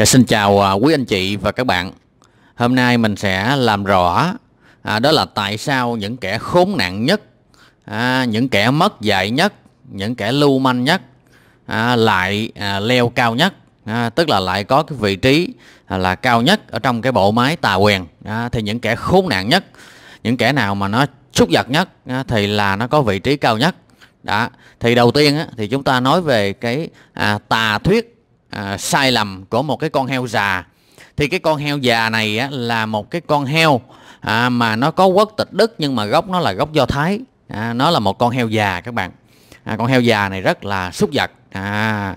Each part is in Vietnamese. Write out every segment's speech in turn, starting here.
Dạ, xin chào à, quý anh chị và các bạn. Hôm nay mình sẽ làm rõ à, đó là tại sao những kẻ khốn nạn nhất, à, những kẻ mất dạy nhất, những kẻ lưu manh nhất à, lại à, leo cao nhất, à, tức là lại có cái vị trí à, là cao nhất ở trong cái bộ máy tà quyền. À, thì những kẻ khốn nạn nhất, những kẻ nào mà nó xúc giật nhất à, thì là nó có vị trí cao nhất. Đó. Thì đầu tiên á, thì chúng ta nói về cái à, tà thuyết à, sai lầm của một cái con heo già thì cái con heo già này á, là một cái con heo à, mà nó có quốc tịch Đức nhưng mà gốc nó là gốc Do Thái à, nó là một con heo già các bạn à, con heo già này rất là súc vật à,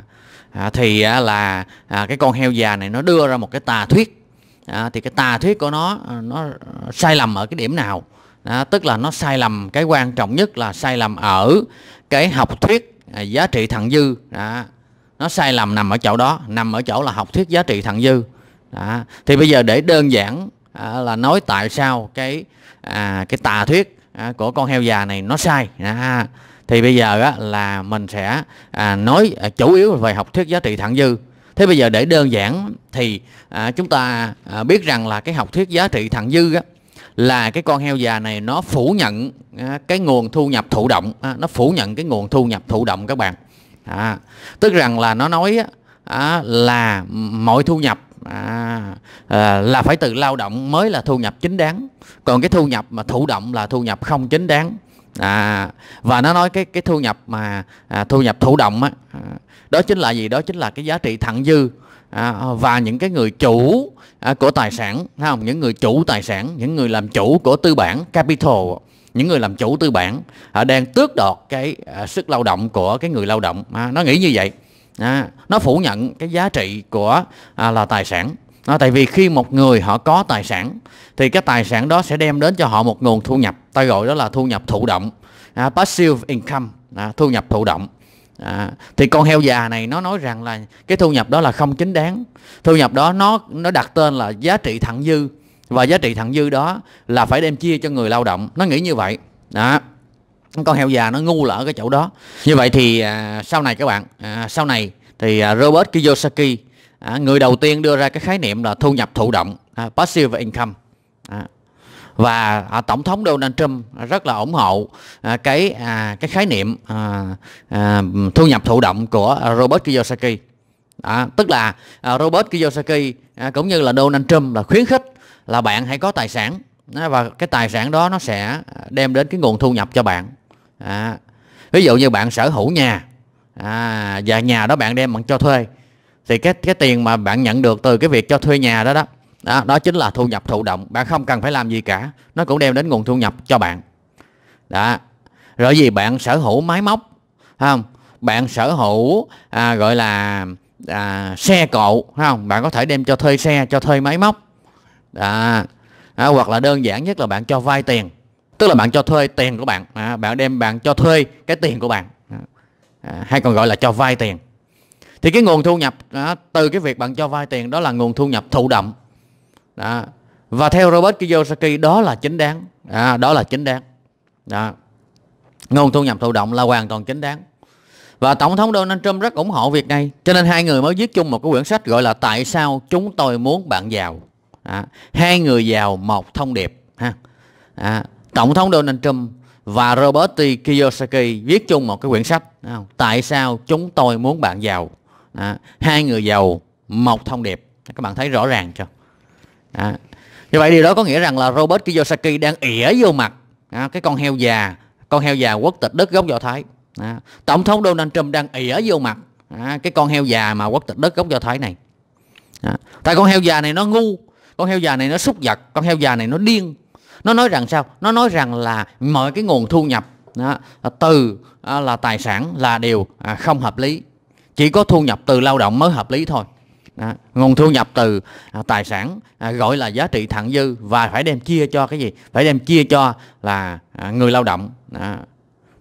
à, thì à, là à, cái con heo già này nó đưa ra một cái tà thuyết à, thì cái tà thuyết của nó à, nó sai lầm ở cái điểm nào à, tức là nó sai lầm cái quan trọng nhất là sai lầm ở cái học thuyết à, giá trị thặng dư à, nó sai lầm nằm ở chỗ đó nằm ở chỗ là học thuyết giá trị thặng dư đó. thì bây giờ để đơn giản à, là nói tại sao cái à, cái tà thuyết à, của con heo già này nó sai à, thì bây giờ á, là mình sẽ à, nói à, chủ yếu về học thuyết giá trị thặng dư thế bây giờ để đơn giản thì à, chúng ta à, biết rằng là cái học thuyết giá trị thặng dư á, là cái con heo già này nó phủ nhận à, cái nguồn thu nhập thụ động à, nó phủ nhận cái nguồn thu nhập thụ động các bạn à, tức rằng là nó nói à, là mọi thu nhập à, à, là phải từ lao động mới là thu nhập chính đáng còn cái thu nhập mà thụ động là thu nhập không chính đáng à, và nó nói cái cái thu nhập mà à, thu nhập thụ động á, à, đó chính là gì đó chính là cái giá trị thặng dư à, và những cái người chủ à, của tài sản không những người chủ tài sản những người làm chủ của tư bản capital những người làm chủ tư bản à, đang tước đoạt cái à, sức lao động của cái người lao động à, nó nghĩ như vậy à, nó phủ nhận cái giá trị của à, là tài sản à, tại vì khi một người họ có tài sản thì cái tài sản đó sẽ đem đến cho họ một nguồn thu nhập ta gọi đó là thu nhập thụ động à, passive income à, thu nhập thụ động À, thì con heo già này nó nói rằng là cái thu nhập đó là không chính đáng thu nhập đó nó nó đặt tên là giá trị thặng dư và giá trị thặng dư đó là phải đem chia cho người lao động nó nghĩ như vậy đó con heo già nó ngu là ở cái chỗ đó như vậy thì à, sau này các bạn à, sau này thì à, Robert Kiyosaki à, người đầu tiên đưa ra cái khái niệm là thu nhập thụ động à, passive income à, và à, tổng thống Donald Trump rất là ủng hộ à, cái à, cái khái niệm à, à, thu nhập thụ động của Robert Kiyosaki à, tức là à, Robert Kiyosaki à, cũng như là Donald Trump là khuyến khích là bạn hãy có tài sản và cái tài sản đó nó sẽ đem đến cái nguồn thu nhập cho bạn à, ví dụ như bạn sở hữu nhà à, và nhà đó bạn đem bằng cho thuê thì cái cái tiền mà bạn nhận được từ cái việc cho thuê nhà đó đó đó, đó chính là thu nhập thụ động bạn không cần phải làm gì cả nó cũng đem đến nguồn thu nhập cho bạn đó rồi gì bạn sở hữu máy móc không bạn sở hữu à, gọi là à, xe cộ không bạn có thể đem cho thuê xe cho thuê máy móc đó à, hoặc là đơn giản nhất là bạn cho vay tiền tức là bạn cho thuê tiền của bạn à, bạn đem bạn cho thuê cái tiền của bạn à, hay còn gọi là cho vay tiền thì cái nguồn thu nhập à, từ cái việc bạn cho vay tiền đó là nguồn thu nhập thụ động à, và theo Robert Kiyosaki đó là chính đáng à, đó là chính đáng à, nguồn thu nhập thụ động là hoàn toàn chính đáng và tổng thống Donald Trump rất ủng hộ việc này cho nên hai người mới viết chung một cái quyển sách gọi là tại sao chúng tôi muốn bạn giàu à, hai người giàu một thông điệp ha à, tổng thống Donald Trump và Robert T. Kiyosaki viết chung một cái quyển sách không? tại sao chúng tôi muốn bạn giàu à, hai người giàu một thông điệp các bạn thấy rõ ràng chưa à, như vậy điều đó có nghĩa rằng là Robert Kiyosaki đang ỉa vô mặt à, cái con heo già con heo già quốc tịch Đức gốc Do Thái à, tổng thống Donald Trump đang ỉa vô mặt à, cái con heo già mà quốc tịch Đức gốc Do Thái này à, tại con heo già này nó ngu con heo già này nó xúc vật con heo già này nó điên nó nói rằng sao nó nói rằng là mọi cái nguồn thu nhập đó, từ à, là tài sản là điều à, không hợp lý chỉ có thu nhập từ lao động mới hợp lý thôi đó. nguồn thu nhập từ à, tài sản à, gọi là giá trị thặng dư và phải đem chia cho cái gì phải đem chia cho là à, người lao động đó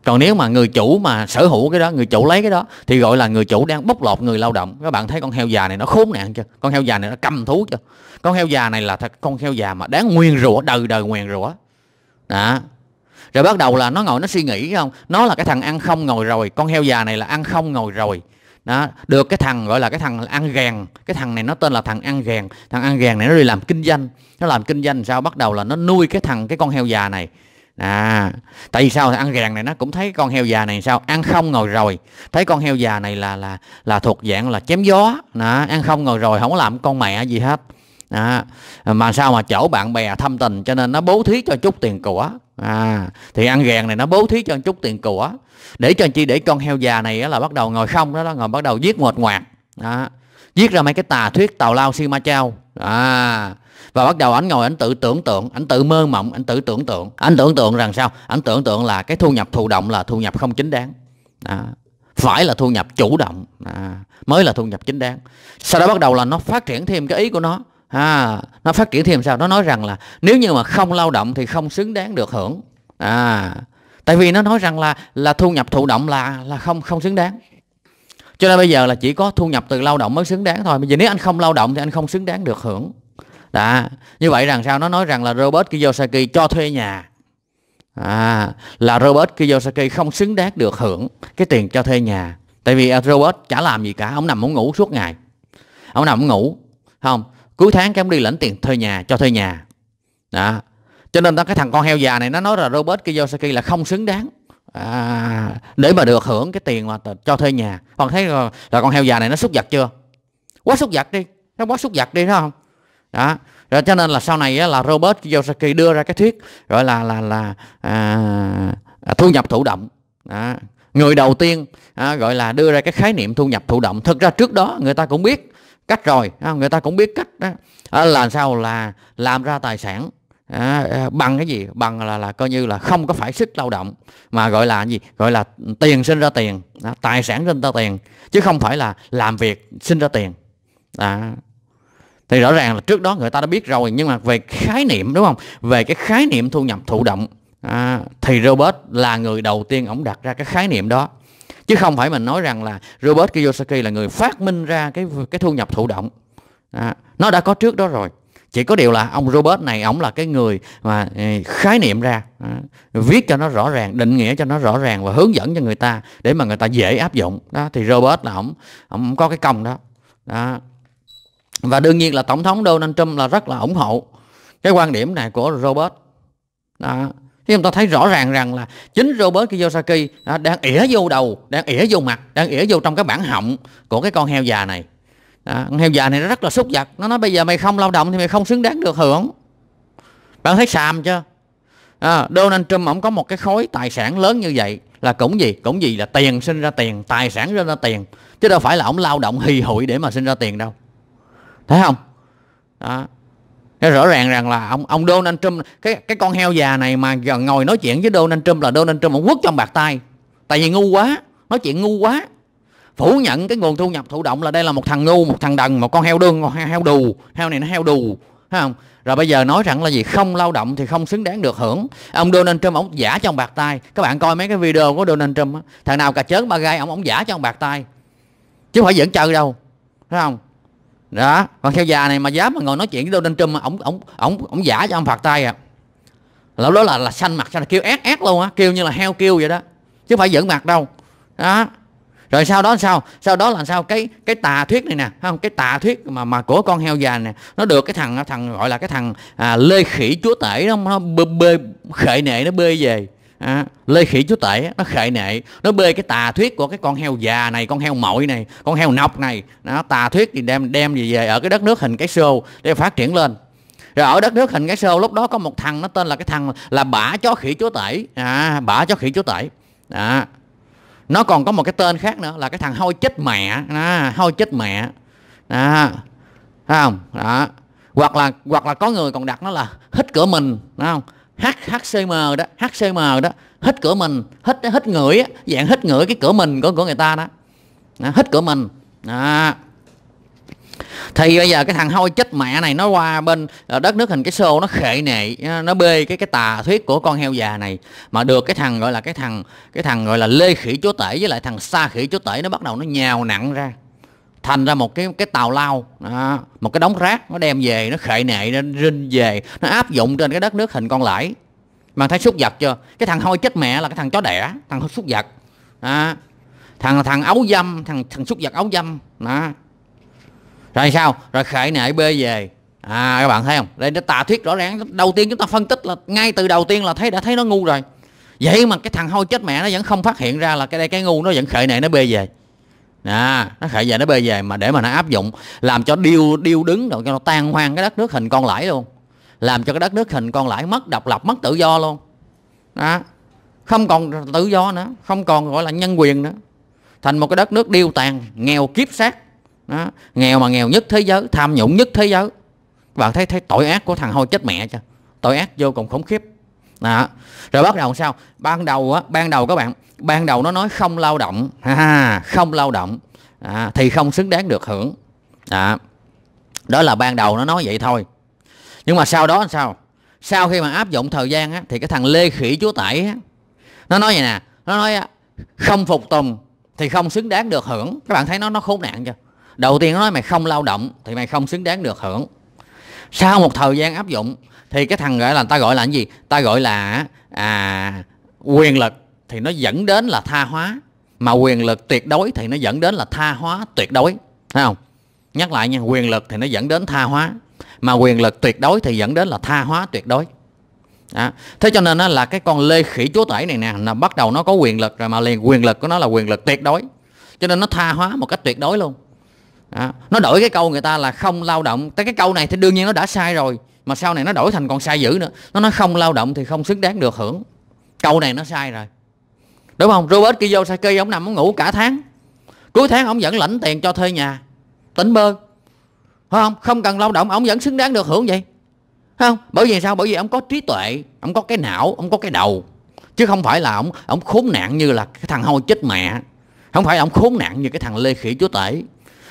còn nếu mà người chủ mà sở hữu cái đó người chủ lấy cái đó thì gọi là người chủ đang bóc lột người lao động các bạn thấy con heo già này nó khốn nạn chưa con heo già này nó cầm thú chưa con heo già này là thật con heo già mà đáng nguyền rủa đời đời nguyền rủa đó rồi bắt đầu là nó ngồi nó suy nghĩ không nó là cái thằng ăn không ngồi rồi con heo già này là ăn không ngồi rồi đó được cái thằng gọi là cái thằng ăn gàn cái thằng này nó tên là thằng ăn gàn thằng ăn gàn này nó đi làm kinh doanh nó làm kinh doanh sao bắt đầu là nó nuôi cái thằng cái con heo già này à tại vì sao ăn ràng này nó cũng thấy con heo già này sao ăn không ngồi rồi thấy con heo già này là là là thuộc dạng là chém gió đó, ăn không ngồi rồi không có làm con mẹ gì hết à, mà sao mà chỗ bạn bè thâm tình cho nên nó bố thí cho chút tiền của à thì ăn rèn này nó bố thí cho chút tiền của để cho chi để con heo già này là bắt đầu ngồi không đó, đó ngồi bắt đầu giết ngoệt ngoạt đó. giết ra mấy cái tà thuyết tào lao si ma trao à và bắt đầu anh ngồi anh tự tưởng tượng anh tự mơ mộng anh tự tưởng tượng anh tưởng tượng rằng sao anh tưởng tượng là cái thu nhập thụ động là thu nhập không chính đáng à, phải là thu nhập chủ động à, mới là thu nhập chính đáng sau đó bắt đầu là nó phát triển thêm cái ý của nó à, nó phát triển thêm sao nó nói rằng là nếu như mà không lao động thì không xứng đáng được hưởng à tại vì nó nói rằng là là thu nhập thụ động là là không không xứng đáng cho nên bây giờ là chỉ có thu nhập từ lao động mới xứng đáng thôi bây giờ nếu anh không lao động thì anh không xứng đáng được hưởng đã như vậy rằng sao nó nói rằng là Robert Kiyosaki cho thuê nhà à, là Robert Kiyosaki không xứng đáng được hưởng cái tiền cho thuê nhà tại vì Robert chả làm gì cả ông nằm ông ngủ suốt ngày ông nằm ông ngủ không cuối tháng cái ông đi lãnh tiền thuê nhà cho thuê nhà đó cho nên đó, cái thằng con heo già này nó nói là Robert Kiyosaki là không xứng đáng à, để mà được hưởng cái tiền mà cho thuê nhà còn thấy là, là con heo già này nó xúc giật chưa quá xúc giật đi nó quá xúc giật đi đó không đó rồi cho nên là sau này á, là Robert Kiyosaki đưa ra cái thuyết gọi là là là à, thu nhập thụ động đó. người đầu tiên à, gọi là đưa ra cái khái niệm thu nhập thụ động thực ra trước đó người ta cũng biết cách rồi à, người ta cũng biết cách đó à, là sao là làm ra tài sản à, à, bằng cái gì bằng là là coi như là không có phải sức lao động mà gọi là gì gọi là tiền sinh ra tiền đó, tài sản sinh ra tiền chứ không phải là làm việc sinh ra tiền à, thì rõ ràng là trước đó người ta đã biết rồi nhưng mà về khái niệm đúng không về cái khái niệm thu nhập thụ động à, thì Robert là người đầu tiên ổng đặt ra cái khái niệm đó chứ không phải mình nói rằng là Robert Kiyosaki là người phát minh ra cái cái thu nhập thụ động à, nó đã có trước đó rồi chỉ có điều là ông Robert này ổng là cái người mà à, khái niệm ra à, viết cho nó rõ ràng định nghĩa cho nó rõ ràng và hướng dẫn cho người ta để mà người ta dễ áp dụng đó thì Robert là ổng ổng có cái công đó đó và đương nhiên là tổng thống Donald Trump là rất là ủng hộ cái quan điểm này của Robert đó thì chúng ta thấy rõ ràng rằng là chính Robert Kiyosaki đã đang ỉa vô đầu, đang ỉa vô mặt, đang ỉa vô trong cái bản họng của cái con heo già này. Đó, con heo già này nó rất là xúc vật Nó nói bây giờ mày không lao động thì mày không xứng đáng được hưởng. Bạn thấy xàm chưa? À, Donald Trump ổng có một cái khối tài sản lớn như vậy là cũng gì? Cũng gì là tiền sinh ra tiền, tài sản sinh ra tiền. Chứ đâu phải là ổng lao động hì hụi để mà sinh ra tiền đâu thấy không đó Thế rõ ràng rằng là ông ông Donald Trump cái cái con heo già này mà gần ngồi nói chuyện với Donald Trump là Donald Trump ông quất trong bạc tay tại vì ngu quá nói chuyện ngu quá phủ nhận cái nguồn thu nhập thụ động là đây là một thằng ngu một thằng đần một con heo đương một heo đù heo này nó heo đù thấy không rồi bây giờ nói rằng là gì không lao động thì không xứng đáng được hưởng ông Donald Trump ông giả trong bạc tay các bạn coi mấy cái video của Donald Trump á thằng nào cà chớn ba gai ông ông giả trong bạc tay chứ không phải dẫn chơi đâu thấy không đó con heo già này mà dám mà ngồi nói chuyện với Donald Trump ổng ổng ổng ổng giả cho ông phạt tay à lâu đó là là xanh mặt xanh kêu ác ác luôn á kêu như là heo kêu vậy đó chứ phải giỡn mặt đâu đó rồi sau đó sao sau đó là sao cái cái tà thuyết này nè không cái tà thuyết mà mà của con heo già nè nó được cái thằng thằng gọi là cái thằng à, lê khỉ chúa tể đó, nó bê, bê khệ nệ nó bê về à, lê khỉ chú tể nó khệ nệ nó bê cái tà thuyết của cái con heo già này con heo mội này con heo nọc này nó tà thuyết thì đem đem gì về ở cái đất nước hình cái xô để phát triển lên rồi ở đất nước hình cái xô lúc đó có một thằng nó tên là cái thằng là bả chó khỉ chúa tể à bả chó khỉ chúa tể à nó còn có một cái tên khác nữa là cái thằng hôi chết mẹ à, hôi chết mẹ à, thấy không đó hoặc là hoặc là có người còn đặt nó là hít cửa mình đúng không HCM đó HCM đó hết cửa mình hít hết ngửi á, dạng hết ngửi cái cửa mình của của người ta đó, đó hít cửa mình đó. thì bây giờ cái thằng hôi chết mẹ này nó qua bên ờ, đất nước hình cái xô nó khệ nệ ờ, nó bê cái cái tà thuyết của con heo già này mà được cái thằng gọi là cái thằng cái thằng gọi là lê khỉ chúa tể với lại thằng sa khỉ chúa tể nó bắt đầu nó nhào nặng ra thành ra một cái cái tàu lao đó, một cái đống rác nó đem về nó khệ nệ nó rinh về nó áp dụng trên cái đất nước hình con lãi mà thấy xúc vật chưa cái thằng hôi chết mẹ là cái thằng chó đẻ thằng xúc vật đó. thằng thằng ấu dâm thằng thằng xúc vật ấu dâm đó rồi sao rồi khệ nệ bê về à các bạn thấy không đây nó tà thuyết rõ ràng đầu tiên chúng ta phân tích là ngay từ đầu tiên là thấy đã thấy nó ngu rồi vậy mà cái thằng hôi chết mẹ nó vẫn không phát hiện ra là cái đây cái ngu nó vẫn khệ nệ nó bê về à, nó khởi về nó bê về mà để mà nó áp dụng làm cho điêu điêu đứng rồi cho nó tan hoang cái đất nước hình con lãi luôn làm cho cái đất nước hình con lãi mất độc lập mất tự do luôn đó không còn tự do nữa không còn gọi là nhân quyền nữa thành một cái đất nước điêu tàn nghèo kiếp xác đó. nghèo mà nghèo nhất thế giới tham nhũng nhất thế giới bạn thấy thấy tội ác của thằng hôi chết mẹ chưa tội ác vô cùng khủng khiếp đó. rồi bắt đầu sao ban đầu á ban đầu các bạn ban đầu nó nói không lao động à, không lao động à, thì không xứng đáng được hưởng à, đó là ban đầu nó nói vậy thôi nhưng mà sau đó sao sau khi mà áp dụng thời gian á, thì cái thằng lê khỉ chúa tể á, nó nói vậy nè nó nói không phục tùng thì không xứng đáng được hưởng các bạn thấy nó nó khốn nạn chưa đầu tiên nó nói mày không lao động thì mày không xứng đáng được hưởng sau một thời gian áp dụng thì cái thằng gọi là ta gọi là cái gì ta gọi là à quyền lực thì nó dẫn đến là tha hóa mà quyền lực tuyệt đối thì nó dẫn đến là tha hóa tuyệt đối thấy không nhắc lại nha quyền lực thì nó dẫn đến tha hóa mà quyền lực tuyệt đối thì dẫn đến là tha hóa tuyệt đối đó. thế cho nên là cái con lê khỉ chúa tể này nè là bắt đầu nó có quyền lực rồi mà liền quyền lực của nó là quyền lực tuyệt đối cho nên nó tha hóa một cách tuyệt đối luôn đó. nó đổi cái câu người ta là không lao động tới cái câu này thì đương nhiên nó đã sai rồi mà sau này nó đổi thành còn sai dữ nữa nó nói không lao động thì không xứng đáng được hưởng câu này nó sai rồi đúng không Robert Kiyosaki ông nằm ông ngủ cả tháng cuối tháng ông vẫn lãnh tiền cho thuê nhà tỉnh bơ phải không không cần lao động ông vẫn xứng đáng được hưởng vậy không bởi vì sao bởi vì ông có trí tuệ ông có cái não ông có cái đầu chứ không phải là ông ông khốn nạn như là cái thằng hôi chết mẹ không phải ông khốn nạn như cái thằng lê khỉ chúa tể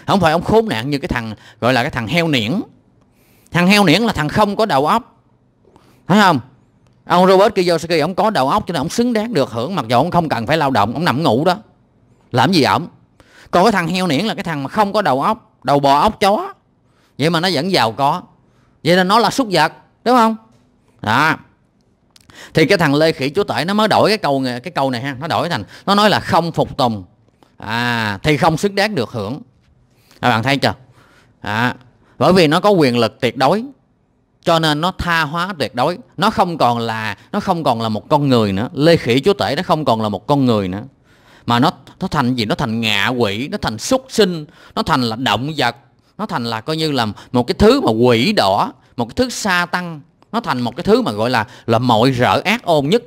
không phải ông khốn nạn như cái thằng gọi là cái thằng heo niễn thằng heo niễn là thằng không có đầu óc thấy không ông Robert Kiyosaki ông có đầu óc cho nên ông xứng đáng được hưởng mặc dù ông không cần phải lao động ông nằm ngủ đó làm gì ổng còn cái thằng heo niễn là cái thằng mà không có đầu óc đầu bò óc chó vậy mà nó vẫn giàu có vậy là nó là súc vật đúng không đó thì cái thằng lê khỉ chúa tể nó mới đổi cái câu cái câu này ha nó đổi thành nó nói là không phục tùng à thì không xứng đáng được hưởng các bạn thấy chưa à, bởi vì nó có quyền lực tuyệt đối cho nên nó tha hóa tuyệt đối nó không còn là nó không còn là một con người nữa lê khỉ chúa tể nó không còn là một con người nữa mà nó nó thành gì nó thành ngạ quỷ nó thành súc sinh nó thành là động vật nó thành là coi như là một cái thứ mà quỷ đỏ một cái thứ sa tăng nó thành một cái thứ mà gọi là là mọi rỡ ác ôn nhất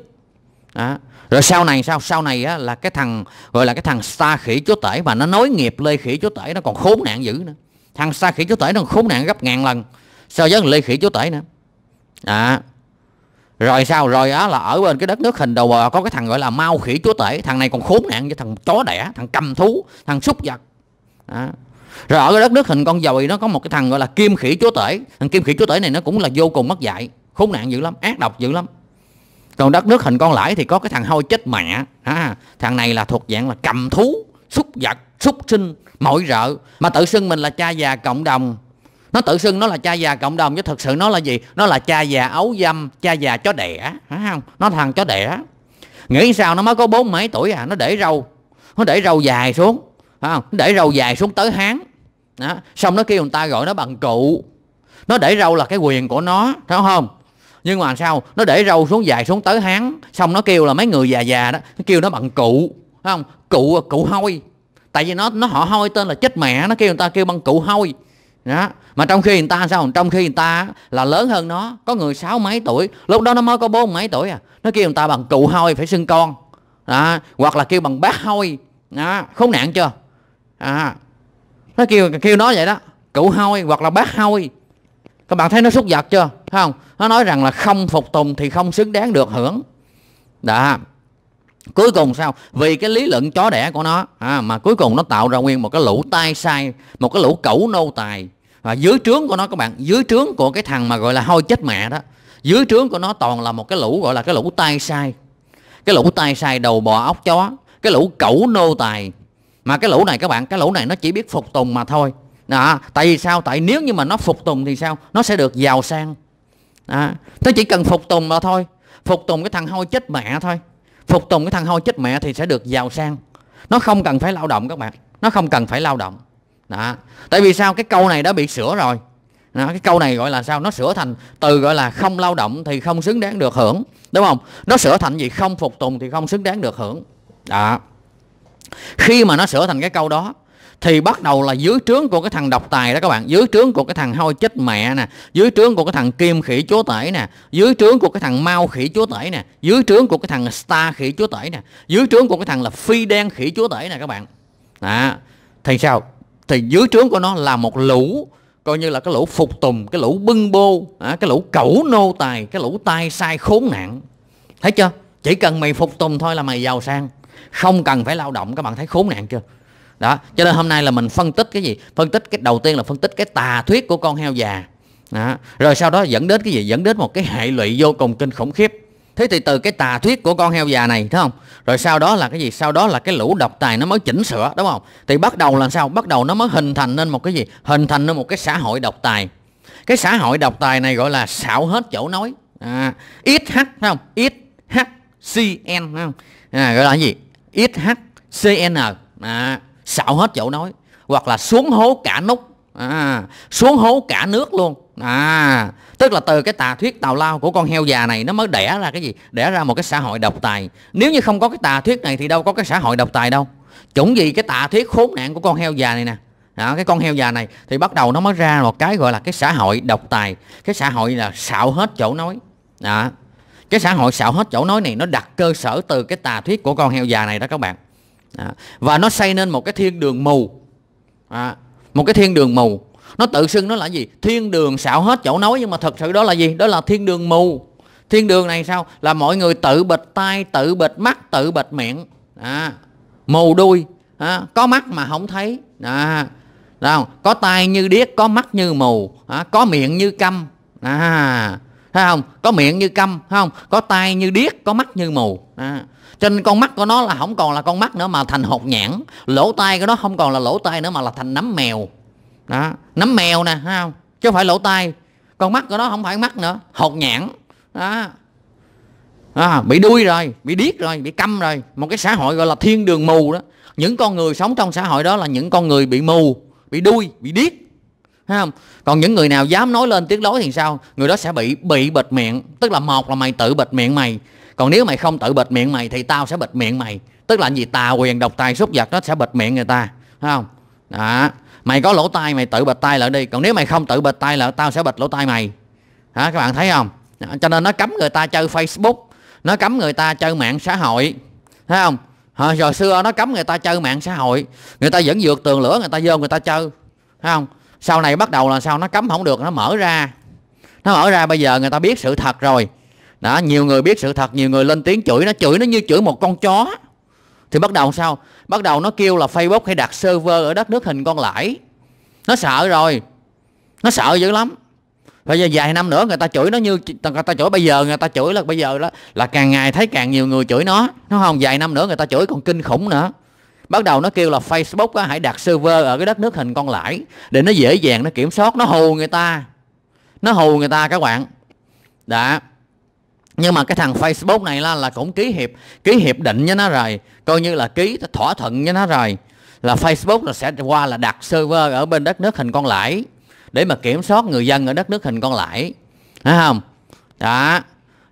đó. rồi sau này sao sau này á, là cái thằng gọi là cái thằng sa khỉ chúa tể mà nó nói nghiệp lê khỉ chúa tể nó còn khốn nạn dữ nữa thằng sa khỉ chúa tể nó còn khốn nạn gấp ngàn lần so với ly khỉ chúa tể nữa à rồi sao rồi á là ở bên cái đất nước hình đầu bò có cái thằng gọi là mau khỉ chúa tể thằng này còn khốn nạn với thằng chó đẻ thằng cầm thú thằng súc vật à. rồi ở cái đất nước hình con dồi nó có một cái thằng gọi là kim khỉ chúa tể thằng kim khỉ chúa tể này nó cũng là vô cùng mất dạy khốn nạn dữ lắm ác độc dữ lắm còn đất nước hình con lãi thì có cái thằng hôi chết mẹ à, thằng này là thuộc dạng là cầm thú súc vật súc sinh mọi rợ mà tự xưng mình là cha già cộng đồng nó tự xưng nó là cha già cộng đồng chứ thực sự nó là gì nó là cha già ấu dâm cha già chó đẻ phải không nó thằng chó đẻ nghĩ sao nó mới có bốn mấy tuổi à nó để râu nó để râu dài xuống phải không nó để râu dài xuống tới hán đó. xong nó kêu người ta gọi nó bằng cụ nó để râu là cái quyền của nó phải không nhưng mà sao nó để râu xuống dài xuống tới hán xong nó kêu là mấy người già già đó nó kêu nó bằng cụ phải không cụ cụ hôi tại vì nó nó họ hôi tên là chết mẹ nó kêu người ta kêu bằng cụ hôi đó mà trong khi người ta sao trong khi người ta là lớn hơn nó có người sáu mấy tuổi lúc đó nó mới có bốn mấy tuổi à nó kêu người ta bằng cụ hôi phải xưng con đó. hoặc là kêu bằng bác hôi đó khốn nạn chưa à nó kêu kêu nó vậy đó cụ hôi hoặc là bác hôi các bạn thấy nó xúc giật chưa thấy không nó nói rằng là không phục tùng thì không xứng đáng được hưởng đó cuối cùng sao vì cái lý luận chó đẻ của nó à, mà cuối cùng nó tạo ra nguyên một cái lũ tai sai một cái lũ cẩu nô tài và dưới trướng của nó các bạn dưới trướng của cái thằng mà gọi là hôi chết mẹ đó dưới trướng của nó toàn là một cái lũ gọi là cái lũ tai sai cái lũ tai sai đầu bò óc chó cái lũ cẩu nô tài mà cái lũ này các bạn cái lũ này nó chỉ biết phục tùng mà thôi đó, tại vì sao tại nếu như mà nó phục tùng thì sao nó sẽ được giàu sang đó, nó chỉ cần phục tùng mà thôi phục tùng cái thằng hôi chết mẹ thôi phục tùng cái thằng hôi chết mẹ thì sẽ được giàu sang nó không cần phải lao động các bạn nó không cần phải lao động đó tại vì sao cái câu này đã bị sửa rồi đó, cái câu này gọi là sao nó sửa thành từ gọi là không lao động thì không xứng đáng được hưởng đúng không nó sửa thành gì không phục tùng thì không xứng đáng được hưởng đó khi mà nó sửa thành cái câu đó thì bắt đầu là dưới trướng của cái thằng độc tài đó các bạn dưới trướng của cái thằng hôi chết mẹ nè dưới trướng của cái thằng kim khỉ chúa tể nè dưới trướng của cái thằng mau khỉ chúa tể nè dưới trướng của cái thằng star khỉ chúa tể nè dưới trướng của cái thằng là phi đen khỉ chúa tể nè các bạn đó. thì sao thì dưới trướng của nó là một lũ coi như là cái lũ phục tùng cái lũ bưng bô à, cái lũ cẩu nô tài cái lũ tai sai khốn nạn thấy chưa chỉ cần mày phục tùng thôi là mày giàu sang không cần phải lao động các bạn thấy khốn nạn chưa đó cho nên hôm nay là mình phân tích cái gì phân tích cái đầu tiên là phân tích cái tà thuyết của con heo già đó. rồi sau đó dẫn đến cái gì dẫn đến một cái hệ lụy vô cùng kinh khủng khiếp thế thì từ cái tà thuyết của con heo già này thấy không rồi sau đó là cái gì sau đó là cái lũ độc tài nó mới chỉnh sửa đúng không thì bắt đầu là sao bắt đầu nó mới hình thành nên một cái gì hình thành nên một cái xã hội độc tài cái xã hội độc tài này gọi là xạo hết chỗ nói à, ít h thấy không ít h cn không à, gọi là cái gì ít h cn à xạo hết chỗ nói hoặc là xuống hố cả nút à, xuống hố cả nước luôn à tức là từ cái tà thuyết tào lao của con heo già này nó mới đẻ ra cái gì đẻ ra một cái xã hội độc tài nếu như không có cái tà thuyết này thì đâu có cái xã hội độc tài đâu chủng gì cái tà thuyết khốn nạn của con heo già này nè đó, cái con heo già này thì bắt đầu nó mới ra một cái gọi là cái xã hội độc tài cái xã hội là xạo hết chỗ nói đó. cái xã hội xạo hết chỗ nói này nó đặt cơ sở từ cái tà thuyết của con heo già này đó các bạn à, và nó xây nên một cái thiên đường mù à, một cái thiên đường mù nó tự xưng nó là gì thiên đường xạo hết chỗ nói nhưng mà thật sự đó là gì đó là thiên đường mù thiên đường này sao là mọi người tự bịt tai tự bịt mắt tự bịt miệng à, mù đuôi à, có mắt mà không thấy à, không? có tai như điếc có mắt như mù à, có miệng như câm à, thấy không có miệng như câm thấy không có tai như điếc có mắt như mù à, cho nên con mắt của nó là không còn là con mắt nữa mà thành hột nhãn lỗ tai của nó không còn là lỗ tai nữa mà là thành nấm mèo đó nấm mèo nè ha chứ không phải lỗ tai con mắt của nó không phải mắt nữa hột nhãn đó à, bị đuôi rồi bị điếc rồi bị câm rồi một cái xã hội gọi là thiên đường mù đó những con người sống trong xã hội đó là những con người bị mù bị đuôi bị điếc ha không còn những người nào dám nói lên tiếng lối thì sao người đó sẽ bị bị bịt miệng tức là một là mày tự bịt miệng mày còn nếu mày không tự bịt miệng mày thì tao sẽ bịt miệng mày tức là gì tà quyền độc tài xúc vật nó sẽ bịt miệng người ta thấy không đó mày có lỗ tai mày tự bịt tai lại đi còn nếu mày không tự bịt tai lại tao sẽ bịt lỗ tai mày hả các bạn thấy không đó, cho nên nó cấm người ta chơi facebook nó cấm người ta chơi mạng xã hội thấy không hồi rồi xưa nó cấm người ta chơi mạng xã hội người ta vẫn vượt tường lửa người ta vô người ta chơi thấy không sau này bắt đầu là sao nó cấm không được nó mở ra nó mở ra bây giờ người ta biết sự thật rồi đó nhiều người biết sự thật nhiều người lên tiếng chửi nó chửi nó như chửi một con chó thì bắt đầu sao bắt đầu nó kêu là facebook hay đặt server ở đất nước hình con lãi nó sợ rồi nó sợ dữ lắm bây giờ vài năm nữa người ta chửi nó như người ta chửi bây giờ người ta chửi là bây giờ đó là càng ngày thấy càng nhiều người chửi nó nó không vài năm nữa người ta chửi còn kinh khủng nữa bắt đầu nó kêu là facebook á, hãy đặt server ở cái đất nước hình con lãi để nó dễ dàng nó kiểm soát nó hù người ta nó hù người ta các bạn đã nhưng mà cái thằng Facebook này là là cũng ký hiệp ký hiệp định với nó rồi coi như là ký thỏa thuận với nó rồi là Facebook là sẽ qua là đặt server ở bên đất nước hình con lãi để mà kiểm soát người dân ở đất nước hình con lãi thấy không đó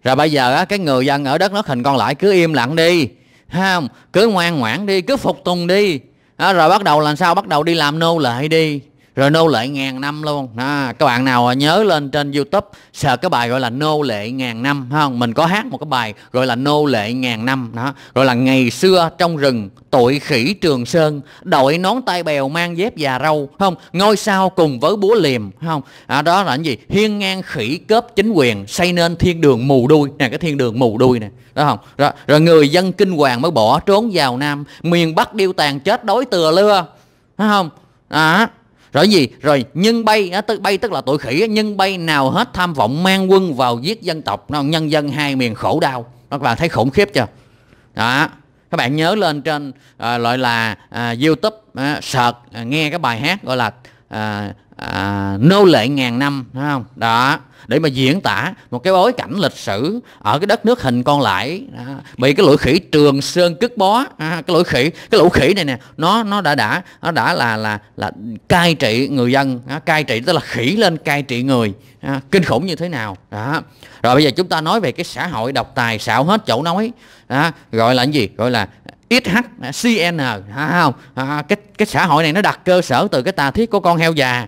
rồi bây giờ á, cái người dân ở đất nước hình con lãi cứ im lặng đi thấy không cứ ngoan ngoãn đi cứ phục tùng đi đó, rồi bắt đầu làm sao bắt đầu đi làm nô lệ đi rồi nô lệ ngàn năm luôn à, các bạn nào nhớ lên trên youtube sợ cái bài gọi là nô lệ ngàn năm không mình có hát một cái bài gọi là nô lệ ngàn năm đó gọi là ngày xưa trong rừng tội khỉ trường sơn đội nón tay bèo mang dép già râu không ngôi sao cùng với búa liềm không à, đó là cái gì hiên ngang khỉ cướp chính quyền xây nên thiên đường mù đuôi nè cái thiên đường mù đuôi nè đó không rồi, rồi người dân kinh hoàng mới bỏ trốn vào nam miền bắc điêu tàn chết đói từa lưa phải không à rồi gì rồi nhân bay tức bay tức là tội khỉ nhân bay nào hết tham vọng mang quân vào giết dân tộc nhân dân hai miền khổ đau các bạn thấy khủng khiếp chưa đó các bạn nhớ lên trên à, gọi là à, youtube à, search à, nghe cái bài hát gọi là à, à, nô lệ ngàn năm đúng không đó để mà diễn tả một cái bối cảnh lịch sử ở cái đất nước hình con lại đó. bị cái lũ khỉ trường sơn cướp bó à, cái lũ khỉ cái lũ khỉ này nè nó nó đã đã nó đã là là là cai trị người dân à, cai trị tức là khỉ lên cai trị người à, kinh khủng như thế nào đó rồi bây giờ chúng ta nói về cái xã hội độc tài xạo hết chỗ nói à, gọi là cái gì gọi là XH, CN, không? À, cái, cái xã hội này nó đặt cơ sở từ cái tà thiết của con heo già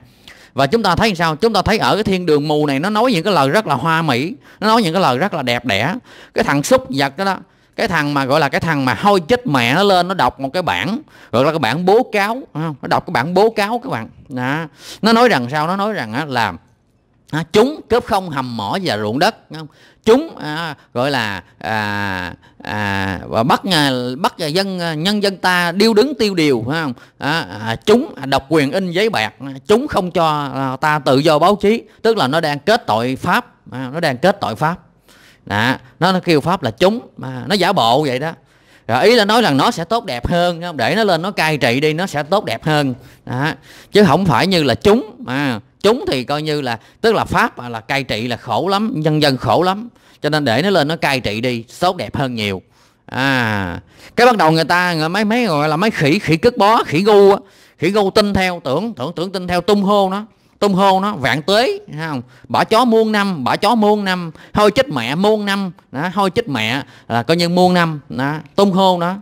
và chúng ta thấy sao chúng ta thấy ở cái thiên đường mù này nó nói những cái lời rất là hoa mỹ nó nói những cái lời rất là đẹp đẽ cái thằng xúc vật đó, đó cái thằng mà gọi là cái thằng mà hôi chết mẹ nó lên nó đọc một cái bản gọi là cái bản bố cáo nó đọc cái bản bố cáo các bạn đó. nó nói rằng sao nó nói rằng là à, chúng cướp không hầm mỏ và ruộng đất không? chúng à, gọi là à, à, và bắt à, bắt dân à, nhân dân ta điêu đứng tiêu điều phải không à, à, chúng à, độc quyền in giấy bạc chúng không cho ta tự do báo chí tức là nó đang kết tội pháp à, nó đang kết tội pháp đó, nó, nó kêu pháp là chúng mà nó giả bộ vậy đó rồi ý là nói rằng nó sẽ tốt đẹp hơn không để nó lên nó cai trị đi nó sẽ tốt đẹp hơn đó. chứ không phải như là chúng mà chúng thì coi như là tức là pháp là cai trị là khổ lắm nhân dân khổ lắm cho nên để nó lên nó cai trị đi tốt đẹp hơn nhiều à cái bắt đầu người ta người mấy mấy gọi là mấy khỉ khỉ cất bó khỉ gu khỉ gu tin theo tưởng tưởng tưởng tin theo tung hô nó tung hô nó vạn tuế không bỏ chó muôn năm bỏ chó muôn năm thôi chết mẹ muôn năm đó hôi chết mẹ là coi như muôn năm đó tung hô nó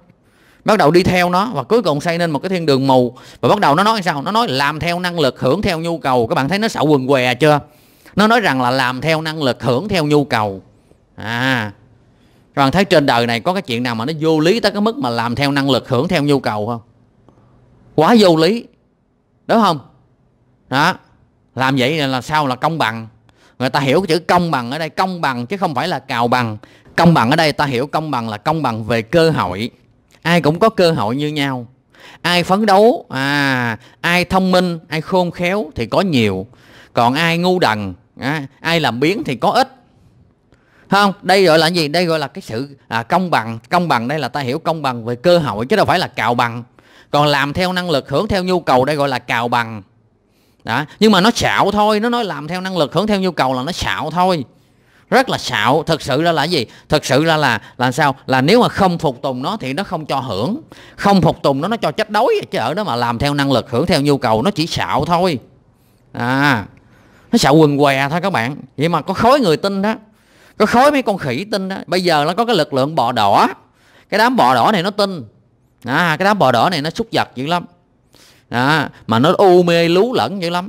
bắt đầu đi theo nó và cuối cùng xây nên một cái thiên đường mù và bắt đầu nó nói sao nó nói làm theo năng lực hưởng theo nhu cầu các bạn thấy nó sợ quần què chưa nó nói rằng là làm theo năng lực hưởng theo nhu cầu à các bạn thấy trên đời này có cái chuyện nào mà nó vô lý tới cái mức mà làm theo năng lực hưởng theo nhu cầu không quá vô lý đúng không đó làm vậy là sao là công bằng người ta hiểu cái chữ công bằng ở đây công bằng chứ không phải là cào bằng công bằng ở đây ta hiểu công bằng là công bằng về cơ hội ai cũng có cơ hội như nhau ai phấn đấu à ai thông minh ai khôn khéo thì có nhiều còn ai ngu đần à, ai làm biến thì có ít không đây gọi là gì đây gọi là cái sự à, công bằng công bằng đây là ta hiểu công bằng về cơ hội chứ đâu phải là cào bằng còn làm theo năng lực hưởng theo nhu cầu đây gọi là cào bằng đó nhưng mà nó xạo thôi nó nói làm theo năng lực hưởng theo nhu cầu là nó xạo thôi rất là xạo thực sự ra là gì thực sự ra là là sao là nếu mà không phục tùng nó thì nó không cho hưởng không phục tùng nó nó cho trách đối chứ ở đó mà làm theo năng lực hưởng theo nhu cầu nó chỉ xạo thôi à nó xạo quần què thôi các bạn vậy mà có khối người tin đó có khối mấy con khỉ tin đó bây giờ nó có cái lực lượng bò đỏ cái đám bò đỏ này nó tin à cái đám bò đỏ này nó xúc vật dữ lắm à, mà nó u mê lú lẫn dữ lắm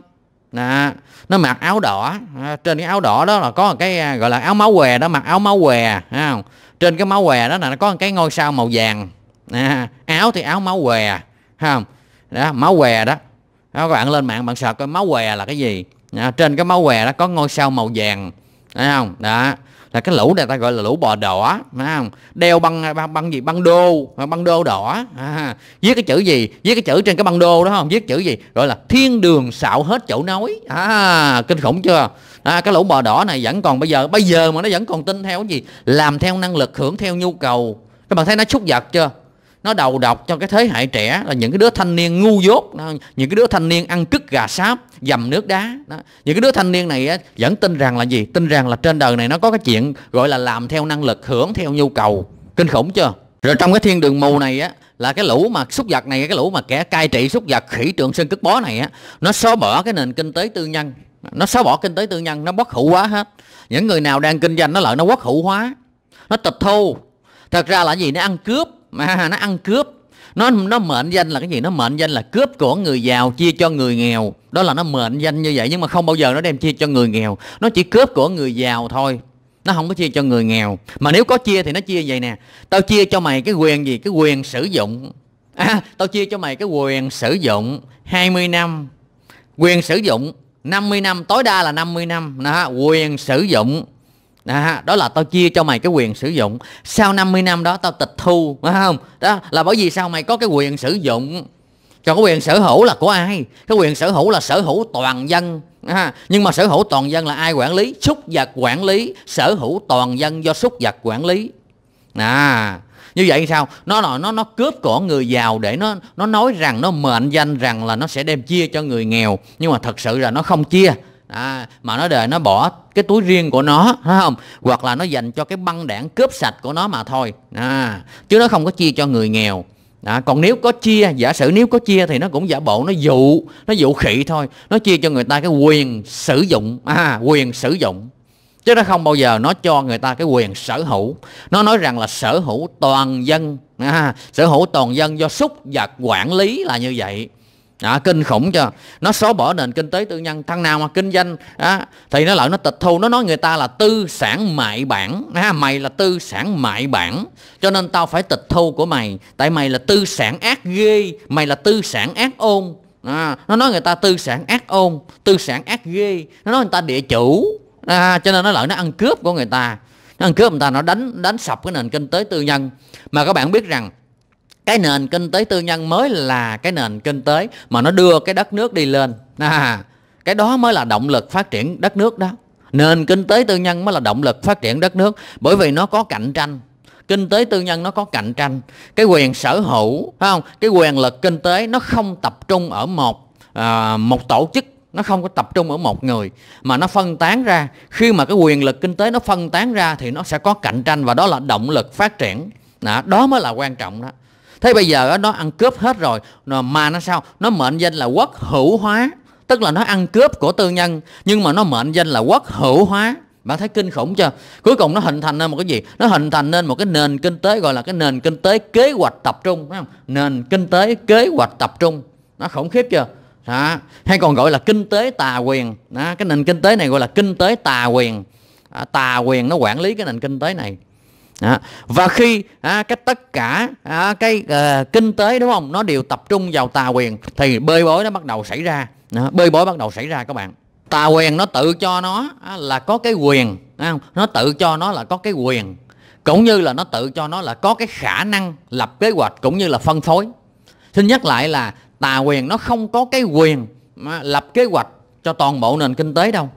đó. nó mặc áo đỏ à, trên cái áo đỏ đó là có một cái à, gọi là áo máu què đó mặc áo máu què không? trên cái máu què đó là nó có một cái ngôi sao màu vàng à, áo thì áo máu què không đó máu què đó. đó các bạn lên mạng bạn sợ coi máu què là cái gì à, trên cái máu què đó có ngôi sao màu vàng thấy không đó là cái lũ này ta gọi là lũ bò đỏ phải không đeo băng băng, băng gì băng đô băng đô đỏ à, viết cái chữ gì viết cái chữ trên cái băng đô đó không viết chữ gì gọi là thiên đường xạo hết chỗ nói à, kinh khủng chưa à, cái lũ bò đỏ này vẫn còn bây giờ bây giờ mà nó vẫn còn tin theo cái gì làm theo năng lực hưởng theo nhu cầu các bạn thấy nó xúc vật chưa nó đầu độc cho cái thế hệ trẻ là những cái đứa thanh niên ngu dốt những cái đứa thanh niên ăn cứt gà sáp dầm nước đá những cái đứa thanh niên này vẫn tin rằng là gì tin rằng là trên đời này nó có cái chuyện gọi là làm theo năng lực hưởng theo nhu cầu kinh khủng chưa rồi trong cái thiên đường mù này á là cái lũ mà xúc vật này cái lũ mà kẻ cai trị xúc vật khỉ trường sinh cướp bó này á nó xóa bỏ cái nền kinh tế tư nhân nó xóa bỏ kinh tế tư nhân nó bất hữu hóa hết những người nào đang kinh doanh nó lợi nó quốc hữu hóa nó tịch thu thật ra là gì nó ăn cướp mà nó ăn cướp nó nó mệnh danh là cái gì nó mệnh danh là cướp của người giàu chia cho người nghèo đó là nó mệnh danh như vậy nhưng mà không bao giờ nó đem chia cho người nghèo nó chỉ cướp của người giàu thôi nó không có chia cho người nghèo mà nếu có chia thì nó chia vậy nè tao chia cho mày cái quyền gì cái quyền sử dụng à, tao chia cho mày cái quyền sử dụng 20 năm quyền sử dụng 50 năm tối đa là 50 năm đó quyền sử dụng À, đó là tao chia cho mày cái quyền sử dụng Sau 50 năm đó tao tịch thu phải không Đó là bởi vì sao mày có cái quyền sử dụng Còn cái quyền sở hữu là của ai Cái quyền sở hữu là sở hữu toàn dân à, Nhưng mà sở hữu toàn dân là ai quản lý Súc vật quản lý Sở hữu toàn dân do súc vật quản lý à, như vậy sao nó là nó nó cướp của người giàu để nó nó nói rằng nó mệnh danh rằng là nó sẽ đem chia cho người nghèo nhưng mà thật sự là nó không chia à, mà nó đời nó bỏ cái túi riêng của nó phải không hoặc là nó dành cho cái băng đảng cướp sạch của nó mà thôi à, chứ nó không có chia cho người nghèo À, còn nếu có chia giả sử nếu có chia thì nó cũng giả bộ nó dụ nó dụ khỉ thôi nó chia cho người ta cái quyền sử dụng à, quyền sử dụng chứ nó không bao giờ nó cho người ta cái quyền sở hữu nó nói rằng là sở hữu toàn dân à, sở hữu toàn dân do súc vật quản lý là như vậy đó, à, kinh khủng cho nó xóa bỏ nền kinh tế tư nhân thằng nào mà kinh doanh đó, thì nó lợi nó tịch thu nó nói người ta là tư sản mại bản ha, mày là tư sản mại bản cho nên tao phải tịch thu của mày tại mày là tư sản ác ghê mày là tư sản ác ôn à, nó nói người ta tư sản ác ôn tư sản ác ghê nó nói người ta địa chủ à, cho nên nó lợi nó ăn cướp của người ta nó ăn cướp người ta nó đánh đánh sập cái nền kinh tế tư nhân mà các bạn biết rằng cái nền kinh tế tư nhân mới là cái nền kinh tế mà nó đưa cái đất nước đi lên à, cái đó mới là động lực phát triển đất nước đó nền kinh tế tư nhân mới là động lực phát triển đất nước bởi vì nó có cạnh tranh kinh tế tư nhân nó có cạnh tranh cái quyền sở hữu phải không cái quyền lực kinh tế nó không tập trung ở một à, một tổ chức nó không có tập trung ở một người mà nó phân tán ra khi mà cái quyền lực kinh tế nó phân tán ra thì nó sẽ có cạnh tranh và đó là động lực phát triển đó, đó mới là quan trọng đó thế bây giờ nó ăn cướp hết rồi mà nó sao nó mệnh danh là quốc hữu hóa tức là nó ăn cướp của tư nhân nhưng mà nó mệnh danh là quốc hữu hóa bạn thấy kinh khủng chưa cuối cùng nó hình thành nên một cái gì nó hình thành nên một cái nền kinh tế gọi là cái nền kinh tế kế hoạch tập trung phải không nền kinh tế kế hoạch tập trung nó khủng khiếp chưa đó. hay còn gọi là kinh tế tà quyền đó. cái nền kinh tế này gọi là kinh tế tà quyền à, tà quyền nó quản lý cái nền kinh tế này À, và khi à, cái tất cả à, cái à, kinh tế đúng không nó đều tập trung vào tà quyền thì bê bối nó bắt đầu xảy ra à, bê bối bắt đầu xảy ra các bạn tà quyền nó tự cho nó à, là có cái quyền à, nó tự cho nó là có cái quyền cũng như là nó tự cho nó là có cái khả năng lập kế hoạch cũng như là phân phối xin nhắc lại là tà quyền nó không có cái quyền mà lập kế hoạch cho toàn bộ nền kinh tế đâu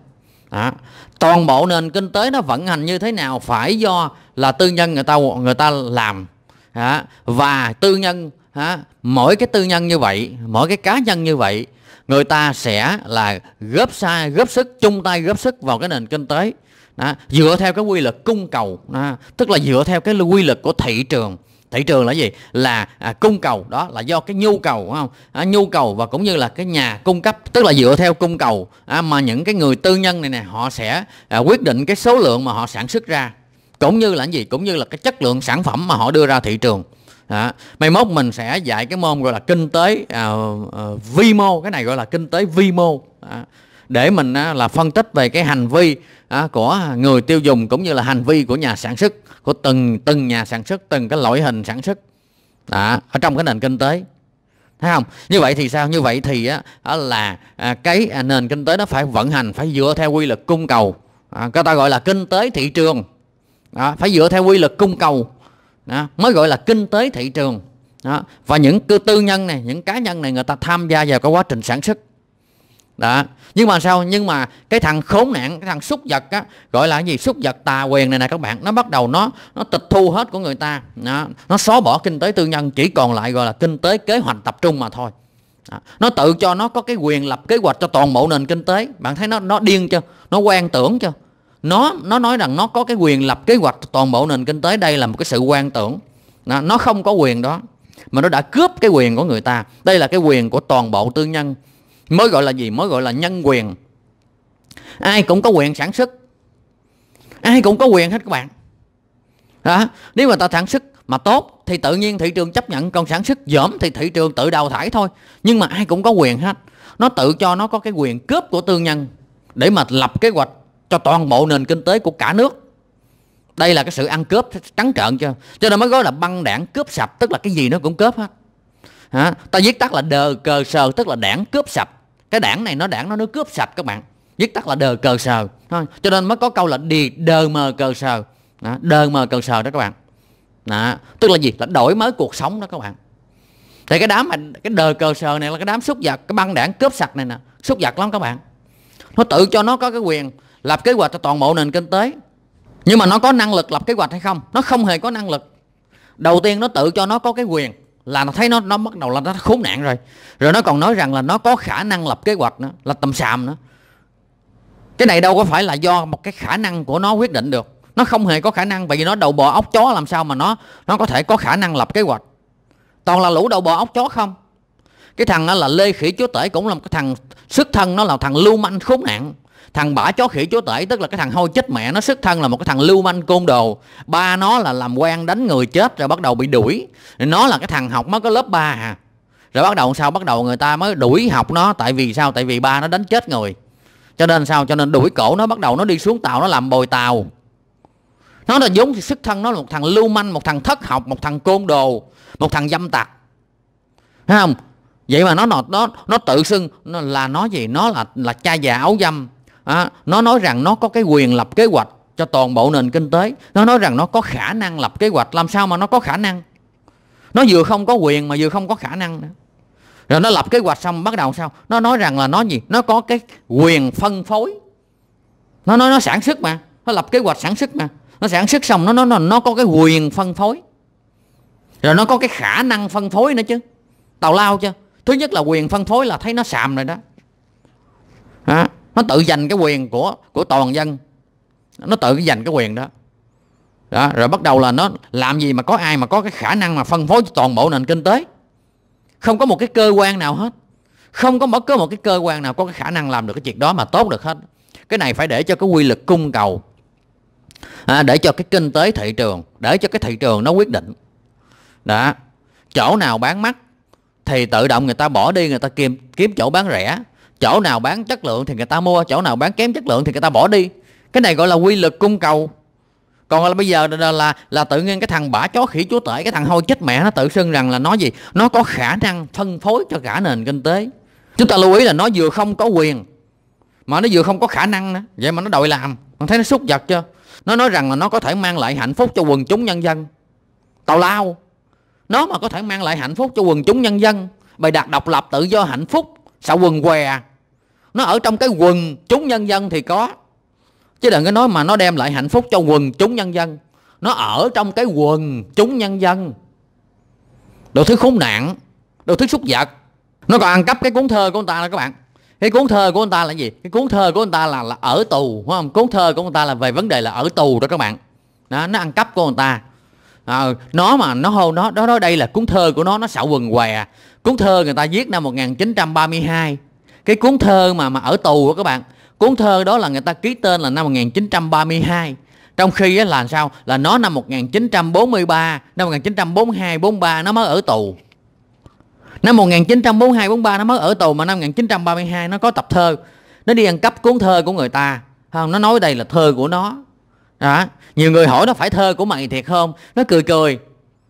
à, toàn bộ nền kinh tế nó vận hành như thế nào phải do là tư nhân người ta người ta làm à, và tư nhân à, mỗi cái tư nhân như vậy mỗi cái cá nhân như vậy người ta sẽ là góp sai góp sức chung tay góp sức vào cái nền kinh tế à, dựa theo cái quy luật cung cầu à, tức là dựa theo cái quy luật của thị trường thị trường là gì là à, cung cầu đó là do cái nhu cầu không à, nhu cầu và cũng như là cái nhà cung cấp tức là dựa theo cung cầu à, mà những cái người tư nhân này nè họ sẽ à, quyết định cái số lượng mà họ sản xuất ra cũng như là cái gì cũng như là cái chất lượng sản phẩm mà họ đưa ra thị trường đó. mai mốt mình sẽ dạy cái môn gọi là kinh tế à, à, vi mô cái này gọi là kinh tế vi mô à, để mình à, là phân tích về cái hành vi à, của người tiêu dùng cũng như là hành vi của nhà sản xuất của từng từng nhà sản xuất từng cái loại hình sản xuất đó, ở trong cái nền kinh tế thấy không như vậy thì sao như vậy thì á, là à, cái à, nền kinh tế nó phải vận hành phải dựa theo quy luật cung cầu à, người ta gọi là kinh tế thị trường đó, phải dựa theo quy luật cung cầu đó, mới gọi là kinh tế thị trường đó. và những tư, tư nhân này những cá nhân này người ta tham gia vào cái quá trình sản xuất đó nhưng mà sao nhưng mà cái thằng khốn nạn cái thằng xúc vật á gọi là cái gì xúc vật tà quyền này nè các bạn nó bắt đầu nó nó tịch thu hết của người ta đó. nó xóa bỏ kinh tế tư nhân chỉ còn lại gọi là kinh tế kế hoạch tập trung mà thôi đó. nó tự cho nó có cái quyền lập kế hoạch cho toàn bộ nền kinh tế bạn thấy nó nó điên chưa nó quan tưởng chưa nó nó nói rằng nó có cái quyền lập kế hoạch toàn bộ nền kinh tế đây là một cái sự quan tưởng nó, nó không có quyền đó mà nó đã cướp cái quyền của người ta đây là cái quyền của toàn bộ tư nhân mới gọi là gì mới gọi là nhân quyền ai cũng có quyền sản xuất ai cũng có quyền hết các bạn đó. nếu mà ta sản xuất mà tốt thì tự nhiên thị trường chấp nhận còn sản xuất dởm thì thị trường tự đào thải thôi nhưng mà ai cũng có quyền hết nó tự cho nó có cái quyền cướp của tư nhân để mà lập kế hoạch cho toàn bộ nền kinh tế của cả nước đây là cái sự ăn cướp trắng trợn cho cho nên mới gọi là băng đảng cướp sạch tức là cái gì nó cũng cướp hết hả ta viết tắt là đờ cờ sờ tức là đảng cướp sạch cái đảng này nó đảng nó nó cướp sạch các bạn viết tắt là đờ cờ sờ thôi cho nên mới có câu là đi đờ mờ cờ sờ đó, đờ mờ cờ sờ đó các bạn đó, tức là gì là đổi mới cuộc sống đó các bạn thì cái đám mà cái đờ cờ sờ này là cái đám xúc vật cái băng đảng cướp sạch này nè xúc vật lắm các bạn nó tự cho nó có cái quyền lập kế hoạch cho toàn bộ nền kinh tế nhưng mà nó có năng lực lập kế hoạch hay không nó không hề có năng lực đầu tiên nó tự cho nó có cái quyền là nó thấy nó nó bắt đầu là nó khốn nạn rồi rồi nó còn nói rằng là nó có khả năng lập kế hoạch nữa là tầm sàm nữa cái này đâu có phải là do một cái khả năng của nó quyết định được nó không hề có khả năng bởi vì nó đầu bò ốc chó làm sao mà nó nó có thể có khả năng lập kế hoạch toàn là lũ đầu bò ốc chó không cái thằng đó là lê khỉ chúa tể cũng là một cái thằng xuất thân nó là thằng lưu manh khốn nạn thằng bả chó khỉ chó tẩy tức là cái thằng hôi chết mẹ nó xuất thân là một cái thằng lưu manh côn đồ ba nó là làm quen đánh người chết rồi bắt đầu bị đuổi nó là cái thằng học mới có lớp 3 à rồi bắt đầu sao bắt đầu người ta mới đuổi học nó tại vì sao tại vì ba nó đánh chết người cho nên sao cho nên đuổi cổ nó bắt đầu nó đi xuống tàu nó làm bồi tàu nó là vốn xuất thân nó là một thằng lưu manh một thằng thất học một thằng côn đồ một thằng dâm tặc thấy không vậy mà nó nó nó, nó tự xưng nó là nó gì nó là là cha già áo dâm à, nó nói rằng nó có cái quyền lập kế hoạch cho toàn bộ nền kinh tế nó nói rằng nó có khả năng lập kế hoạch làm sao mà nó có khả năng nó vừa không có quyền mà vừa không có khả năng nữa rồi nó lập kế hoạch xong bắt đầu sao nó nói rằng là nó gì nó có cái quyền phân phối nó nói nó sản xuất mà nó lập kế hoạch sản xuất mà nó sản xuất xong nó nó nó nó có cái quyền phân phối rồi nó có cái khả năng phân phối nữa chứ tào lao chứ thứ nhất là quyền phân phối là thấy nó xàm rồi đó à, nó tự giành cái quyền của của toàn dân nó tự giành cái quyền đó đó rồi bắt đầu là nó làm gì mà có ai mà có cái khả năng mà phân phối cho toàn bộ nền kinh tế không có một cái cơ quan nào hết không có bất cứ một cái cơ quan nào có cái khả năng làm được cái chuyện đó mà tốt được hết cái này phải để cho cái quy luật cung cầu à, để cho cái kinh tế thị trường để cho cái thị trường nó quyết định đó chỗ nào bán mắc thì tự động người ta bỏ đi người ta kiếm kiếm chỗ bán rẻ chỗ nào bán chất lượng thì người ta mua chỗ nào bán kém chất lượng thì người ta bỏ đi cái này gọi là quy luật cung cầu còn là bây giờ là, là là tự nhiên cái thằng bả chó khỉ chúa tể cái thằng hôi chết mẹ nó tự xưng rằng là nó gì nó có khả năng phân phối cho cả nền kinh tế chúng ta lưu ý là nó vừa không có quyền mà nó vừa không có khả năng nữa vậy mà nó đòi làm mình thấy nó xúc vật chưa nó nói rằng là nó có thể mang lại hạnh phúc cho quần chúng nhân dân tào lao nó mà có thể mang lại hạnh phúc cho quần chúng nhân dân bày đặt độc lập tự do hạnh phúc sợ quần què à? nó ở trong cái quần chúng nhân dân thì có chứ đừng có nói mà nó đem lại hạnh phúc cho quần chúng nhân dân nó ở trong cái quần chúng nhân dân đồ thứ khốn nạn đồ thứ xúc vật nó còn ăn cắp cái cuốn thơ của người ta đó các bạn cái cuốn thơ của người ta là gì cái cuốn thơ của người ta là, là ở tù phải không cuốn thơ của người ta là về vấn đề là ở tù đó các bạn đó, nó ăn cắp của người ta à, nó mà nó hô nó đó đó đây là cuốn thơ của nó nó xạo quần què à cuốn thơ người ta viết năm 1932 cái cuốn thơ mà mà ở tù đó các bạn cuốn thơ đó là người ta ký tên là năm 1932 trong khi là sao là nó năm 1943 năm 1942 43 nó mới ở tù năm 1942 43 nó mới ở tù mà năm 1932 nó có tập thơ nó đi ăn cắp cuốn thơ của người ta không nó nói đây là thơ của nó đó nhiều người hỏi nó phải thơ của mày thiệt không nó cười cười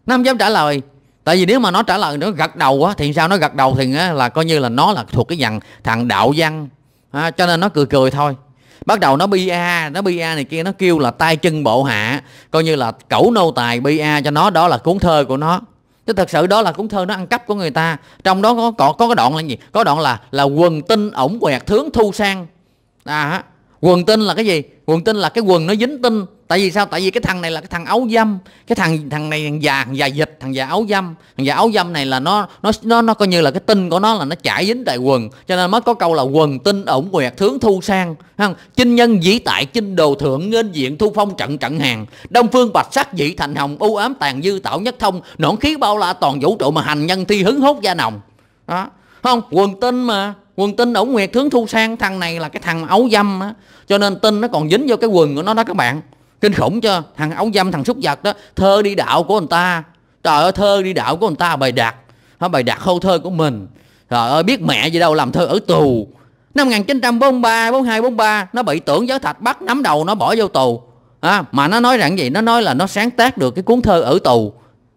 nó không dám trả lời tại vì nếu mà nó trả lời nó gật đầu á thì sao nó gật đầu thì là coi như là nó là thuộc cái dạng thằng đạo văn à, cho nên nó cười cười thôi bắt đầu nó bi a nó bi a này kia nó kêu là tay chân bộ hạ coi như là cẩu nô tài bi a cho nó đó là cuốn thơ của nó chứ thật sự đó là cuốn thơ nó ăn cắp của người ta trong đó có có, có cái đoạn là gì có đoạn là là quần tinh ổng quẹt thướng thu sang à quần tinh là cái gì quần tinh là cái quần nó dính tinh tại vì sao tại vì cái thằng này là cái thằng áo dâm cái thằng thằng này thằng già thằng già dịch thằng già áo dâm thằng già áo dâm này là nó nó nó nó coi như là cái tinh của nó là nó chảy dính đại quần cho nên mới có câu là quần tinh ổn quẹt thướng thu sang không chinh nhân dĩ tại chinh đồ thượng nên diện thu phong trận trận hàng đông phương bạch sắc dị thành hồng u ám tàn dư tạo nhất thông nõn khí bao la toàn vũ trụ mà hành nhân thi hứng hốt gia nồng đó không quần tinh mà quần tinh ổng nguyệt thướng thu sang thằng này là cái thằng ấu dâm á cho nên tinh nó còn dính vô cái quần của nó đó các bạn kinh khủng chưa thằng ống dâm thằng xúc vật đó thơ đi đạo của người ta trời ơi thơ đi đạo của người ta bài đặt bài đặt khâu thơ của mình trời ơi biết mẹ gì đâu làm thơ ở tù năm 1943 42 43 nó bị tưởng giáo thạch bắt nắm đầu nó bỏ vô tù à, mà nó nói rằng gì nó nói là nó sáng tác được cái cuốn thơ ở tù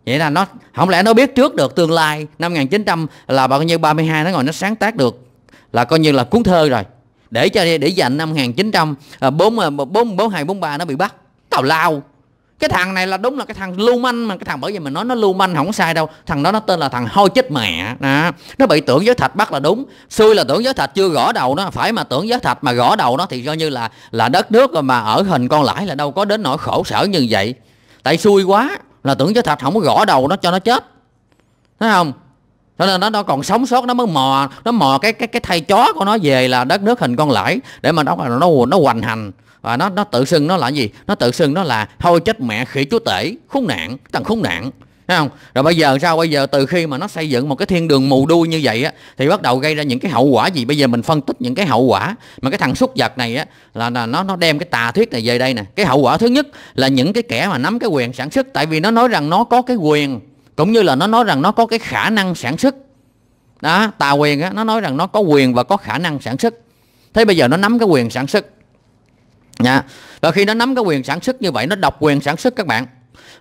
vậy là nó không lẽ nó biết trước được tương lai năm 1900 là bao nhiêu 32 nó ngồi nó sáng tác được là coi như là cuốn thơ rồi để cho để dành năm 1900 4 42 43 nó bị bắt tào lao cái thằng này là đúng là cái thằng lưu manh mà cái thằng bởi vì mình nói nó lưu manh không sai đâu thằng đó nó tên là thằng hôi chết mẹ nè nó bị tưởng giới thạch bắt là đúng xui là tưởng giới thạch chưa gõ đầu nó phải mà tưởng giới thạch mà gõ đầu nó thì coi như là là đất nước mà ở hình con lãi là đâu có đến nỗi khổ sở như vậy tại xui quá là tưởng giới thạch không có gõ đầu nó cho nó chết thấy không cho nên nó, nó còn sống sót nó mới mò nó mò cái cái cái thay chó của nó về là đất nước hình con lãi để mà nó nó nó hoành hành và nó nó tự xưng nó là gì nó tự xưng nó là thôi chết mẹ khỉ chúa tể khốn nạn thằng khốn nạn Thấy không? Rồi bây giờ sao? Bây giờ từ khi mà nó xây dựng một cái thiên đường mù đuôi như vậy á thì bắt đầu gây ra những cái hậu quả gì? Bây giờ mình phân tích những cái hậu quả mà cái thằng xúc vật này á là, là nó nó đem cái tà thuyết này về đây nè. Cái hậu quả thứ nhất là những cái kẻ mà nắm cái quyền sản xuất tại vì nó nói rằng nó có cái quyền cũng như là nó nói rằng nó có cái khả năng sản xuất. Đó, tà quyền á nó nói rằng nó có quyền và có khả năng sản xuất. Thế bây giờ nó nắm cái quyền sản xuất Nha. Và khi nó nắm cái quyền sản xuất như vậy nó độc quyền sản xuất các bạn.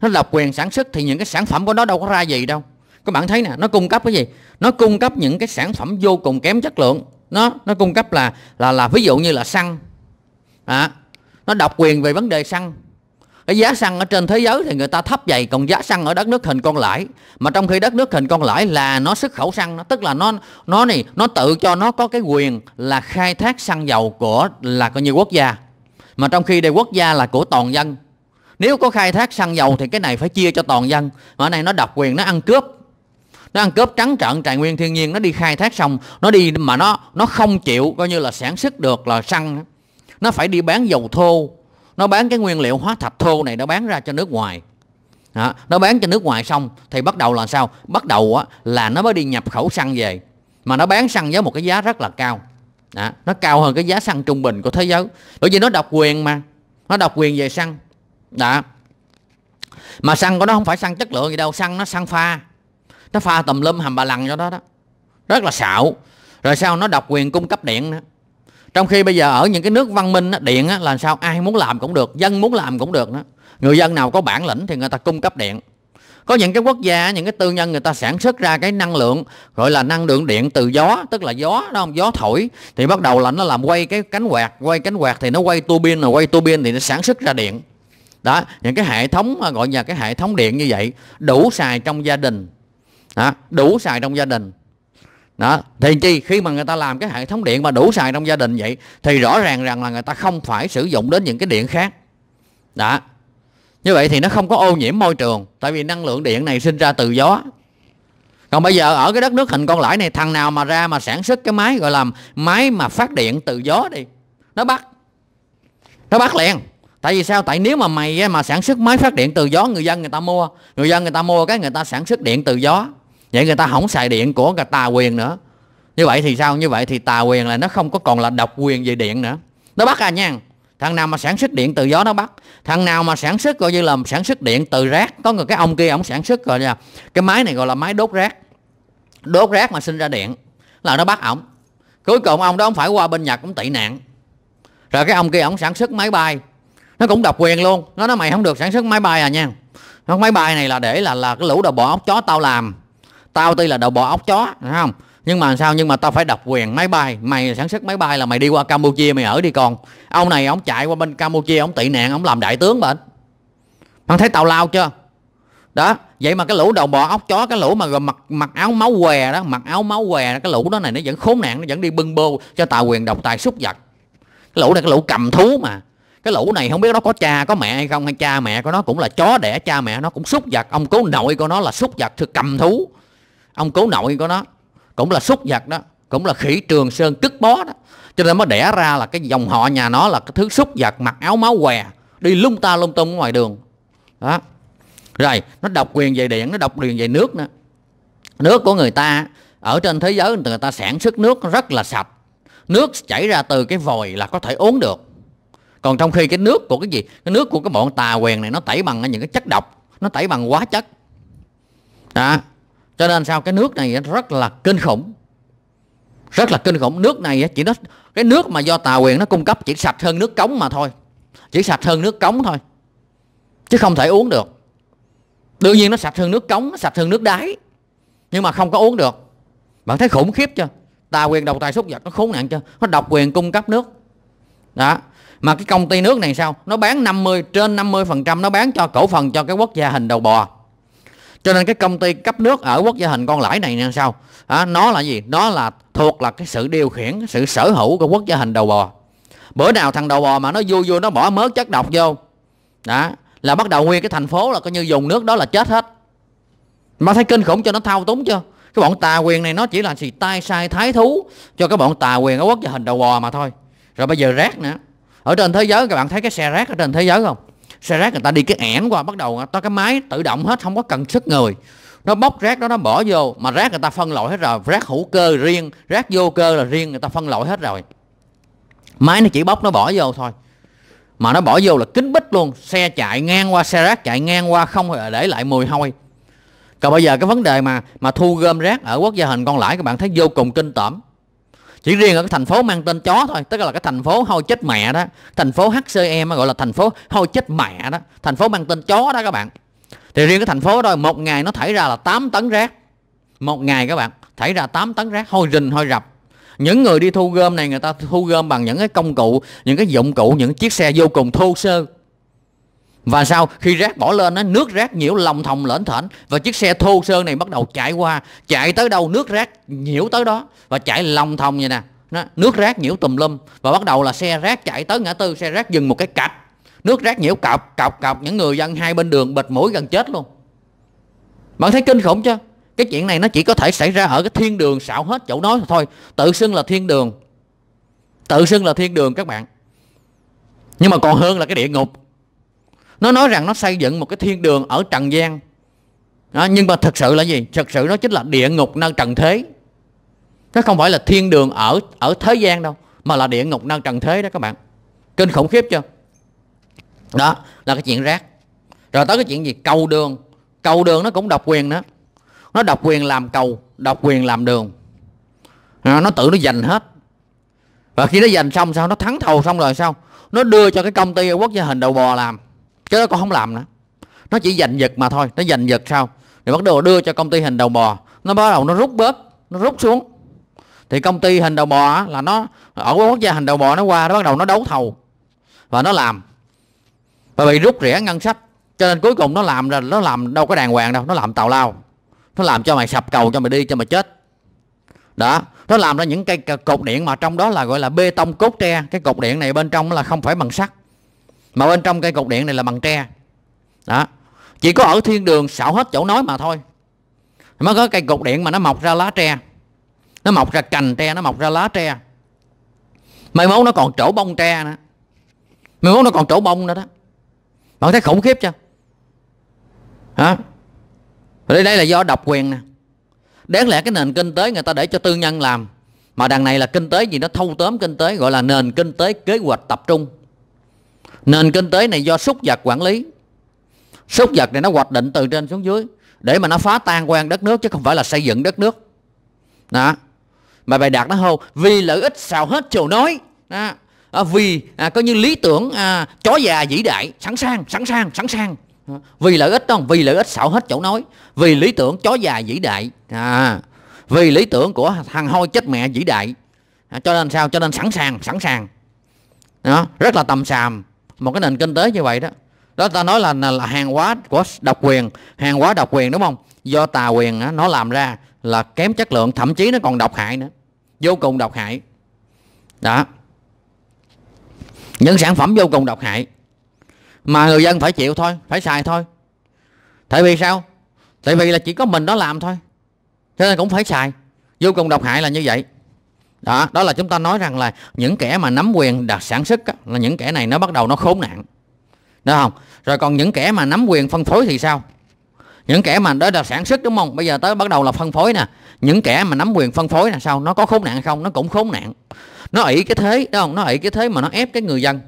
Nó độc quyền sản xuất thì những cái sản phẩm của nó đâu có ra gì đâu. Các bạn thấy nè, nó cung cấp cái gì? Nó cung cấp những cái sản phẩm vô cùng kém chất lượng. Nó nó cung cấp là là là ví dụ như là xăng. À, nó độc quyền về vấn đề xăng. Cái giá xăng ở trên thế giới thì người ta thấp vậy còn giá xăng ở đất nước hình con lãi mà trong khi đất nước hình con lãi là nó xuất khẩu xăng nó tức là nó nó này nó tự cho nó có cái quyền là khai thác xăng dầu của là coi như quốc gia mà trong khi đây quốc gia là của toàn dân nếu có khai thác xăng dầu thì cái này phải chia cho toàn dân mà ở này nó độc quyền nó ăn cướp nó ăn cướp trắng trợn tài nguyên thiên nhiên nó đi khai thác xong nó đi mà nó nó không chịu coi như là sản xuất được là xăng nó phải đi bán dầu thô nó bán cái nguyên liệu hóa thạch thô này nó bán ra cho nước ngoài đó, nó bán cho nước ngoài xong thì bắt đầu là sao bắt đầu á, là nó mới đi nhập khẩu xăng về mà nó bán xăng với một cái giá rất là cao đó, nó cao hơn cái giá xăng trung bình của thế giới bởi vì nó độc quyền mà nó độc quyền về xăng đó mà xăng của nó không phải xăng chất lượng gì đâu xăng nó xăng pha nó pha tùm lum hầm bà lằng cho đó đó rất là xạo rồi sao nó độc quyền cung cấp điện nữa trong khi bây giờ ở những cái nước văn minh đó, điện đó, là sao ai muốn làm cũng được dân muốn làm cũng được đó người dân nào có bản lĩnh thì người ta cung cấp điện có những cái quốc gia những cái tư nhân người ta sản xuất ra cái năng lượng gọi là năng lượng điện từ gió tức là gió đó không gió thổi thì bắt đầu là nó làm quay cái cánh quạt quay cánh quạt thì nó quay tua bin rồi quay tua bin thì nó sản xuất ra điện đó những cái hệ thống à, gọi là cái hệ thống điện như vậy đủ xài trong gia đình đó, đủ xài trong gia đình đó thì chi khi mà người ta làm cái hệ thống điện mà đủ xài trong gia đình vậy thì rõ ràng rằng là người ta không phải sử dụng đến những cái điện khác đó như vậy thì nó không có ô nhiễm môi trường tại vì năng lượng điện này sinh ra từ gió còn bây giờ ở cái đất nước hình con lãi này thằng nào mà ra mà sản xuất cái máy gọi là máy mà phát điện từ gió đi nó bắt nó bắt liền tại vì sao tại nếu mà mày mà sản xuất máy phát điện từ gió người dân người ta mua người dân người ta mua cái người ta sản xuất điện từ gió vậy người ta không xài điện của cả tà quyền nữa như vậy thì sao như vậy thì tà quyền là nó không có còn là độc quyền về điện nữa nó bắt à nha thằng nào mà sản xuất điện từ gió nó bắt thằng nào mà sản xuất coi như là sản xuất điện từ rác có người cái ông kia ông sản xuất rồi nha cái máy này gọi là máy đốt rác đốt rác mà sinh ra điện là nó bắt ổng cuối cùng ông đó ông phải qua bên nhật cũng tị nạn rồi cái ông kia ông sản xuất máy bay nó cũng độc quyền luôn nó nói mày không được sản xuất máy bay à nha máy bay này là để là là cái lũ đầu bò ốc chó tao làm tao tuy là đầu bò ốc chó đúng không nhưng mà sao nhưng mà tao phải đọc quyền máy bay mày sản xuất máy bay là mày đi qua campuchia mày ở đi con ông này ông chạy qua bên campuchia ông tị nạn ông làm đại tướng bệnh bạn thấy tào lao chưa đó vậy mà cái lũ đầu bò ốc chó cái lũ mà gồm mặc mặc áo máu què đó mặc áo máu què đó, cái lũ đó này nó vẫn khốn nạn nó vẫn đi bưng bô cho tào quyền độc tài xúc vật cái lũ này cái lũ cầm thú mà cái lũ này không biết nó có cha có mẹ hay không hay cha mẹ của nó cũng là chó đẻ cha mẹ nó cũng xúc vật ông cố nội của nó là xúc vật thực cầm thú ông cố nội của nó cũng là xúc vật đó cũng là khỉ trường sơn tức bó đó cho nên mới đẻ ra là cái dòng họ nhà nó là cái thứ xúc vật mặc áo máu què đi lung ta lung tung ngoài đường đó rồi nó độc quyền về điện nó độc quyền về nước nữa nước của người ta ở trên thế giới người ta sản xuất nước rất là sạch nước chảy ra từ cái vòi là có thể uống được còn trong khi cái nước của cái gì cái nước của cái bọn tà quyền này nó tẩy bằng những cái chất độc nó tẩy bằng hóa chất đó cho nên sao cái nước này rất là kinh khủng rất là kinh khủng nước này chỉ nó cái nước mà do tà quyền nó cung cấp chỉ sạch hơn nước cống mà thôi chỉ sạch hơn nước cống thôi chứ không thể uống được đương nhiên nó sạch hơn nước cống nó sạch hơn nước đáy nhưng mà không có uống được bạn thấy khủng khiếp chưa tà quyền độc tài xúc vật nó khốn nạn chưa nó độc quyền cung cấp nước đó mà cái công ty nước này sao nó bán 50 trên 50 phần trăm nó bán cho cổ phần cho cái quốc gia hình đầu bò cho nên cái công ty cấp nước ở quốc gia hình con lãi này là sao à, nó là gì nó là thuộc là cái sự điều khiển sự sở hữu của quốc gia hình đầu bò bữa nào thằng đầu bò mà nó vui vui nó bỏ mớ chất độc vô đó là bắt đầu nguyên cái thành phố là coi như dùng nước đó là chết hết mà thấy kinh khủng cho nó thao túng chưa cái bọn tà quyền này nó chỉ là gì tai sai thái thú cho cái bọn tà quyền ở quốc gia hình đầu bò mà thôi rồi bây giờ rác nữa ở trên thế giới các bạn thấy cái xe rác ở trên thế giới không xe rác người ta đi cái ẻn qua bắt đầu tới cái máy tự động hết không có cần sức người nó bóc rác đó nó bỏ vô mà rác người ta phân loại hết rồi rác hữu cơ riêng rác vô cơ là riêng người ta phân loại hết rồi máy nó chỉ bóc nó bỏ vô thôi mà nó bỏ vô là kín bích luôn xe chạy ngang qua xe rác chạy ngang qua không để lại mùi hôi còn bây giờ cái vấn đề mà mà thu gom rác ở quốc gia hình con lãi các bạn thấy vô cùng kinh tởm chỉ riêng ở cái thành phố mang tên chó thôi tức là cái thành phố hôi chết mẹ đó thành phố HCM gọi là thành phố hôi chết mẹ đó thành phố mang tên chó đó các bạn thì riêng cái thành phố đó một ngày nó thải ra là 8 tấn rác một ngày các bạn thải ra 8 tấn rác hôi rình hôi rập những người đi thu gom này người ta thu gom bằng những cái công cụ những cái dụng cụ những chiếc xe vô cùng thô sơ và sau khi rác bỏ lên nó nước rác nhiễu lòng thòng lẫn thển và chiếc xe thô sơn này bắt đầu chạy qua chạy tới đâu nước rác nhiễu tới đó và chạy lòng thòng vậy nè nước rác nhiễu tùm lum và bắt đầu là xe rác chạy tới ngã tư xe rác dừng một cái cạch nước rác nhiễu cọc cọc cọc những người dân hai bên đường bịt mũi gần chết luôn bạn thấy kinh khủng chưa cái chuyện này nó chỉ có thể xảy ra ở cái thiên đường xạo hết chỗ nói thôi tự xưng là thiên đường tự xưng là thiên đường các bạn nhưng mà còn hơn là cái địa ngục nó nói rằng nó xây dựng một cái thiên đường ở trần gian đó, nhưng mà thực sự là gì thực sự nó chính là địa ngục nơi trần thế nó không phải là thiên đường ở ở thế gian đâu mà là địa ngục nơi trần thế đó các bạn kinh khủng khiếp chưa đó là cái chuyện rác rồi tới cái chuyện gì cầu đường cầu đường nó cũng độc quyền đó nó độc quyền làm cầu độc quyền làm đường nó tự nó giành hết và khi nó giành xong sao nó thắng thầu xong rồi sao nó đưa cho cái công ty quốc gia hình đầu bò làm cái đó con không làm nữa nó chỉ giành giật mà thôi nó giành giật sao rồi bắt đầu đưa cho công ty hình đầu bò nó bắt đầu nó rút bớt nó rút xuống thì công ty hình đầu bò là nó ở quốc gia hình đầu bò nó qua nó bắt đầu nó đấu thầu và nó làm và bị rút rẻ ngân sách cho nên cuối cùng nó làm là nó làm đâu có đàng hoàng đâu nó làm tào lao nó làm cho mày sập cầu cho mày đi cho mày chết đó nó làm ra những cây cột điện mà trong đó là gọi là bê tông cốt tre cái cột điện này bên trong là không phải bằng sắt mà bên trong cây cột điện này là bằng tre đó chỉ có ở thiên đường xạo hết chỗ nói mà thôi mới có cây cột điện mà nó mọc ra lá tre nó mọc ra cành tre nó mọc ra lá tre mai mốt nó còn trổ bông tre nữa mai mốt nó còn trổ bông nữa đó bạn thấy khủng khiếp chưa hả đây đây là do độc quyền nè đáng lẽ cái nền kinh tế người ta để cho tư nhân làm mà đằng này là kinh tế gì nó thâu tóm kinh tế gọi là nền kinh tế kế hoạch tập trung nền kinh tế này do súc vật quản lý súc vật này nó hoạch định từ trên xuống dưới để mà nó phá tan quan đất nước chứ không phải là xây dựng đất nước đó mà bài đạt nó hô vì lợi ích xào hết chiều nói đó. À, vì à, coi như lý tưởng à, chó già vĩ đại sẵn sàng sẵn sàng sẵn sàng vì lợi ích không vì lợi ích xạo hết chỗ nói vì lý tưởng chó già vĩ đại à, vì lý tưởng của thằng hôi chết mẹ vĩ đại à, cho nên sao cho nên sẵn sàng sẵn sàng đó rất là tầm sàm một cái nền kinh tế như vậy đó đó ta nói là, là hàng hóa của độc quyền hàng hóa độc quyền đúng không do tà quyền á, nó làm ra là kém chất lượng thậm chí nó còn độc hại nữa vô cùng độc hại đó những sản phẩm vô cùng độc hại mà người dân phải chịu thôi phải xài thôi tại vì sao tại vì là chỉ có mình nó làm thôi cho nên cũng phải xài vô cùng độc hại là như vậy đó đó là chúng ta nói rằng là những kẻ mà nắm quyền đặt sản xuất á, là những kẻ này nó bắt đầu nó khốn nạn đúng không rồi còn những kẻ mà nắm quyền phân phối thì sao những kẻ mà đó là sản xuất đúng không bây giờ tới bắt đầu là phân phối nè những kẻ mà nắm quyền phân phối là sao nó có khốn nạn không nó cũng khốn nạn nó ỷ cái thế đúng không nó ỷ cái thế mà nó ép cái người dân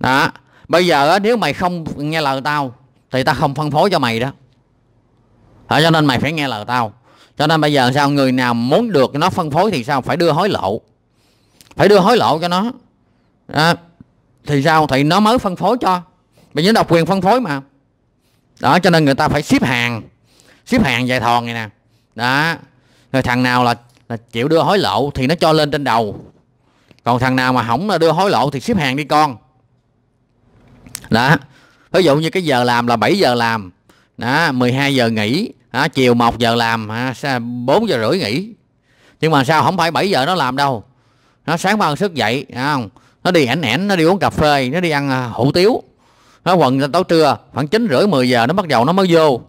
đó bây giờ nếu mày không nghe lời tao thì tao không phân phối cho mày đó đó cho nên mày phải nghe lời tao cho nên bây giờ sao người nào muốn được nó phân phối thì sao phải đưa hối lộ phải đưa hối lộ cho nó à, thì sao thì nó mới phân phối cho mình nhớ độc quyền phân phối mà đó cho nên người ta phải ship hàng ship hàng dài thòn này nè đó rồi thằng nào là là chịu đưa hối lộ thì nó cho lên trên đầu còn thằng nào mà không là đưa hối lộ thì ship hàng đi con đó ví dụ như cái giờ làm là 7 giờ làm đó 12 giờ nghỉ à, chiều 1 giờ làm à, 4 giờ rưỡi nghỉ nhưng mà sao không phải 7 giờ nó làm đâu nó sáng bao sức dậy không nó đi ảnh ảnh nó đi uống cà phê nó đi ăn à, hủ tiếu nó quần lên tối trưa khoảng 9 rưỡi 10 giờ nó bắt đầu nó mới vô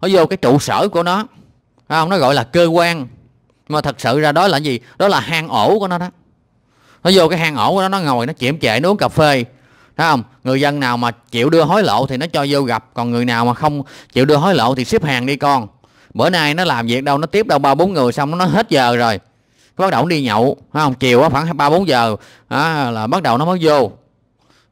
nó vô cái trụ sở của nó không nó gọi là cơ quan mà thật sự ra đó là gì đó là hang ổ của nó đó nó vô cái hang ổ của nó nó ngồi nó chiểm chệ nó uống cà phê phải không người dân nào mà chịu đưa hối lộ thì nó cho vô gặp còn người nào mà không chịu đưa hối lộ thì xếp hàng đi con bữa nay nó làm việc đâu nó tiếp đâu ba bốn người xong nó hết giờ rồi bắt đầu đi nhậu phải không chiều khoảng ba bốn giờ đó, là bắt đầu nó mới vô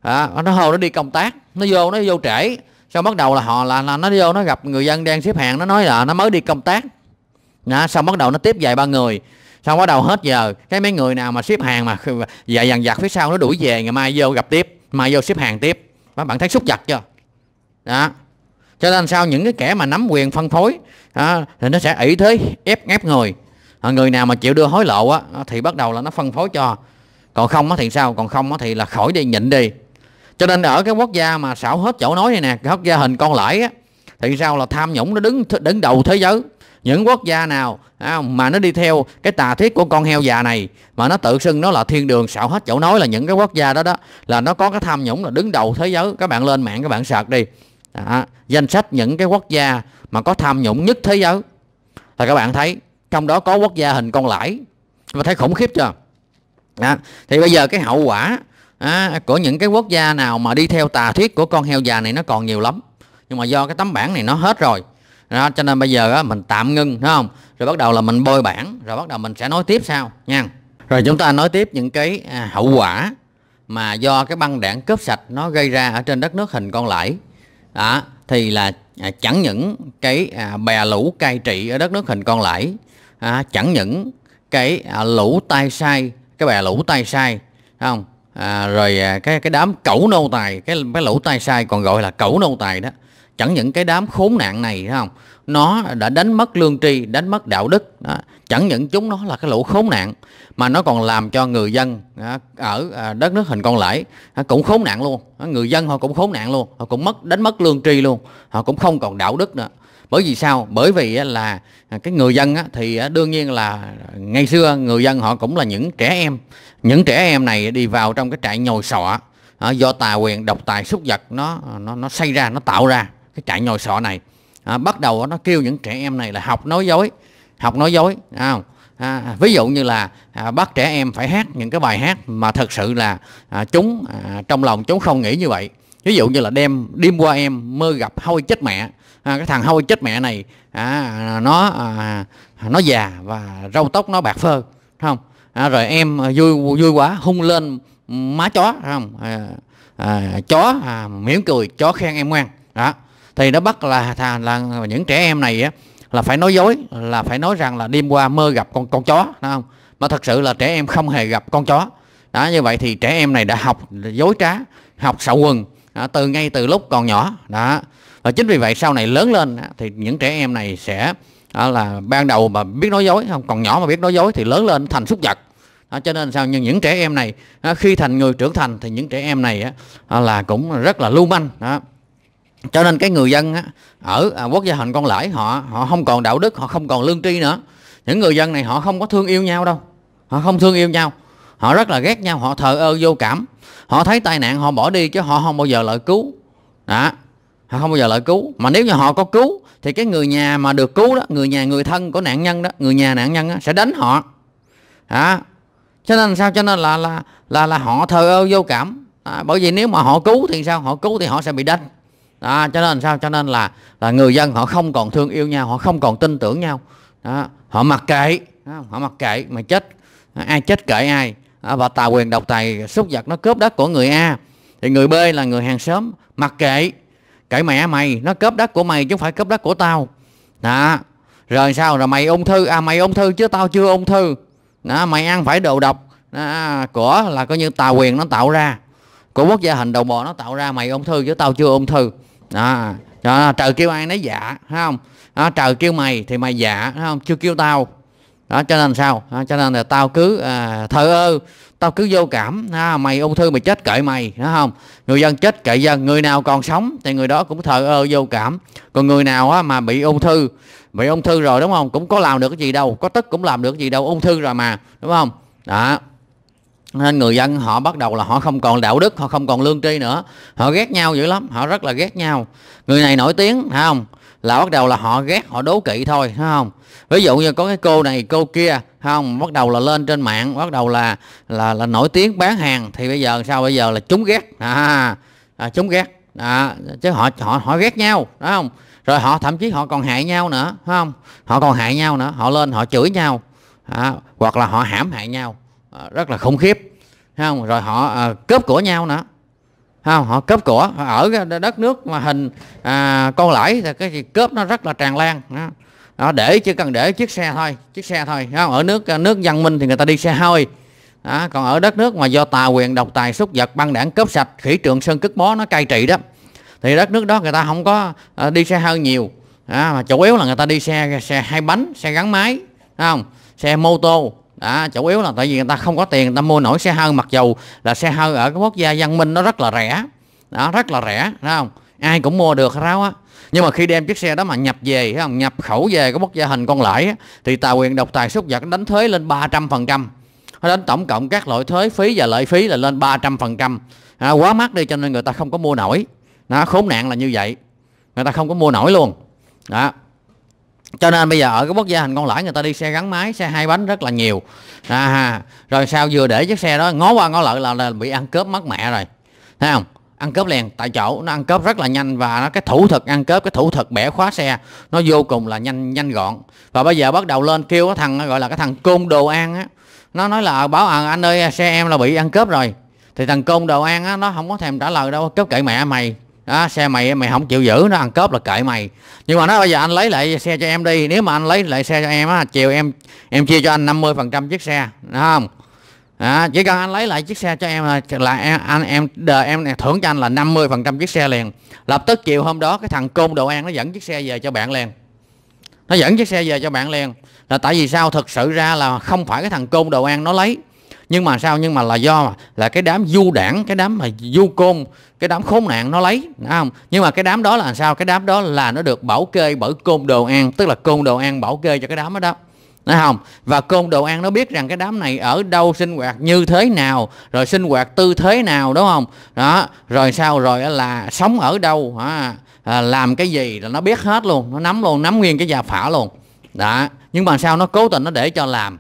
đó, nó hô nó đi công tác nó vô nó vô trễ xong bắt đầu là họ là, là nó vô nó gặp người dân đang xếp hàng nó nói là nó mới đi công tác đó, xong bắt đầu nó tiếp vài ba người xong bắt đầu hết giờ cái mấy người nào mà xếp hàng mà dài dằn dặt phía sau nó đuổi về ngày mai vô gặp tiếp mà vô xếp hàng tiếp và bạn thấy xúc giặc chưa đó cho nên sao những cái kẻ mà nắm quyền phân phối à, thì nó sẽ ỷ thế ép ép người người nào mà chịu đưa hối lộ á, thì bắt đầu là nó phân phối cho còn không á, thì sao còn không á, thì là khỏi đi nhịn đi cho nên ở cái quốc gia mà xảo hết chỗ nói này nè quốc gia hình con lãi á, thì sao là tham nhũng nó đứng đứng đầu thế giới những quốc gia nào à, mà nó đi theo cái tà thuyết của con heo già này mà nó tự xưng nó là thiên đường xạo hết chỗ nói là những cái quốc gia đó đó là nó có cái tham nhũng là đứng đầu thế giới các bạn lên mạng các bạn sạc đi đó. danh sách những cái quốc gia mà có tham nhũng nhất thế giới là các bạn thấy trong đó có quốc gia hình con lãi mà thấy khủng khiếp chưa đó. thì bây giờ cái hậu quả à, của những cái quốc gia nào mà đi theo tà thuyết của con heo già này nó còn nhiều lắm nhưng mà do cái tấm bản này nó hết rồi đó cho nên bây giờ á, mình tạm ngưng đúng không rồi bắt đầu là mình bôi bản rồi bắt đầu mình sẽ nói tiếp sau nha rồi chúng ta nói tiếp những cái à, hậu quả mà do cái băng đảng cướp sạch nó gây ra ở trên đất nước hình con lãi đó thì là à, chẳng những cái à, bè lũ cai trị ở đất nước hình con lãi à, chẳng những cái à, lũ tay sai cái bè lũ tay sai không à, rồi à, cái cái đám cẩu nô tài cái cái lũ tay sai còn gọi là cẩu nô tài đó chẳng những cái đám khốn nạn này không nó đã đánh mất lương tri đánh mất đạo đức đó. chẳng những chúng nó là cái lũ khốn nạn mà nó còn làm cho người dân à, ở à, đất nước hình con lãi à, cũng khốn nạn luôn người dân họ cũng khốn nạn luôn họ cũng mất đánh mất lương tri luôn họ cũng không còn đạo đức nữa bởi vì sao bởi vì là cái người dân thì đương nhiên là ngày xưa người dân họ cũng là những trẻ em những trẻ em này đi vào trong cái trại nhồi sọ do tà quyền độc tài súc vật nó nó nó xây ra nó tạo ra cái trại nhồi sọ này à, bắt đầu nó kêu những trẻ em này là học nói dối học nói dối không à, ví dụ như là à, bắt trẻ em phải hát những cái bài hát mà thật sự là à, chúng à, trong lòng chúng không nghĩ như vậy ví dụ như là đêm đêm qua em mơ gặp hôi chết mẹ à, cái thằng hôi chết mẹ này à, nó à, nó già và râu tóc nó bạc phơ không à, rồi em à, vui vui quá hung lên má chó không à, à, chó à, mỉm cười chó khen em ngoan đó thì nó bắt là thà là những trẻ em này á là phải nói dối là phải nói rằng là đêm qua mơ gặp con con chó đúng không mà thật sự là trẻ em không hề gặp con chó đó như vậy thì trẻ em này đã học dối trá học sậu quần đó, từ ngay từ lúc còn nhỏ đó và chính vì vậy sau này lớn lên thì những trẻ em này sẽ đó là ban đầu mà biết nói dối không còn nhỏ mà biết nói dối thì lớn lên thành súc vật đó, cho nên sao nhưng những trẻ em này khi thành người trưởng thành thì những trẻ em này là cũng rất là lưu manh đó cho nên cái người dân ở à, quốc gia hành con lãi họ họ không còn đạo đức họ không còn lương tri nữa những người dân này họ không có thương yêu nhau đâu họ không thương yêu nhau họ rất là ghét nhau họ thờ ơ vô cảm họ thấy tai nạn họ bỏ đi chứ họ không bao giờ lợi cứu đó họ không bao giờ lợi cứu mà nếu như họ có cứu thì cái người nhà mà được cứu đó người nhà người thân của nạn nhân đó người nhà nạn nhân đó, sẽ đánh họ đó cho nên sao cho nên là là là là họ thờ ơ vô cảm à, bởi vì nếu mà họ cứu thì sao họ cứu thì họ sẽ bị đánh đó, cho nên sao cho nên là là người dân họ không còn thương yêu nhau họ không còn tin tưởng nhau đó, họ mặc kệ đó, họ mặc kệ mà chết ai chết kệ ai đó, và tà quyền độc tài súc vật nó cướp đất của người a thì người b là người hàng xóm mặc kệ kệ mẹ mày nó cướp đất của mày chứ không phải cướp đất của tao đó rồi sao rồi mày ung thư à mày ung thư chứ tao chưa ung thư đó, mày ăn phải đồ độc đó, của là coi như tà quyền nó tạo ra của quốc gia hình đầu bò nó tạo ra mày ung thư chứ tao chưa ung thư đó, đó trời kêu ai nấy dạ thấy không đó, trời kêu mày thì mày dạ thấy không chưa kêu tao đó cho nên sao đó, cho nên là tao cứ à, thờ ơ tao cứ vô cảm ha, mày ung thư mày chết kệ mày đúng không người dân chết kệ dân người nào còn sống thì người đó cũng thờ ơ vô cảm còn người nào á, mà bị ung thư bị ung thư rồi đúng không cũng có làm được cái gì đâu có tức cũng làm được cái gì đâu ung thư rồi mà đúng không đó nên người dân họ bắt đầu là họ không còn đạo đức họ không còn lương tri nữa họ ghét nhau dữ lắm họ rất là ghét nhau người này nổi tiếng phải không là bắt đầu là họ ghét họ đố kỵ thôi phải không ví dụ như có cái cô này cô kia không bắt đầu là lên trên mạng bắt đầu là là là nổi tiếng bán hàng thì bây giờ sao bây giờ là chúng ghét à, à, à chúng ghét à, chứ họ họ họ ghét nhau phải không rồi họ thậm chí họ còn hại nhau nữa phải không họ còn hại nhau nữa họ lên họ chửi nhau à, hoặc là họ hãm hại nhau À, rất là khủng khiếp không rồi họ à, cướp của nhau nữa không họ cướp của ở đất nước mà hình à, con lãi thì cái gì cướp nó rất là tràn lan đó. đó để chỉ cần để chiếc xe thôi chiếc xe thôi không ở nước à, nước văn minh thì người ta đi xe hơi đó. còn ở đất nước mà do tà quyền độc tài xúc vật băng đảng cướp sạch khỉ trường sơn cất bó nó cai trị đó thì đất nước đó người ta không có à, đi xe hơi nhiều đó. mà chủ yếu là người ta đi xe xe hai bánh xe gắn máy không xe mô tô à, chủ yếu là tại vì người ta không có tiền người ta mua nổi xe hơi mặc dù là xe hơi ở cái quốc gia văn minh nó rất là rẻ đó rất là rẻ thấy không ai cũng mua được ráo á nhưng mà khi đem chiếc xe đó mà nhập về thấy không nhập khẩu về cái quốc gia hình con lãi á, thì tài quyền độc tài xuất vật đánh thuế lên 300% đến tổng cộng các loại thuế phí và lợi phí là lên 300% trăm à, quá mắc đi cho nên người ta không có mua nổi đó, khốn nạn là như vậy người ta không có mua nổi luôn đó cho nên bây giờ ở cái quốc gia thành con lãi người ta đi xe gắn máy xe hai bánh rất là nhiều à, rồi sao vừa để chiếc xe đó ngó qua ngó lợi là, là bị ăn cướp mất mẹ rồi thấy không ăn cướp liền tại chỗ nó ăn cướp rất là nhanh và nó cái thủ thuật ăn cướp cái thủ thuật bẻ khóa xe nó vô cùng là nhanh nhanh gọn và bây giờ bắt đầu lên kêu cái thằng gọi là cái thằng côn đồ an á nó nói là báo à, anh ơi xe em là bị ăn cướp rồi thì thằng côn đồ an á nó không có thèm trả lời đâu cướp kệ mẹ mày đó xe mày mày không chịu giữ nó ăn cướp là kệ mày nhưng mà nó bây giờ anh lấy lại xe cho em đi nếu mà anh lấy lại xe cho em á chiều em em chia cho anh 50 phần trăm chiếc xe đúng không đó, chỉ cần anh lấy lại chiếc xe cho em là, là em, anh em đờ em này, thưởng cho anh là 50 phần trăm chiếc xe liền lập tức chiều hôm đó cái thằng côn đồ an nó dẫn chiếc xe về cho bạn liền nó dẫn chiếc xe về cho bạn liền là tại vì sao thực sự ra là không phải cái thằng côn đồ an nó lấy nhưng mà sao nhưng mà là do là cái đám du đảng cái đám mà du côn cái đám khốn nạn nó lấy đúng không nhưng mà cái đám đó là sao cái đám đó là nó được bảo kê bởi côn đồ an tức là côn đồ an bảo kê cho cái đám đó đó Đấy không? Và côn đồ an nó biết rằng cái đám này ở đâu sinh hoạt như thế nào, rồi sinh hoạt tư thế nào đúng không? Đó, rồi sao rồi là sống ở đâu À, à làm cái gì là nó biết hết luôn, nó nắm luôn, nắm nguyên cái già phả luôn. Đó, nhưng mà sao nó cố tình nó để cho làm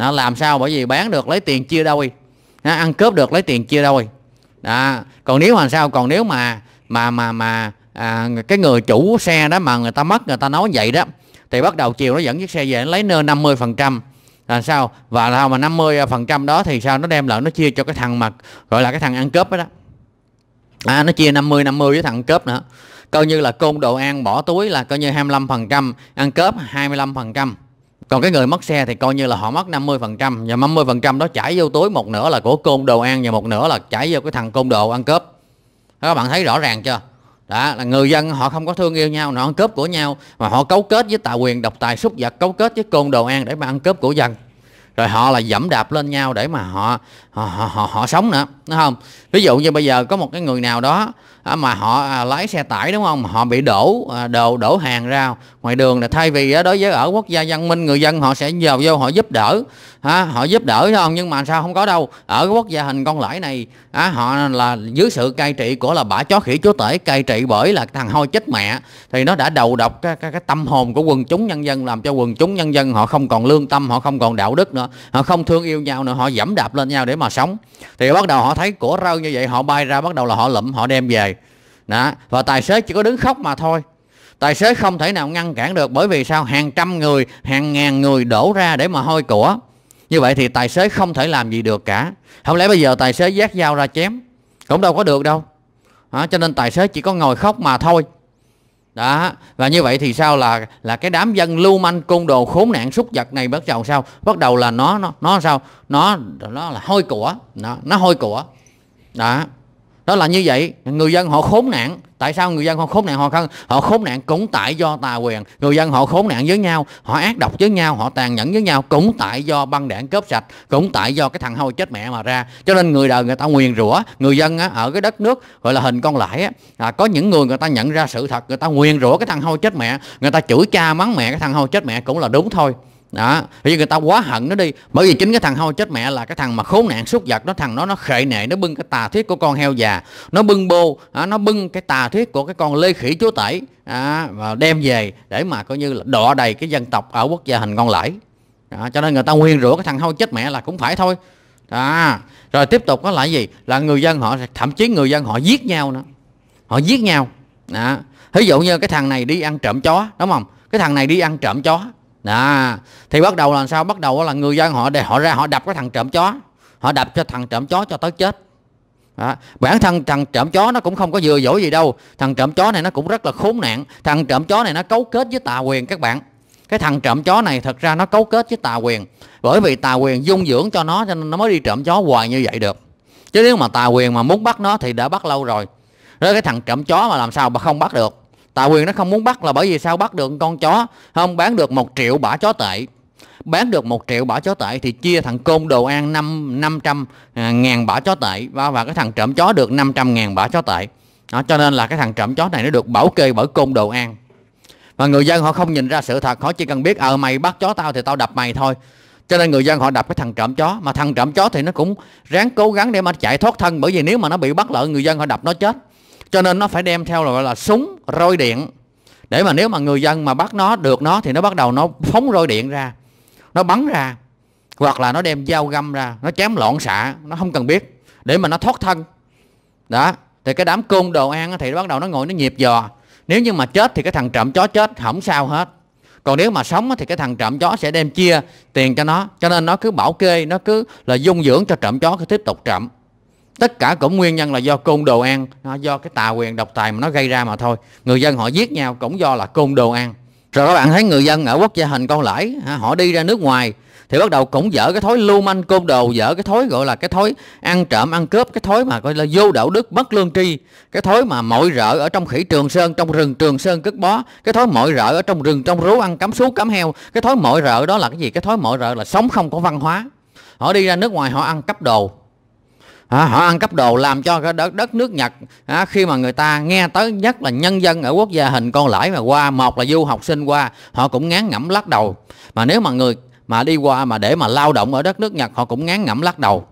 đó, làm sao bởi vì bán được lấy tiền chia đôi đó, ăn cướp được lấy tiền chia đôi đó còn nếu mà sao còn nếu mà mà mà mà à, cái người chủ xe đó mà người ta mất người ta nói vậy đó thì bắt đầu chiều nó dẫn chiếc xe về nó lấy nơ 50 phần trăm là sao và sao mà 50 phần trăm đó thì sao nó đem lại nó chia cho cái thằng mà gọi là cái thằng ăn cướp đó, đó. À, nó chia 50 50 với thằng cướp nữa coi như là côn đồ ăn bỏ túi là coi như 25 phần trăm ăn cướp 25 phần trăm còn cái người mất xe thì coi như là họ mất 50% và 50% đó chảy vô túi một nửa là của côn đồ ăn và một nửa là chảy vô cái thằng côn đồ ăn cướp đó, các bạn thấy rõ ràng chưa đó là người dân họ không có thương yêu nhau họ ăn cướp của nhau mà họ cấu kết với tà quyền độc tài súc vật cấu kết với côn đồ an để mà ăn cướp của dân rồi họ là dẫm đạp lên nhau để mà họ họ họ, họ, họ sống nữa đúng không ví dụ như bây giờ có một cái người nào đó À, mà họ à, lái xe tải đúng không họ bị đổ à, đồ đổ hàng ra ngoài đường là thay vì đối với ở quốc gia văn minh người dân họ sẽ vào vô họ giúp đỡ à, họ giúp đỡ không nhưng mà sao không có đâu ở quốc gia hình con lãi này họ là dưới sự cai trị của là bả chó khỉ chúa tể cai trị bởi là thằng hôi chết mẹ thì nó đã đầu độc cái, cái, cái tâm hồn của quần chúng nhân dân làm cho quần chúng nhân dân họ không còn lương tâm họ không còn đạo đức nữa họ không thương yêu nhau nữa họ dẫm đạp lên nhau để mà sống thì bắt đầu họ thấy của rau như vậy họ bay ra bắt đầu là họ lụm họ đem về đó và tài xế chỉ có đứng khóc mà thôi tài xế không thể nào ngăn cản được bởi vì sao hàng trăm người hàng ngàn người đổ ra để mà hôi của như vậy thì tài xế không thể làm gì được cả không lẽ bây giờ tài xế giác dao ra chém cũng đâu có được đâu đó, cho nên tài xế chỉ có ngồi khóc mà thôi đó và như vậy thì sao là là cái đám dân lưu manh côn đồ khốn nạn súc vật này bắt đầu sao bắt đầu là nó nó nó sao nó nó là hôi của nó nó hôi của đó đó là như vậy người dân họ khốn nạn tại sao người dân họ khốn nạn họ không họ khốn nạn cũng tại do tà quyền người dân họ khốn nạn với nhau họ ác độc với nhau họ tàn nhẫn với nhau cũng tại do băng đảng cướp sạch cũng tại do cái thằng hôi chết mẹ mà ra cho nên người đời người ta nguyền rủa người dân á, ở cái đất nước gọi là hình con lãi á, à, có những người người ta nhận ra sự thật người ta nguyền rủa cái thằng hôi chết mẹ người ta chửi cha mắng mẹ cái thằng hôi chết mẹ cũng là đúng thôi đó bây giờ người ta quá hận nó đi bởi vì chính cái thằng hao chết mẹ là cái thằng mà khốn nạn súc vật nó thằng nó nó khệ nệ nó bưng cái tà thuyết của con heo già nó bưng bô à, nó bưng cái tà thuyết của cái con lê khỉ chúa tể à, và đem về để mà coi như là đọ đầy cái dân tộc ở quốc gia hình con lãi đó, cho nên người ta nguyên rủa cái thằng hao chết mẹ là cũng phải thôi đó. rồi tiếp tục có lại gì là người dân họ thậm chí người dân họ giết nhau nữa họ giết nhau đó. ví dụ như cái thằng này đi ăn trộm chó đúng không cái thằng này đi ăn trộm chó đó. thì bắt đầu là sao bắt đầu là người dân họ để họ ra họ đập cái thằng trộm chó họ đập cho thằng trộm chó cho tới chết đó. bản thân thằng trộm chó nó cũng không có vừa dỗi gì đâu thằng trộm chó này nó cũng rất là khốn nạn thằng trộm chó này nó cấu kết với tà quyền các bạn cái thằng trộm chó này thật ra nó cấu kết với tà quyền bởi vì tà quyền dung dưỡng cho nó cho nên nó mới đi trộm chó hoài như vậy được chứ nếu mà tà quyền mà muốn bắt nó thì đã bắt lâu rồi rồi cái thằng trộm chó mà làm sao mà không bắt được Tạ Quyền nó không muốn bắt là bởi vì sao bắt được con chó không bán được một triệu bả chó tệ bán được một triệu bả chó tệ thì chia thằng côn đồ an năm năm trăm à, ngàn bả chó tệ và, và cái thằng trộm chó được 500 ngàn bả chó tệ đó, cho nên là cái thằng trộm chó này nó được bảo kê bởi côn đồ an và người dân họ không nhìn ra sự thật họ chỉ cần biết ờ à, mày bắt chó tao thì tao đập mày thôi cho nên người dân họ đập cái thằng trộm chó mà thằng trộm chó thì nó cũng ráng cố gắng để mà chạy thoát thân bởi vì nếu mà nó bị bắt lợi người dân họ đập nó chết cho nên nó phải đem theo là gọi là súng roi điện để mà nếu mà người dân mà bắt nó được nó thì nó bắt đầu nó phóng roi điện ra nó bắn ra hoặc là nó đem dao găm ra nó chém loạn xạ nó không cần biết để mà nó thoát thân đó thì cái đám côn đồ ăn thì nó bắt đầu nó ngồi nó nhịp dò nếu như mà chết thì cái thằng trộm chó chết không sao hết còn nếu mà sống thì cái thằng trộm chó sẽ đem chia tiền cho nó cho nên nó cứ bảo kê nó cứ là dung dưỡng cho trộm chó cứ tiếp tục trộm tất cả cũng nguyên nhân là do côn đồ ăn nó do cái tà quyền độc tài mà nó gây ra mà thôi người dân họ giết nhau cũng do là côn đồ ăn rồi các bạn thấy người dân ở quốc gia hình con lãi họ đi ra nước ngoài thì bắt đầu cũng dở cái thói lưu manh côn đồ dở cái thói gọi là cái thói ăn trộm ăn cướp cái thói mà gọi là vô đạo đức bất lương tri cái thói mà mọi rợ ở trong khỉ trường sơn trong rừng trường sơn cất bó cái thói mọi rợ ở trong rừng trong rú ăn cắm sú cắm heo cái thói mọi rợ đó là cái gì cái thói mọi rợ là sống không có văn hóa họ đi ra nước ngoài họ ăn cắp đồ à, họ ăn cắp đồ làm cho cái đất, đất nước Nhật à, khi mà người ta nghe tới nhất là nhân dân ở quốc gia hình con lãi mà qua một là du học sinh qua họ cũng ngán ngẩm lắc đầu mà nếu mà người mà đi qua mà để mà lao động ở đất nước Nhật họ cũng ngán ngẩm lắc đầu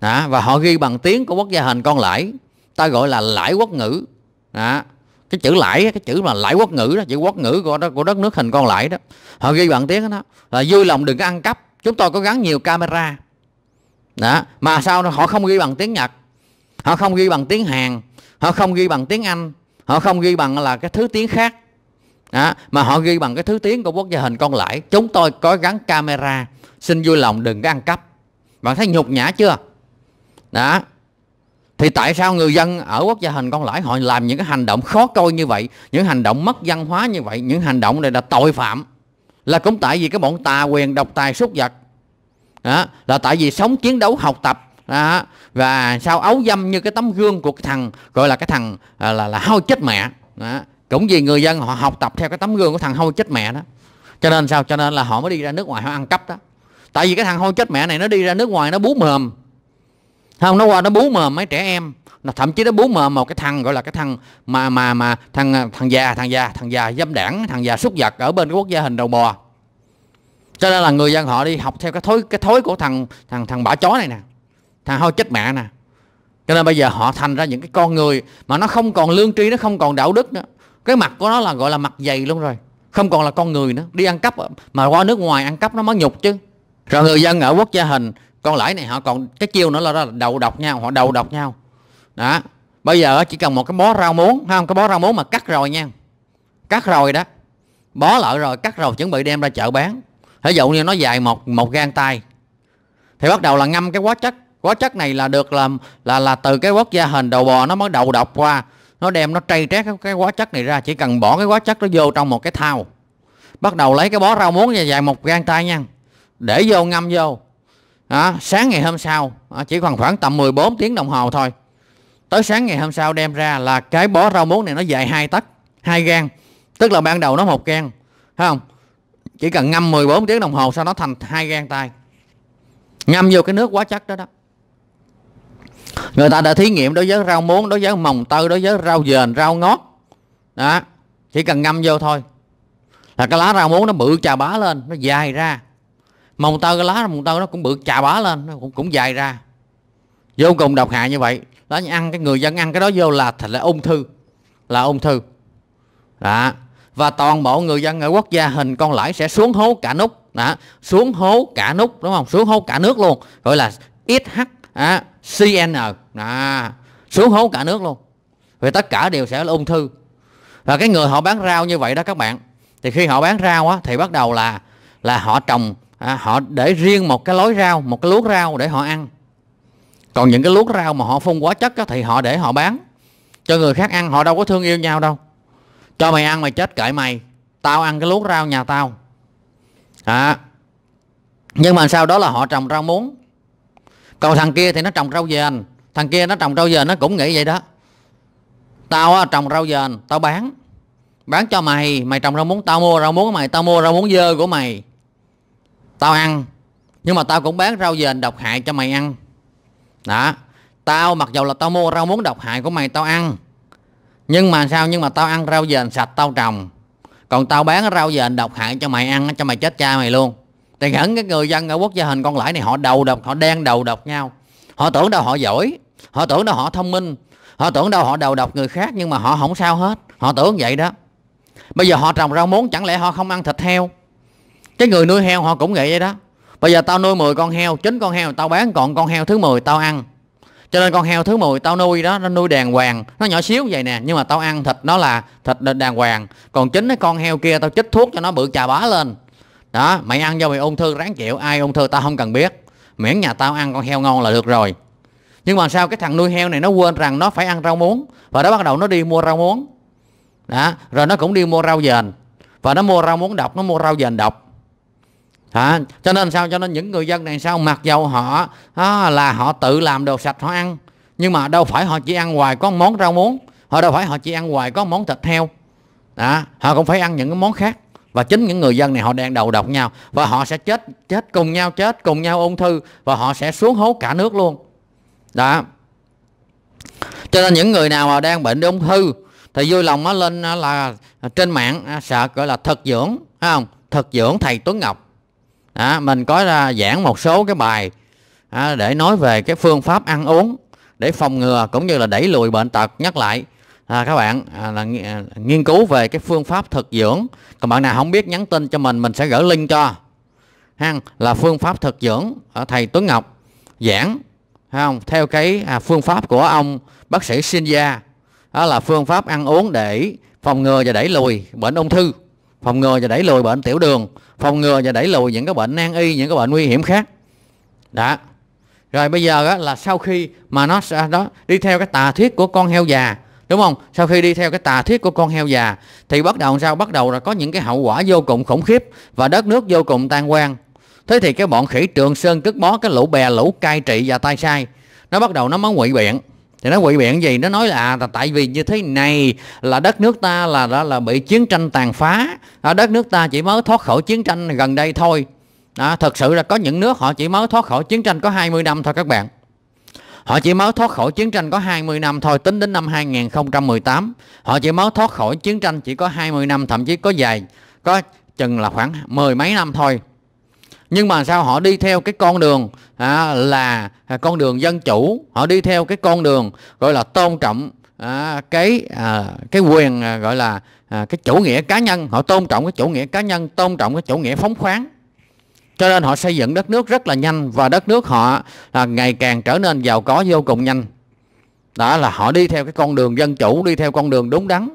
à, và họ ghi bằng tiếng của quốc gia hình con lãi ta gọi là lãi quốc ngữ à, cái chữ lãi cái chữ mà lãi quốc ngữ đó chữ quốc ngữ của đó, của đất nước hình con lãi đó họ ghi bằng tiếng đó là vui lòng đừng có ăn cắp chúng tôi có gắn nhiều camera đó mà sao họ không ghi bằng tiếng nhật họ không ghi bằng tiếng hàn họ không ghi bằng tiếng anh họ không ghi bằng là cái thứ tiếng khác đó. mà họ ghi bằng cái thứ tiếng của quốc gia hình con lãi chúng tôi có gắn camera xin vui lòng đừng có ăn cắp bạn thấy nhục nhã chưa đó thì tại sao người dân ở quốc gia hình con lãi họ làm những cái hành động khó coi như vậy những hành động mất văn hóa như vậy những hành động này là tội phạm là cũng tại vì cái bọn tà quyền độc tài súc vật đó là tại vì sống chiến đấu học tập đó và sao ấu dâm như cái tấm gương của cái thằng gọi là cái thằng à, là là hôi chết mẹ đó cũng vì người dân họ học tập theo cái tấm gương của thằng hôi chết mẹ đó cho nên sao cho nên là họ mới đi ra nước ngoài họ ăn cắp đó tại vì cái thằng hôi chết mẹ này nó đi ra nước ngoài nó bú mồm không nó qua nó bú mồm mấy trẻ em thậm chí nó bú mồm một cái thằng gọi là cái thằng mà mà mà thằng à, thằng già thằng già thằng già dâm đảng thằng già súc vật ở bên cái quốc gia hình đầu bò cho nên là người dân họ đi học theo cái thói cái thói của thằng thằng thằng bả chó này nè thằng hao chết mẹ nè cho nên bây giờ họ thành ra những cái con người mà nó không còn lương tri nó không còn đạo đức nữa cái mặt của nó là gọi là mặt dày luôn rồi không còn là con người nữa đi ăn cắp mà qua nước ngoài ăn cắp nó mới nhục chứ rồi người dân ở quốc gia hình con lãi này họ còn cái chiêu nữa là, là đầu độc nhau họ đầu độc nhau đó bây giờ chỉ cần một cái bó rau muống không cái bó rau muống mà cắt rồi nha cắt rồi đó bó lợi rồi cắt rồi chuẩn bị đem ra chợ bán ví dụ như nó dài một một gang tay thì bắt đầu là ngâm cái hóa chất hóa chất này là được làm là là từ cái quốc gia hình đầu bò nó mới đầu độc qua nó đem nó trây trét cái, cái hóa chất này ra chỉ cần bỏ cái hóa chất nó vô trong một cái thau bắt đầu lấy cái bó rau muống dài một gang tay nha để vô ngâm vô à, sáng ngày hôm sau chỉ còn khoảng tầm 14 tiếng đồng hồ thôi tới sáng ngày hôm sau đem ra là cái bó rau muống này nó dài hai tấc hai gan tức là ban đầu nó một gan thấy không chỉ cần ngâm 14 tiếng đồng hồ sau đó thành hai gang tay ngâm vô cái nước quá chất đó đó người ta đã thí nghiệm đối với rau muống đối với mồng tơi đối với rau dền rau ngót đó chỉ cần ngâm vô thôi là cái lá rau muống nó bự chà bá lên nó dài ra mồng tơi cái lá mồng tơi nó cũng bự chà bá lên nó cũng, cũng dài ra vô cùng độc hại như vậy đó ăn cái người dân ăn cái đó vô là thật là ung thư là ung thư đó và toàn bộ người dân ở quốc gia hình con lãi sẽ xuống hố cả nút đã xuống hố cả nút đúng không xuống hố cả nước luôn gọi là XH CN à, xuống hố cả nước luôn vì tất cả đều sẽ là ung thư và cái người họ bán rau như vậy đó các bạn thì khi họ bán rau á, thì bắt đầu là là họ trồng à, họ để riêng một cái lối rau một cái luống rau để họ ăn còn những cái luống rau mà họ phun hóa chất á, thì họ để họ bán cho người khác ăn họ đâu có thương yêu nhau đâu cho mày ăn mày chết kệ mày tao ăn cái luống rau nhà tao à. nhưng mà sau đó là họ trồng rau muống còn thằng kia thì nó trồng rau dền thằng kia nó trồng rau dền nó cũng nghĩ vậy đó tao á, trồng rau dền tao bán bán cho mày mày trồng rau muống tao mua rau muống của mày tao mua rau muống dơ của mày tao ăn nhưng mà tao cũng bán rau dền độc hại cho mày ăn đó tao mặc dù là tao mua rau muống độc hại của mày tao ăn nhưng mà sao nhưng mà tao ăn rau dền sạch tao trồng còn tao bán rau dền độc hại cho mày ăn cho mày chết cha mày luôn thì hẳn cái người dân ở quốc gia hình con lãi này họ đầu độc họ đen đầu độc nhau họ tưởng đâu họ giỏi họ tưởng đâu họ thông minh họ tưởng đâu họ đầu độc người khác nhưng mà họ không sao hết họ tưởng vậy đó bây giờ họ trồng rau muống chẳng lẽ họ không ăn thịt heo cái người nuôi heo họ cũng nghĩ vậy đó bây giờ tao nuôi 10 con heo chín con heo tao bán còn con heo thứ 10 tao ăn cho nên con heo thứ 10 tao nuôi đó nó nuôi đàng hoàng nó nhỏ xíu vậy nè nhưng mà tao ăn thịt nó là thịt đàng hoàng còn chính cái con heo kia tao chích thuốc cho nó bự chà bá lên đó mày ăn cho mày ung thư ráng chịu ai ung thư tao không cần biết miễn nhà tao ăn con heo ngon là được rồi nhưng mà sao cái thằng nuôi heo này nó quên rằng nó phải ăn rau muống và nó bắt đầu nó đi mua rau muống đó rồi nó cũng đi mua rau dền và nó mua rau muống độc nó mua rau dền độc à, cho nên sao cho nên những người dân này sao mặc dầu họ à, là họ tự làm đồ sạch họ ăn nhưng mà đâu phải họ chỉ ăn hoài có món rau muống họ đâu phải họ chỉ ăn hoài có món thịt heo à, họ cũng phải ăn những cái món khác và chính những người dân này họ đang đầu độc nhau và họ sẽ chết chết cùng nhau chết cùng nhau ung thư và họ sẽ xuống hố cả nước luôn đó cho nên những người nào mà đang bệnh ung thư thì vui lòng nó lên là trên mạng sợ gọi là thực dưỡng không thực dưỡng thầy Tuấn Ngọc à, mình có ra giảng một số cái bài à, để nói về cái phương pháp ăn uống để phòng ngừa cũng như là đẩy lùi bệnh tật nhắc lại à, các bạn à, là à, nghiên cứu về cái phương pháp thực dưỡng còn bạn nào không biết nhắn tin cho mình mình sẽ gửi link cho ha là phương pháp thực dưỡng ở thầy Tuấn Ngọc giảng không theo cái à, phương pháp của ông bác sĩ Sinh gia đó là phương pháp ăn uống để phòng ngừa và đẩy lùi bệnh ung thư phòng ngừa và đẩy lùi bệnh tiểu đường phòng ngừa và đẩy lùi những cái bệnh nan y những cái bệnh nguy hiểm khác đã rồi bây giờ đó là sau khi mà nó đó đi theo cái tà thuyết của con heo già đúng không sau khi đi theo cái tà thuyết của con heo già thì bắt đầu sao bắt đầu là có những cái hậu quả vô cùng khủng khiếp và đất nước vô cùng tan quan thế thì cái bọn khỉ trường sơn cất bó cái lũ bè lũ cai trị và tay sai nó bắt đầu nó mới ngụy biện thì nó quỵ biện gì nó nói là à, tại vì như thế này là đất nước ta là đó là bị chiến tranh tàn phá à, đất nước ta chỉ mới thoát khỏi chiến tranh gần đây thôi à, thật sự là có những nước họ chỉ mới thoát khỏi chiến tranh có 20 năm thôi các bạn Họ chỉ mới thoát khỏi chiến tranh có 20 năm thôi Tính đến năm 2018 Họ chỉ mới thoát khỏi chiến tranh chỉ có 20 năm Thậm chí có dài Có chừng là khoảng mười mấy năm thôi nhưng mà sao họ đi theo cái con đường à, là à, con đường dân chủ họ đi theo cái con đường gọi là tôn trọng à, cái à, cái quyền à, gọi là à, cái chủ nghĩa cá nhân họ tôn trọng cái chủ nghĩa cá nhân tôn trọng cái chủ nghĩa phóng khoáng cho nên họ xây dựng đất nước rất là nhanh và đất nước họ là ngày càng trở nên giàu có vô cùng nhanh đó là họ đi theo cái con đường dân chủ đi theo con đường đúng đắn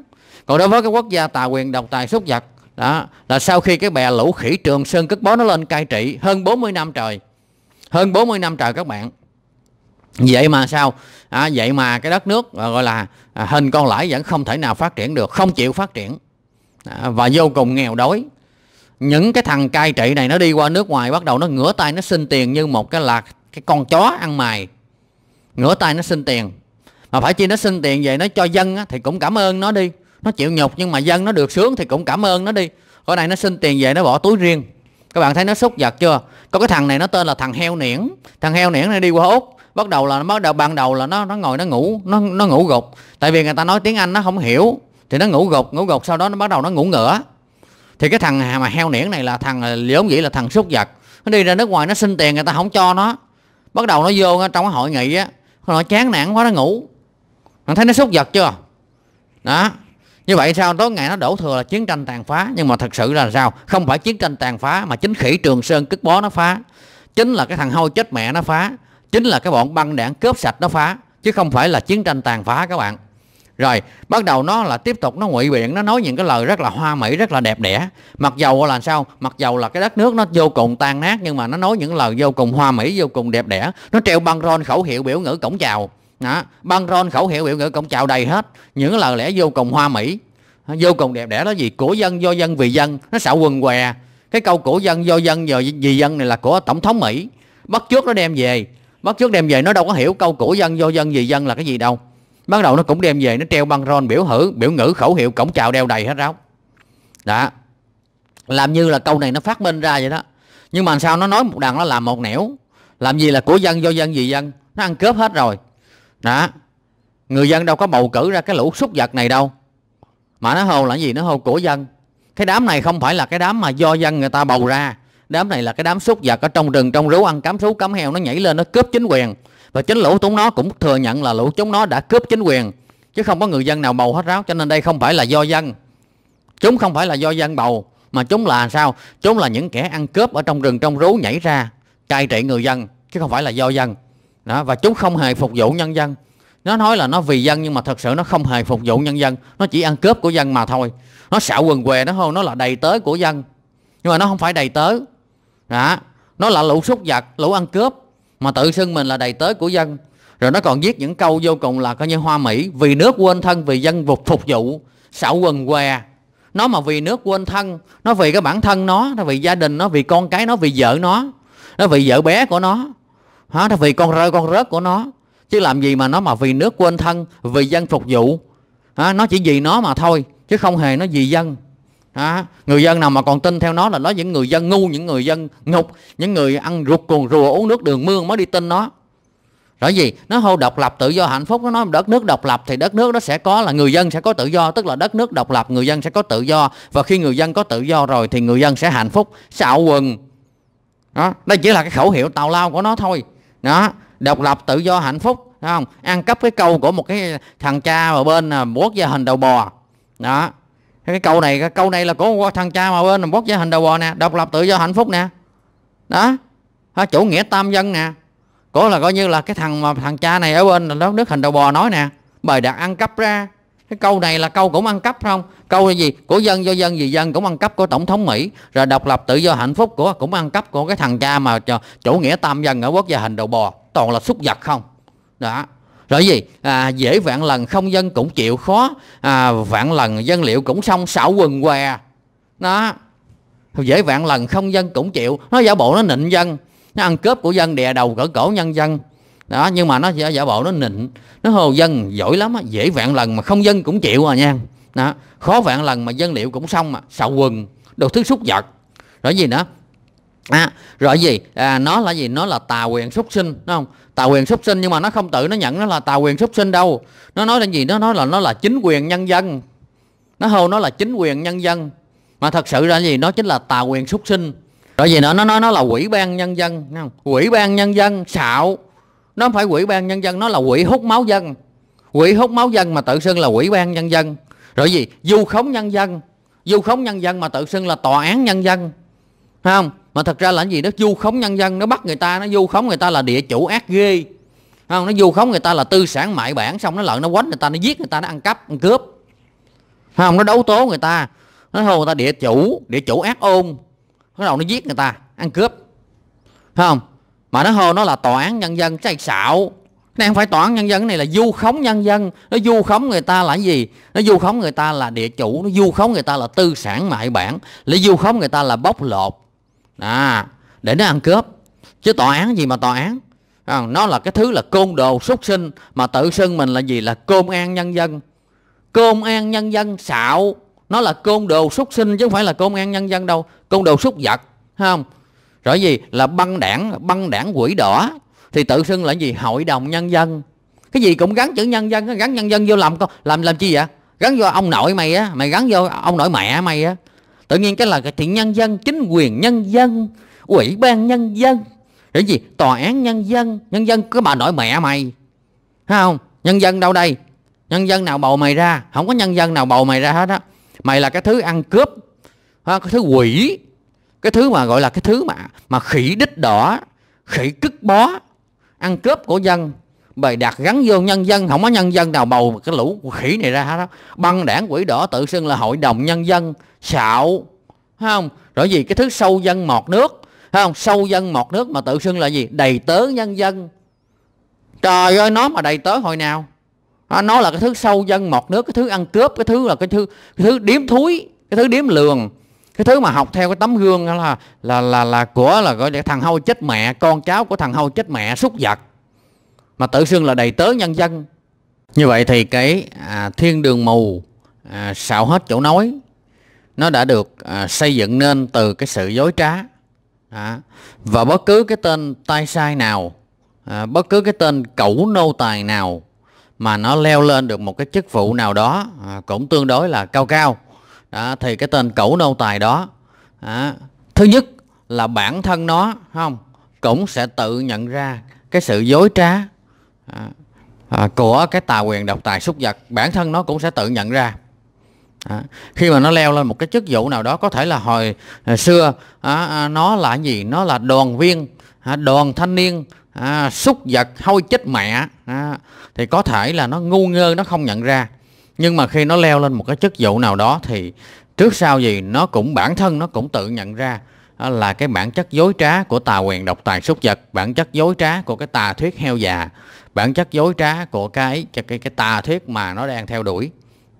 còn đối với cái quốc gia tà quyền độc tài súc vật đó là sau khi cái bè lũ khỉ trường sơn cất bó nó lên cai trị hơn 40 năm trời hơn 40 năm trời các bạn vậy mà sao à, vậy mà cái đất nước à, gọi là à, hình con lãi vẫn không thể nào phát triển được không chịu phát triển à, và vô cùng nghèo đói những cái thằng cai trị này nó đi qua nước ngoài bắt đầu nó ngửa tay nó xin tiền như một cái lạc cái con chó ăn mày ngửa tay nó xin tiền mà phải chi nó xin tiền về nó cho dân á, thì cũng cảm ơn nó đi nó chịu nhục nhưng mà dân nó được sướng thì cũng cảm ơn nó đi ở đây nó xin tiền về nó bỏ túi riêng các bạn thấy nó xúc giật chưa có cái thằng này nó tên là thằng heo niễn thằng heo niễn này đi qua úc bắt đầu là nó bắt đầu ban đầu là nó nó ngồi nó ngủ nó nó ngủ gục tại vì người ta nói tiếng anh nó không hiểu thì nó ngủ gục ngủ gục sau đó nó bắt đầu nó ngủ ngửa thì cái thằng mà heo niễn này là thằng liễu vậy là thằng xúc giật nó đi ra nước ngoài nó xin tiền người ta không cho nó bắt đầu nó vô trong cái hội nghị á nó chán nản quá nó ngủ bạn thấy nó xúc giật chưa đó như vậy sao tối ngày nó đổ thừa là chiến tranh tàn phá nhưng mà thật sự là sao không phải chiến tranh tàn phá mà chính khỉ trường sơn cất bó nó phá chính là cái thằng hôi chết mẹ nó phá chính là cái bọn băng đảng cướp sạch nó phá chứ không phải là chiến tranh tàn phá các bạn rồi bắt đầu nó là tiếp tục nó ngụy biện nó nói những cái lời rất là hoa mỹ rất là đẹp đẽ mặc dầu là sao mặc dầu là cái đất nước nó vô cùng tan nát nhưng mà nó nói những lời vô cùng hoa mỹ vô cùng đẹp đẽ nó treo băng rôn khẩu hiệu biểu ngữ cổng chào đó. băng rôn khẩu hiệu biểu ngữ cổng chào đầy hết những lời lẽ vô cùng hoa mỹ vô cùng đẹp đẽ đó gì của dân do dân vì dân nó xạo quần què cái câu của dân do dân giờ vì dân này là của tổng thống mỹ bắt trước nó đem về bắt trước đem về nó đâu có hiểu câu của dân do dân vì dân là cái gì đâu bắt đầu nó cũng đem về nó treo băng rôn biểu hữ biểu ngữ khẩu hiệu cổng chào đeo đầy hết ráo đó làm như là câu này nó phát minh ra vậy đó nhưng mà sao nó nói một đằng nó làm một nẻo làm gì là của dân do dân vì dân nó ăn cướp hết rồi đó người dân đâu có bầu cử ra cái lũ súc vật này đâu mà nó hô là gì nó hô của dân cái đám này không phải là cái đám mà do dân người ta bầu ra đám này là cái đám súc vật ở trong rừng trong rú ăn cám sú cắm heo nó nhảy lên nó cướp chính quyền và chính lũ chúng nó cũng thừa nhận là lũ chúng nó đã cướp chính quyền chứ không có người dân nào bầu hết ráo cho nên đây không phải là do dân chúng không phải là do dân bầu mà chúng là sao chúng là những kẻ ăn cướp ở trong rừng trong rú nhảy ra cai trị người dân chứ không phải là do dân đó và chúng không hề phục vụ nhân dân nó nói là nó vì dân nhưng mà thật sự nó không hề phục vụ nhân dân nó chỉ ăn cướp của dân mà thôi nó xạo quần què đó thôi nó là đầy tớ của dân nhưng mà nó không phải đầy tớ đó nó là lũ súc vật lũ ăn cướp mà tự xưng mình là đầy tớ của dân rồi nó còn viết những câu vô cùng là coi như hoa mỹ vì nước quên thân vì dân phục phục vụ xạo quần què nó mà vì nước quên thân nó vì cái bản thân nó nó vì gia đình nó vì con cái nó vì vợ nó nó vì vợ bé của nó hóa ra vì con rơi con rớt của nó chứ làm gì mà nó mà vì nước quên thân vì dân phục vụ à, nó chỉ vì nó mà thôi chứ không hề nó vì dân à, người dân nào mà còn tin theo nó là nó những người dân ngu những người dân ngục những người ăn ruột cuồng rùa uống nước đường mương mới đi tin nó rồi gì nó hô độc lập tự do hạnh phúc nó nói đất nước độc lập thì đất nước nó sẽ có là người dân sẽ có tự do tức là đất nước độc lập người dân sẽ có tự do và khi người dân có tự do rồi thì người dân sẽ hạnh phúc xạo quần đó đây chỉ là cái khẩu hiệu tào lao của nó thôi đó độc lập tự do hạnh phúc đúng không ăn cắp cái câu của một cái thằng cha mà bên là bốt gia hình đầu bò đó cái câu này cái câu này là của thằng cha mà bên là bốt gia hình đầu bò nè độc lập tự do hạnh phúc nè đó chủ nghĩa tam dân nè có là coi như là cái thằng mà thằng cha này ở bên là đất nước hình đầu bò nói nè bời đặt ăn cắp ra cái câu này là câu cũng ăn cắp không câu là gì của dân do dân vì dân cũng ăn cắp của tổng thống mỹ rồi độc lập tự do hạnh phúc của cũng ăn cắp của cái thằng cha mà chủ nghĩa tam dân ở quốc gia hình đầu bò toàn là xúc vật không đó rồi gì à, dễ vạn lần không dân cũng chịu khó à, vạn lần dân liệu cũng xong xảo quần què đó dễ vạn lần không dân cũng chịu nó giả bộ nó nịnh dân nó ăn cướp của dân đè đầu cỡ cổ nhân dân đó nhưng mà nó giả bộ nó nịnh nó hồ dân giỏi lắm á dễ vạn lần mà không dân cũng chịu à nha đó khó vạn lần mà dân liệu cũng xong mà sậu quần đồ thứ xúc vật rồi gì nữa à, rồi gì à, nó là gì nó là tà quyền súc sinh đúng không tà quyền súc sinh nhưng mà nó không tự nó nhận nó là tà quyền súc sinh đâu nó nói là gì nó nói là nó là chính quyền nhân dân nó hô nó là chính quyền nhân dân mà thật sự ra gì nó chính là tà quyền súc sinh rồi gì nữa nó nói nó là quỹ ban nhân dân đúng không quỹ ban nhân dân xạo nó không phải quỹ ban nhân dân nó là quỹ hút máu dân quỹ hút máu dân mà tự xưng là quỹ ban nhân dân rồi gì du khống nhân dân du khống nhân dân mà tự xưng là tòa án nhân dân Thấy không mà thật ra là cái gì nó du khống nhân dân nó bắt người ta nó du khống người ta là địa chủ ác ghê Thấy không nó du khống người ta là tư sản mại bản xong nó lợn nó quánh người ta nó giết người ta nó ăn cắp ăn cướp Thấy không nó đấu tố người ta nó hô người ta địa chủ địa chủ ác ôn bắt đầu nó giết người ta ăn cướp Thấy không mà nó hô nó là tòa án nhân dân chạy xạo này không phải tòa án nhân dân này là du khống nhân dân nó du khống người ta là gì nó du khống người ta là địa chủ nó du khống người ta là tư sản mại bản nó du khống người ta là bóc lột à, để nó ăn cướp chứ tòa án gì mà tòa án à, nó là cái thứ là côn đồ súc sinh mà tự xưng mình là gì là công an nhân dân công an nhân dân xạo nó là côn đồ súc sinh chứ không phải là công an nhân dân đâu côn đồ súc vật không rõ gì là băng đảng băng đảng quỷ đỏ thì tự xưng là gì hội đồng nhân dân cái gì cũng gắn chữ nhân dân gắn nhân dân vô làm làm làm chi vậy gắn vô ông nội mày á mày gắn vô ông nội mẹ mày á tự nhiên cái là cái thì nhân dân chính quyền nhân dân ủy ban nhân dân để gì tòa án nhân dân nhân dân cứ bà nội mẹ mày thấy không nhân dân đâu đây nhân dân nào bầu mày ra không có nhân dân nào bầu mày ra hết á mày là cái thứ ăn cướp cái thứ quỷ cái thứ mà gọi là cái thứ mà mà khỉ đích đỏ khỉ cức bó ăn cướp của dân bày đặt gắn vô nhân dân không có nhân dân nào bầu cái lũ khỉ này ra hết đó. băng đảng quỷ đỏ tự xưng là hội đồng nhân dân xạo Thấy không rồi gì cái thứ sâu dân mọt nước Thấy không sâu dân mọt nước mà tự xưng là gì đầy tớ nhân dân trời ơi nó mà đầy tớ hồi nào nó là cái thứ sâu dân mọt nước cái thứ ăn cướp cái thứ là cái thứ cái thứ điếm thúi cái thứ điếm lường cái thứ mà học theo cái tấm gương đó là là là là của là gọi là thằng hâu chết mẹ con cháu của thằng hâu chết mẹ súc vật mà tự xưng là đầy tớ nhân dân như vậy thì cái à, thiên đường mù à, xạo hết chỗ nói nó đã được à, xây dựng nên từ cái sự dối trá à, và bất cứ cái tên tay sai nào à, bất cứ cái tên cẩu nô tài nào mà nó leo lên được một cái chức vụ nào đó à, cũng tương đối là cao cao đó, thì cái tên cẩu nô tài đó đó, thứ nhất là bản thân nó không cũng sẽ tự nhận ra cái sự dối trá à, của cái tà quyền độc tài xúc vật bản thân nó cũng sẽ tự nhận ra à, khi mà nó leo lên một cái chức vụ nào đó có thể là hồi, hồi à, xưa à, à, nó là gì nó là đoàn viên à, đoàn thanh niên à, xúc vật hôi chết mẹ à, thì có thể là nó ngu ngơ nó không nhận ra nhưng mà khi nó leo lên một cái chức vụ nào đó thì trước sau gì nó cũng bản thân nó cũng tự nhận ra à, là cái bản chất dối trá của tà quyền độc tài súc vật bản chất dối trá của cái tà thuyết heo già bản chất dối trá của cái cái cái, cái tà thuyết mà nó đang theo đuổi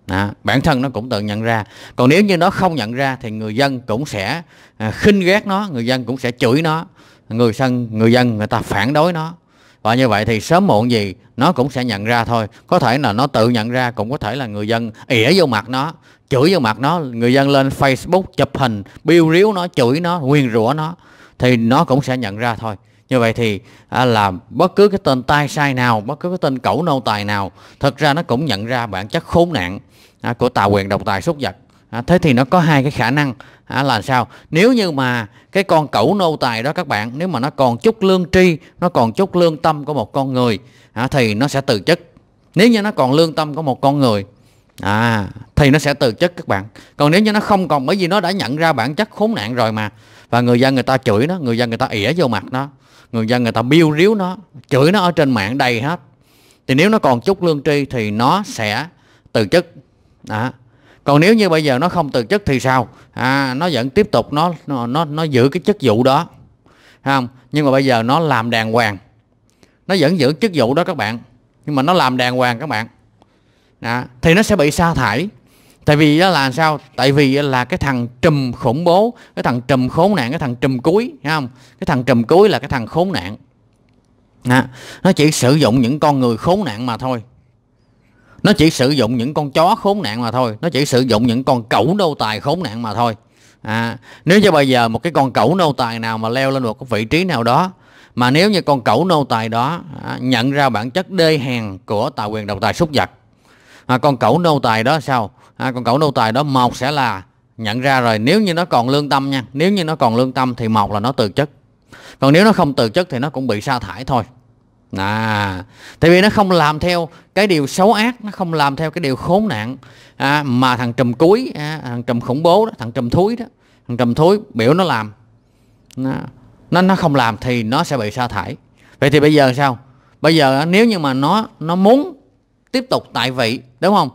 à, bản thân nó cũng tự nhận ra còn nếu như nó không nhận ra thì người dân cũng sẽ à, khinh ghét nó người dân cũng sẽ chửi nó người dân người dân người ta phản đối nó và như vậy thì sớm muộn gì nó cũng sẽ nhận ra thôi có thể là nó tự nhận ra cũng có thể là người dân ỉa vô mặt nó chửi vô mặt nó người dân lên facebook chụp hình biêu ríu nó chửi nó nguyên rủa nó thì nó cũng sẽ nhận ra thôi như vậy thì à, là bất cứ cái tên tai sai nào bất cứ cái tên cẩu nâu tài nào thật ra nó cũng nhận ra bản chất khốn nạn à, của tà quyền độc tài súc vật à, thế thì nó có hai cái khả năng à, là sao nếu như mà cái con cẩu nô tài đó các bạn nếu mà nó còn chút lương tri nó còn chút lương tâm của một con người à, thì nó sẽ từ chức nếu như nó còn lương tâm của một con người à thì nó sẽ từ chức các bạn còn nếu như nó không còn bởi vì nó đã nhận ra bản chất khốn nạn rồi mà và người dân người ta chửi nó người dân người ta ỉa vô mặt nó người dân người ta biêu ríu nó chửi nó ở trên mạng đầy hết thì nếu nó còn chút lương tri thì nó sẽ từ chức đó à, còn nếu như bây giờ nó không từ chức thì sao à, nó vẫn tiếp tục nó nó nó, nó giữ cái chức vụ đó không nhưng mà bây giờ nó làm đàng hoàng nó vẫn giữ chức vụ đó các bạn nhưng mà nó làm đàng hoàng các bạn đó. thì nó sẽ bị sa thải tại vì đó là sao tại vì là cái thằng trùm khủng bố cái thằng trùm khốn nạn cái thằng trùm cuối không cái thằng trùm cuối là cái thằng khốn nạn đó. nó chỉ sử dụng những con người khốn nạn mà thôi nó chỉ sử dụng những con chó khốn nạn mà thôi nó chỉ sử dụng những con cẩu nô tài khốn nạn mà thôi à, nếu như bây giờ một cái con cẩu nô tài nào mà leo lên một cái vị trí nào đó mà nếu như con cẩu nô tài đó à, nhận ra bản chất đê hèn của tài quyền độc tài súc vật à, con cẩu nô tài đó sao à, con cẩu nô tài đó một sẽ là nhận ra rồi nếu như nó còn lương tâm nha nếu như nó còn lương tâm thì một là nó từ chức còn nếu nó không từ chức thì nó cũng bị sa thải thôi à tại vì nó không làm theo cái điều xấu ác nó không làm theo cái điều khốn nạn à, mà thằng trùm cuối à, thằng trùm khủng bố đó thằng trùm thúi đó thằng trùm thúi biểu nó làm nó nó nó không làm thì nó sẽ bị sa thải vậy thì bây giờ sao bây giờ nếu như mà nó nó muốn tiếp tục tại vị đúng không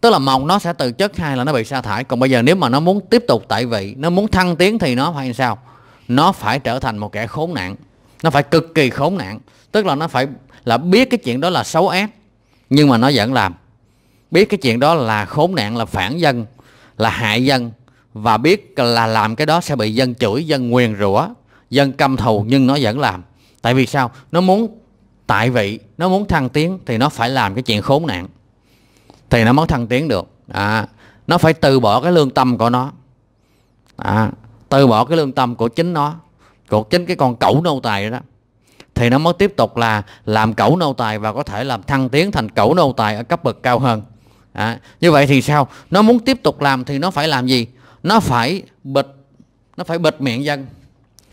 tức là một nó sẽ từ chất hai là nó bị sa thải còn bây giờ nếu mà nó muốn tiếp tục tại vị nó muốn thăng tiến thì nó phải làm sao nó phải trở thành một kẻ khốn nạn nó phải cực kỳ khốn nạn tức là nó phải là biết cái chuyện đó là xấu ác nhưng mà nó vẫn làm biết cái chuyện đó là khốn nạn là phản dân là hại dân và biết là làm cái đó sẽ bị dân chửi dân nguyền rủa dân căm thù nhưng nó vẫn làm tại vì sao nó muốn tại vị nó muốn thăng tiến thì nó phải làm cái chuyện khốn nạn thì nó mới thăng tiến được à, nó phải từ bỏ cái lương tâm của nó à, từ bỏ cái lương tâm của chính nó của chính cái con cẩu nô tài đó thì nó mới tiếp tục là làm cẩu nô tài và có thể làm thăng tiến thành cẩu nô tài ở cấp bậc cao hơn à, như vậy thì sao nó muốn tiếp tục làm thì nó phải làm gì nó phải bịt nó phải bịt miệng dân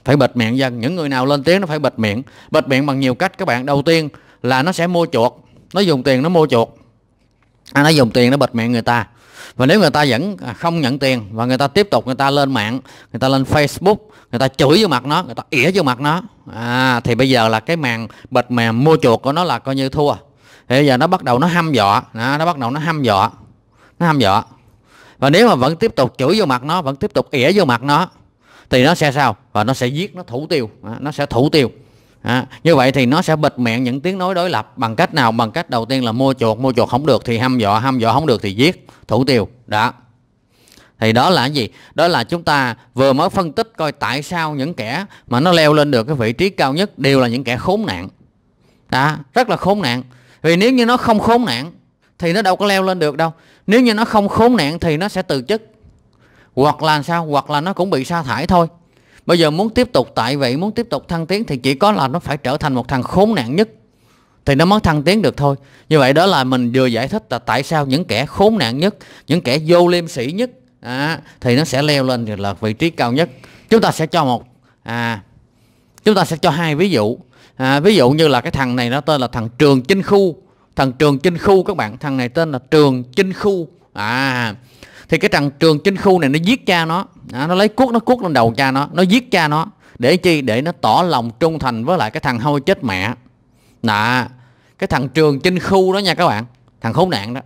phải bịt miệng dân những người nào lên tiếng nó phải bịt miệng bịt miệng bằng nhiều cách các bạn đầu tiên là nó sẽ mua chuột nó dùng tiền nó mua chuột à, nó dùng tiền nó bịt miệng người ta và nếu người ta vẫn không nhận tiền và người ta tiếp tục người ta lên mạng người ta lên facebook người ta chửi vô mặt nó người ta ỉa vô mặt nó à, thì bây giờ là cái màn bệt mè mua chuột của nó là coi như thua thì bây giờ nó bắt đầu nó hăm dọa đó, nó bắt đầu nó hăm dọa nó hăm dọa và nếu mà vẫn tiếp tục chửi vô mặt nó vẫn tiếp tục ỉa vô mặt nó thì nó sẽ sao và nó sẽ giết nó thủ tiêu nó sẽ thủ tiêu À, như vậy thì nó sẽ bịt miệng những tiếng nói đối lập bằng cách nào? Bằng cách đầu tiên là mua chuột, mua chuột không được thì hăm dọa, hăm dọa không được thì giết, thủ tiêu. Đó. Thì đó là gì? Đó là chúng ta vừa mới phân tích coi tại sao những kẻ mà nó leo lên được cái vị trí cao nhất đều là những kẻ khốn nạn. Đó, rất là khốn nạn. Vì nếu như nó không khốn nạn thì nó đâu có leo lên được đâu. Nếu như nó không khốn nạn thì nó sẽ từ chức. Hoặc là sao? Hoặc là nó cũng bị sa thải thôi bây giờ muốn tiếp tục tại vậy muốn tiếp tục thăng tiến thì chỉ có là nó phải trở thành một thằng khốn nạn nhất thì nó mới thăng tiến được thôi như vậy đó là mình vừa giải thích là tại sao những kẻ khốn nạn nhất những kẻ vô liêm sĩ nhất à, thì nó sẽ leo lên là vị trí cao nhất chúng ta sẽ cho một à chúng ta sẽ cho hai ví dụ à, ví dụ như là cái thằng này nó tên là thằng trường chinh khu thằng trường chinh khu các bạn thằng này tên là trường chinh khu à thì cái thằng trường chinh khu này nó giết cha nó à, nó lấy cuốc nó cuốc lên đầu cha nó nó giết cha nó để chi để nó tỏ lòng trung thành với lại cái thằng hôi chết mẹ nà cái thằng trường chinh khu đó nha các bạn thằng khốn nạn đó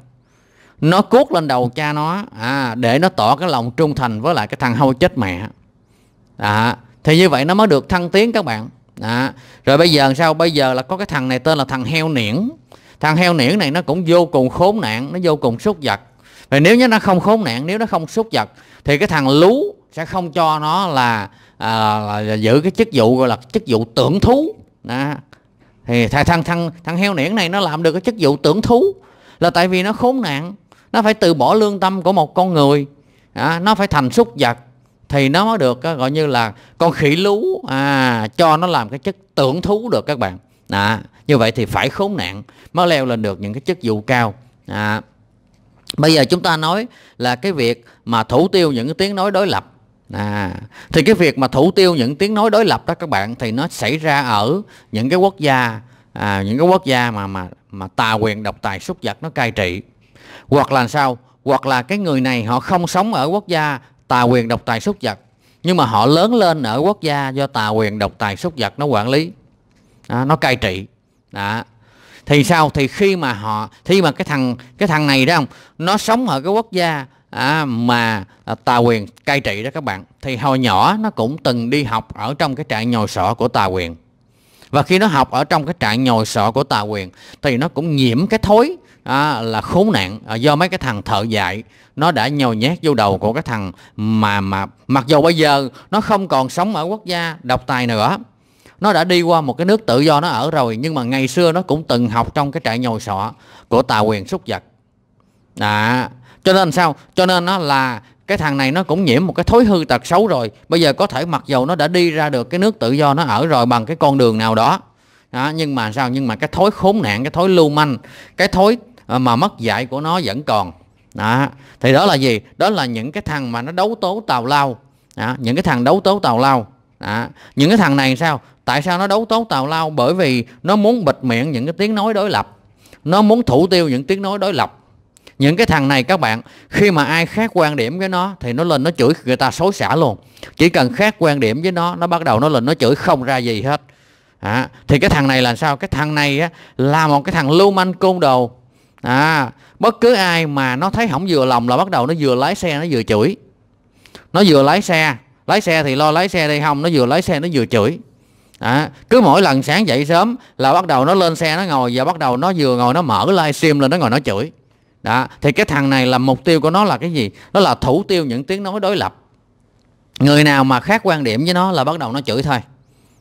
nó cuốc lên đầu cha nó à, để nó tỏ cái lòng trung thành với lại cái thằng hôi chết mẹ à, thì như vậy nó mới được thăng tiến các bạn à, rồi bây giờ sao bây giờ là có cái thằng này tên là thằng heo niễn thằng heo niễn này nó cũng vô cùng khốn nạn nó vô cùng súc vật và nếu như nó không khốn nạn, nếu nó không sốt vật thì cái thằng lú sẽ không cho nó là, à, là, là giữ cái chức vụ gọi là chức vụ tưởng thú. Đó. Thì thằng thằng thằng heo niễn này nó làm được cái chức vụ tưởng thú là tại vì nó khốn nạn, nó phải từ bỏ lương tâm của một con người. À, nó phải thành súc vật thì nó mới được gọi như là con khỉ lú à cho nó làm cái chức tưởng thú được các bạn. À, như vậy thì phải khốn nạn mới leo lên được những cái chức vụ cao. À, bây giờ chúng ta nói là cái việc mà thủ tiêu những tiếng nói đối lập à thì cái việc mà thủ tiêu những tiếng nói đối lập đó các bạn thì nó xảy ra ở những cái quốc gia à, những cái quốc gia mà mà mà tà quyền độc tài súc vật nó cai trị hoặc là sao hoặc là cái người này họ không sống ở quốc gia tà quyền độc tài súc vật nhưng mà họ lớn lên ở quốc gia do tà quyền độc tài súc vật nó quản lý à, nó cai trị à, thì sao thì khi mà họ khi mà cái thằng cái thằng này đó không nó sống ở cái quốc gia à, mà à, tà quyền cai trị đó các bạn thì hồi nhỏ nó cũng từng đi học ở trong cái trại nhồi sọ của tà quyền và khi nó học ở trong cái trại nhồi sọ của tà quyền thì nó cũng nhiễm cái thối à, là khốn nạn à, do mấy cái thằng thợ dạy nó đã nhồi nhét vô đầu của cái thằng mà mà mặc dù bây giờ nó không còn sống ở quốc gia độc tài nữa nó đã đi qua một cái nước tự do nó ở rồi nhưng mà ngày xưa nó cũng từng học trong cái trại nhồi sọ của tà quyền súc vật à cho nên sao cho nên nó là cái thằng này nó cũng nhiễm một cái thối hư tật xấu rồi bây giờ có thể mặc dầu nó đã đi ra được cái nước tự do nó ở rồi bằng cái con đường nào đó đó nhưng mà sao nhưng mà cái thối khốn nạn cái thối lưu manh cái thối ờ, mà mất dạy của nó vẫn còn đó thì đó là gì đó là những cái thằng mà nó đấu tố tào lao đó. những cái thằng đấu tố tào lao đó. những cái thằng này sao tại sao nó đấu tố tào lao bởi vì nó muốn bịt miệng những cái tiếng nói đối lập nó muốn thủ tiêu những tiếng nói đối lập những cái thằng này các bạn khi mà ai khác quan điểm với nó thì nó lên nó chửi người ta xối xả luôn chỉ cần khác quan điểm với nó nó bắt đầu nó lên nó chửi không ra gì hết à, thì cái thằng này là sao cái thằng này á, là một cái thằng lưu manh côn đồ à, bất cứ ai mà nó thấy không vừa lòng là bắt đầu nó vừa lái xe nó vừa chửi nó vừa lái xe lái xe thì lo lái xe đây không nó vừa lái xe nó vừa chửi à, cứ mỗi lần sáng dậy sớm là bắt đầu nó lên xe nó ngồi và bắt đầu nó vừa ngồi nó mở livestream lên nó ngồi nó chửi đó thì cái thằng này là mục tiêu của nó là cái gì nó là thủ tiêu những tiếng nói đối lập người nào mà khác quan điểm với nó là bắt đầu nó chửi thôi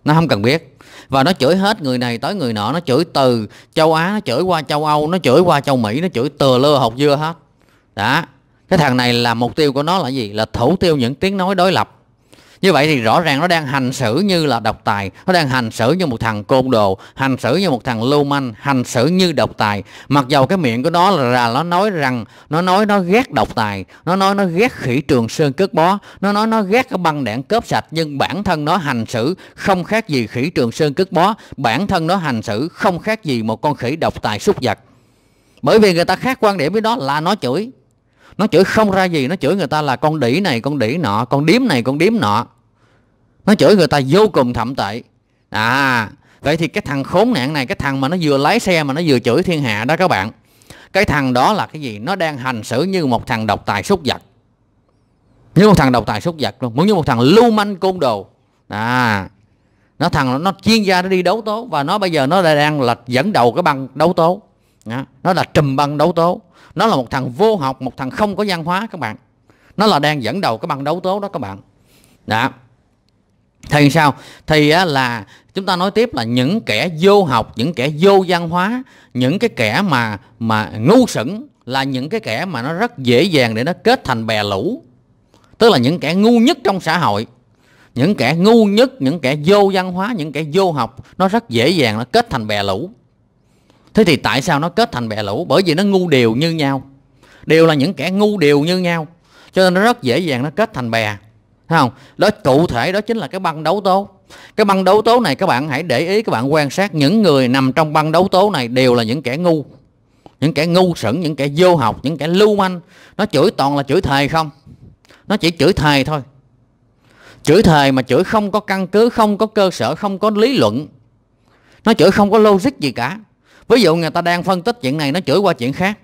nó không cần biết và nó chửi hết người này tới người nọ nó chửi từ châu á nó chửi qua châu âu nó chửi qua châu mỹ nó chửi từ lơ hột dưa hết đó cái thằng này là mục tiêu của nó là gì là thủ tiêu những tiếng nói đối lập như vậy thì rõ ràng nó đang hành xử như là độc tài nó đang hành xử như một thằng côn đồ hành xử như một thằng lưu manh hành xử như độc tài mặc dầu cái miệng của nó là, là nó nói rằng nó nói nó ghét độc tài nó nói nó ghét khỉ trường sơn cướp bó nó nói nó ghét cái băng đạn cướp sạch nhưng bản thân nó hành xử không khác gì khỉ trường sơn cướp bó bản thân nó hành xử không khác gì một con khỉ độc tài súc vật bởi vì người ta khác quan điểm với nó là nó chửi nó chửi không ra gì nó chửi người ta là con đỉ này con đỉ nọ con điếm này con điếm nọ nó chửi người ta vô cùng thậm tệ à vậy thì cái thằng khốn nạn này cái thằng mà nó vừa lái xe mà nó vừa chửi thiên hạ đó các bạn cái thằng đó là cái gì nó đang hành xử như một thằng độc tài súc vật như một thằng độc tài súc vật luôn muốn như một thằng lưu manh côn đồ à nó thằng nó chuyên gia nó đi đấu tố và nó bây giờ nó đang là dẫn đầu cái băng đấu tố nó là trùm băng đấu tố nó là một thằng vô học một thằng không có văn hóa các bạn nó là đang dẫn đầu cái băng đấu tố đó các bạn đó thì sao thì là chúng ta nói tiếp là những kẻ vô học những kẻ vô văn hóa những cái kẻ mà mà ngu sững là những cái kẻ mà nó rất dễ dàng để nó kết thành bè lũ tức là những kẻ ngu nhất trong xã hội những kẻ ngu nhất những kẻ vô văn hóa những kẻ vô học nó rất dễ dàng nó kết thành bè lũ thế thì tại sao nó kết thành bè lũ bởi vì nó ngu đều như nhau đều là những kẻ ngu đều như nhau cho nên nó rất dễ dàng nó kết thành bè Thấy không đó cụ thể đó chính là cái băng đấu tố cái băng đấu tố này các bạn hãy để ý các bạn quan sát những người nằm trong băng đấu tố này đều là những kẻ ngu những kẻ ngu sẩn, những kẻ vô học những kẻ lưu manh nó chửi toàn là chửi thề không nó chỉ chửi thề thôi chửi thề mà chửi không có căn cứ không có cơ sở không có lý luận nó chửi không có logic gì cả ví dụ người ta đang phân tích chuyện này nó chửi qua chuyện khác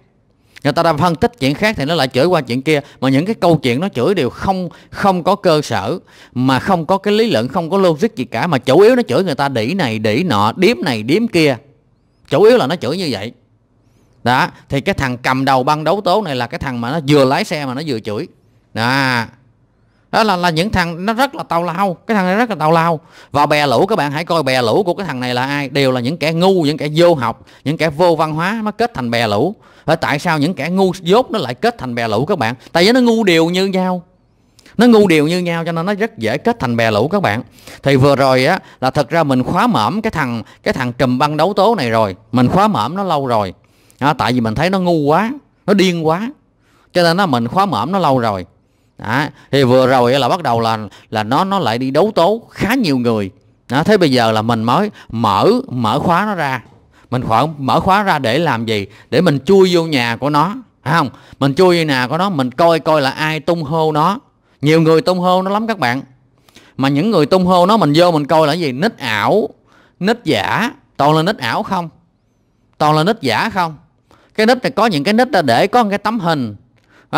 người ta đang phân tích chuyện khác thì nó lại chửi qua chuyện kia mà những cái câu chuyện nó chửi đều không không có cơ sở mà không có cái lý luận không có logic gì cả mà chủ yếu nó chửi người ta đỉ này đỉ nọ điếm này điếm kia chủ yếu là nó chửi như vậy đó thì cái thằng cầm đầu băng đấu tố này là cái thằng mà nó vừa lái xe mà nó vừa chửi đó đó là là những thằng nó rất là tào lao cái thằng này rất là tào lao và bè lũ các bạn hãy coi bè lũ của cái thằng này là ai đều là những kẻ ngu những kẻ vô học những kẻ vô văn hóa nó kết thành bè lũ và tại sao những kẻ ngu dốt nó lại kết thành bè lũ các bạn tại vì nó ngu đều như nhau nó ngu đều như nhau cho nên nó rất dễ kết thành bè lũ các bạn thì vừa rồi á là thật ra mình khóa mỏm cái thằng cái thằng trùm băng đấu tố này rồi mình khóa mỏm nó lâu rồi à, tại vì mình thấy nó ngu quá nó điên quá cho nên nó mình khóa mỏm nó lâu rồi đó. thì vừa rồi là bắt đầu là là nó nó lại đi đấu tố khá nhiều người đó. thế bây giờ là mình mới mở mở khóa nó ra mình khoảng mở khóa ra để làm gì để mình chui vô nhà của nó phải không mình chui vô nhà của nó mình coi coi là ai tung hô nó nhiều người tung hô nó lắm các bạn mà những người tung hô nó mình vô mình coi là gì nít ảo nít giả toàn là nít ảo không toàn là nít giả không cái nít này có những cái nít đó để có một cái tấm hình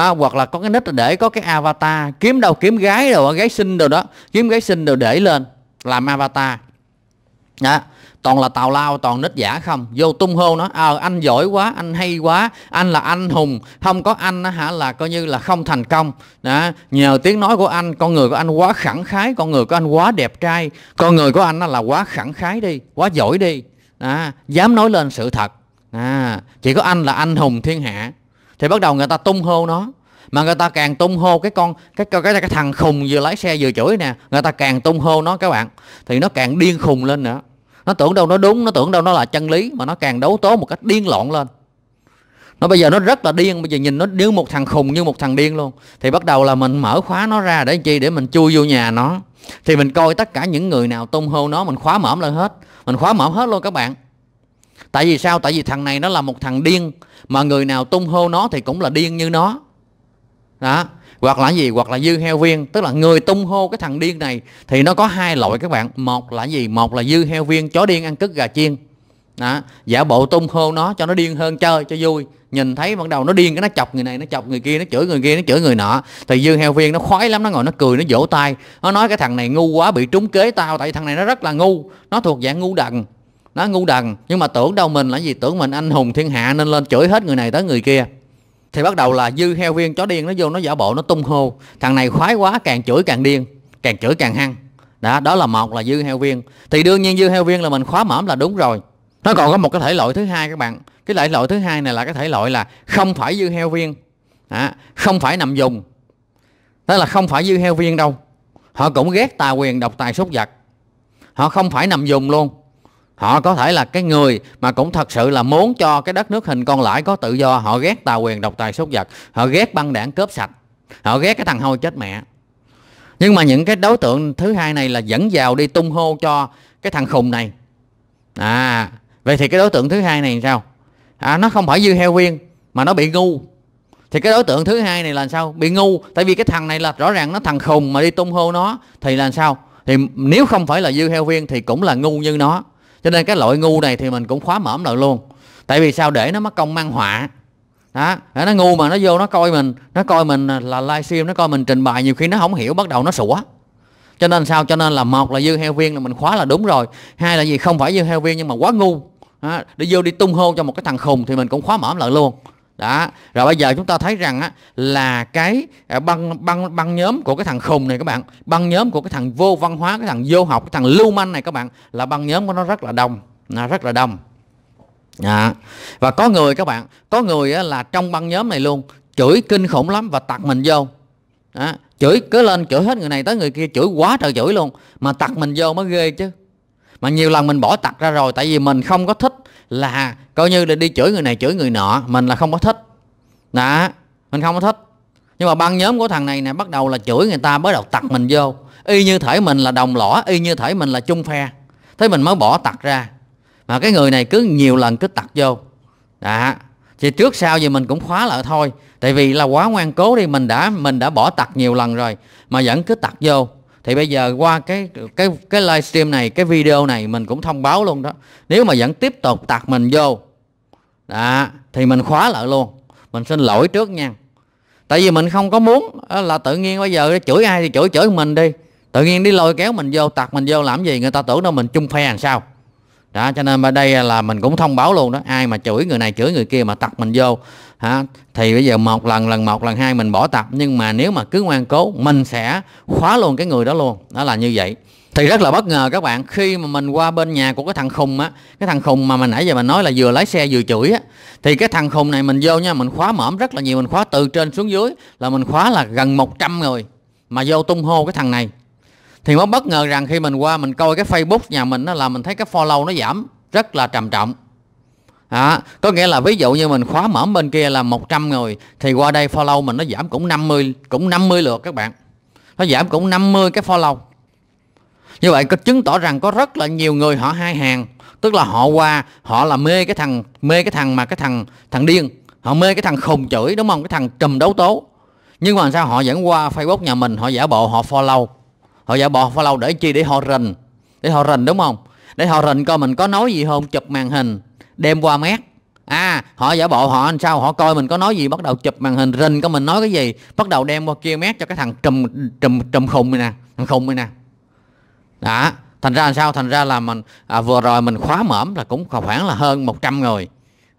à, hoặc là có cái nick để có cái avatar kiếm đâu kiếm gái đâu gái xinh đâu đó kiếm gái xinh đều để lên làm avatar đó toàn là tào lao toàn nít giả không vô tung hô nó ờ à, anh giỏi quá anh hay quá anh là anh hùng không có anh á hả là coi như là không thành công đó nhờ tiếng nói của anh con người của anh quá khẳng khái con người của anh quá đẹp trai con người của anh là quá khẳng khái đi quá giỏi đi đó dám nói lên sự thật à, chỉ có anh là anh hùng thiên hạ thì bắt đầu người ta tung hô nó mà người ta càng tung hô cái con cái cái cái, cái thằng khùng vừa lái xe vừa chửi nè người ta càng tung hô nó các bạn thì nó càng điên khùng lên nữa nó tưởng đâu nó đúng nó tưởng đâu nó là chân lý mà nó càng đấu tố một cách điên loạn lên nó bây giờ nó rất là điên bây giờ nhìn nó nếu một thằng khùng như một thằng điên luôn thì bắt đầu là mình mở khóa nó ra để chi để mình chui vô nhà nó thì mình coi tất cả những người nào tung hô nó mình khóa mở lên hết mình khóa mở hết luôn các bạn tại vì sao tại vì thằng này nó là một thằng điên mà người nào tung hô nó thì cũng là điên như nó đó hoặc là gì hoặc là dư heo viên tức là người tung hô cái thằng điên này thì nó có hai loại các bạn một là gì một là dư heo viên chó điên ăn cứt gà chiên đó giả bộ tung hô nó cho nó điên hơn chơi cho vui nhìn thấy ban đầu nó điên cái nó chọc người này nó chọc người kia nó chửi người kia nó chửi người nọ thì dư heo viên nó khoái lắm nó ngồi nó cười nó vỗ tay nó nói cái thằng này ngu quá bị trúng kế tao tại vì thằng này nó rất là ngu nó thuộc dạng ngu đần nó ngu đần nhưng mà tưởng đâu mình là gì tưởng mình anh hùng thiên hạ nên lên chửi hết người này tới người kia thì bắt đầu là dư heo viên chó điên nó vô nó giả bộ nó tung hô thằng này khoái quá càng chửi càng điên càng chửi càng hăng đó đó là một là dư heo viên thì đương nhiên dư heo viên là mình khóa mõm là đúng rồi nó còn có một cái thể loại thứ hai các bạn cái thể loại thứ hai này là cái thể loại là không phải dư heo viên đó, không phải nằm dùng đó là không phải dư heo viên đâu họ cũng ghét tà quyền độc tài súc vật họ không phải nằm dùng luôn họ có thể là cái người mà cũng thật sự là muốn cho cái đất nước hình con lại có tự do họ ghét tà quyền độc tài súc vật họ ghét băng đảng cướp sạch họ ghét cái thằng hôi chết mẹ nhưng mà những cái đối tượng thứ hai này là dẫn vào đi tung hô cho cái thằng khùng này à vậy thì cái đối tượng thứ hai này làm sao à, nó không phải dư heo viên mà nó bị ngu thì cái đối tượng thứ hai này là sao bị ngu tại vì cái thằng này là rõ ràng nó thằng khùng mà đi tung hô nó thì là sao thì nếu không phải là dư heo viên thì cũng là ngu như nó cho nên cái loại ngu này thì mình cũng khóa mõm lại luôn tại vì sao để nó mất công mang họa đó nó ngu mà nó vô nó coi mình nó coi mình là livestream nó coi mình trình bày nhiều khi nó không hiểu bắt đầu nó sủa cho nên sao cho nên là một là dư heo viên là mình khóa là đúng rồi hai là gì không phải dư heo viên nhưng mà quá ngu đó, để vô đi tung hô cho một cái thằng khùng thì mình cũng khóa mõm lại luôn đó rồi bây giờ chúng ta thấy rằng á, là cái à, băng băng băng nhóm của cái thằng khùng này các bạn băng nhóm của cái thằng vô văn hóa cái thằng vô học cái thằng lưu manh này các bạn là băng nhóm của nó rất là đông nó à, rất là đông à. và có người các bạn có người á, là trong băng nhóm này luôn chửi kinh khủng lắm và tặc mình vô đó. chửi cứ lên chửi hết người này tới người kia chửi quá trời chửi luôn mà tặc mình vô mới ghê chứ mà nhiều lần mình bỏ tặc ra rồi tại vì mình không có thích là coi như là đi chửi người này chửi người nọ mình là không có thích đó mình không có thích nhưng mà băng nhóm của thằng này nè bắt đầu là chửi người ta bắt đầu tặc mình vô y như thể mình là đồng lõa y như thể mình là chung phe thế mình mới bỏ tặc ra mà cái người này cứ nhiều lần cứ tặc vô đó thì trước sau gì mình cũng khóa lại thôi tại vì là quá ngoan cố đi mình đã mình đã bỏ tặc nhiều lần rồi mà vẫn cứ tặc vô thì bây giờ qua cái cái cái livestream này cái video này mình cũng thông báo luôn đó nếu mà vẫn tiếp tục tạt mình vô đó, thì mình khóa lại luôn mình xin lỗi trước nha tại vì mình không có muốn là tự nhiên bây giờ chửi ai thì chửi chửi mình đi tự nhiên đi lôi kéo mình vô tạt mình vô làm gì người ta tưởng đâu mình chung phe làm sao đó cho nên ở đây là mình cũng thông báo luôn đó ai mà chửi người này chửi người kia mà tặc mình vô hả thì bây giờ một lần lần một lần hai mình bỏ tập nhưng mà nếu mà cứ ngoan cố mình sẽ khóa luôn cái người đó luôn đó là như vậy thì rất là bất ngờ các bạn khi mà mình qua bên nhà của cái thằng khùng á cái thằng khùng mà mình nãy giờ mình nói là vừa lái xe vừa chửi á thì cái thằng khùng này mình vô nha mình khóa mõm rất là nhiều mình khóa từ trên xuống dưới là mình khóa là gần 100 người mà vô tung hô cái thằng này thì mới bất ngờ rằng khi mình qua mình coi cái facebook nhà mình đó là mình thấy cái follow nó giảm rất là trầm trọng À, có nghĩa là ví dụ như mình khóa mở bên kia là 100 người thì qua đây follow mình nó giảm cũng 50 cũng 50 lượt các bạn. Nó giảm cũng 50 cái follow. Như vậy có chứng tỏ rằng có rất là nhiều người họ hai hàng, tức là họ qua họ là mê cái thằng mê cái thằng mà cái thằng thằng điên, họ mê cái thằng khùng chửi đúng không? Cái thằng trùm đấu tố. Nhưng mà sao họ vẫn qua Facebook nhà mình họ giả bộ họ follow họ giả bộ follow để chi để họ rình để họ rình đúng không để họ rình coi mình có nói gì không chụp màn hình đem qua mát à họ giả bộ họ làm sao họ coi mình có nói gì bắt đầu chụp màn hình rình coi mình nói cái gì bắt đầu đem qua kia mét cho cái thằng trùm trùm trùm khùng này nè thằng khùng này nè đó thành ra làm sao thành ra là mình à, vừa rồi mình khóa mõm là cũng khoảng là hơn 100 người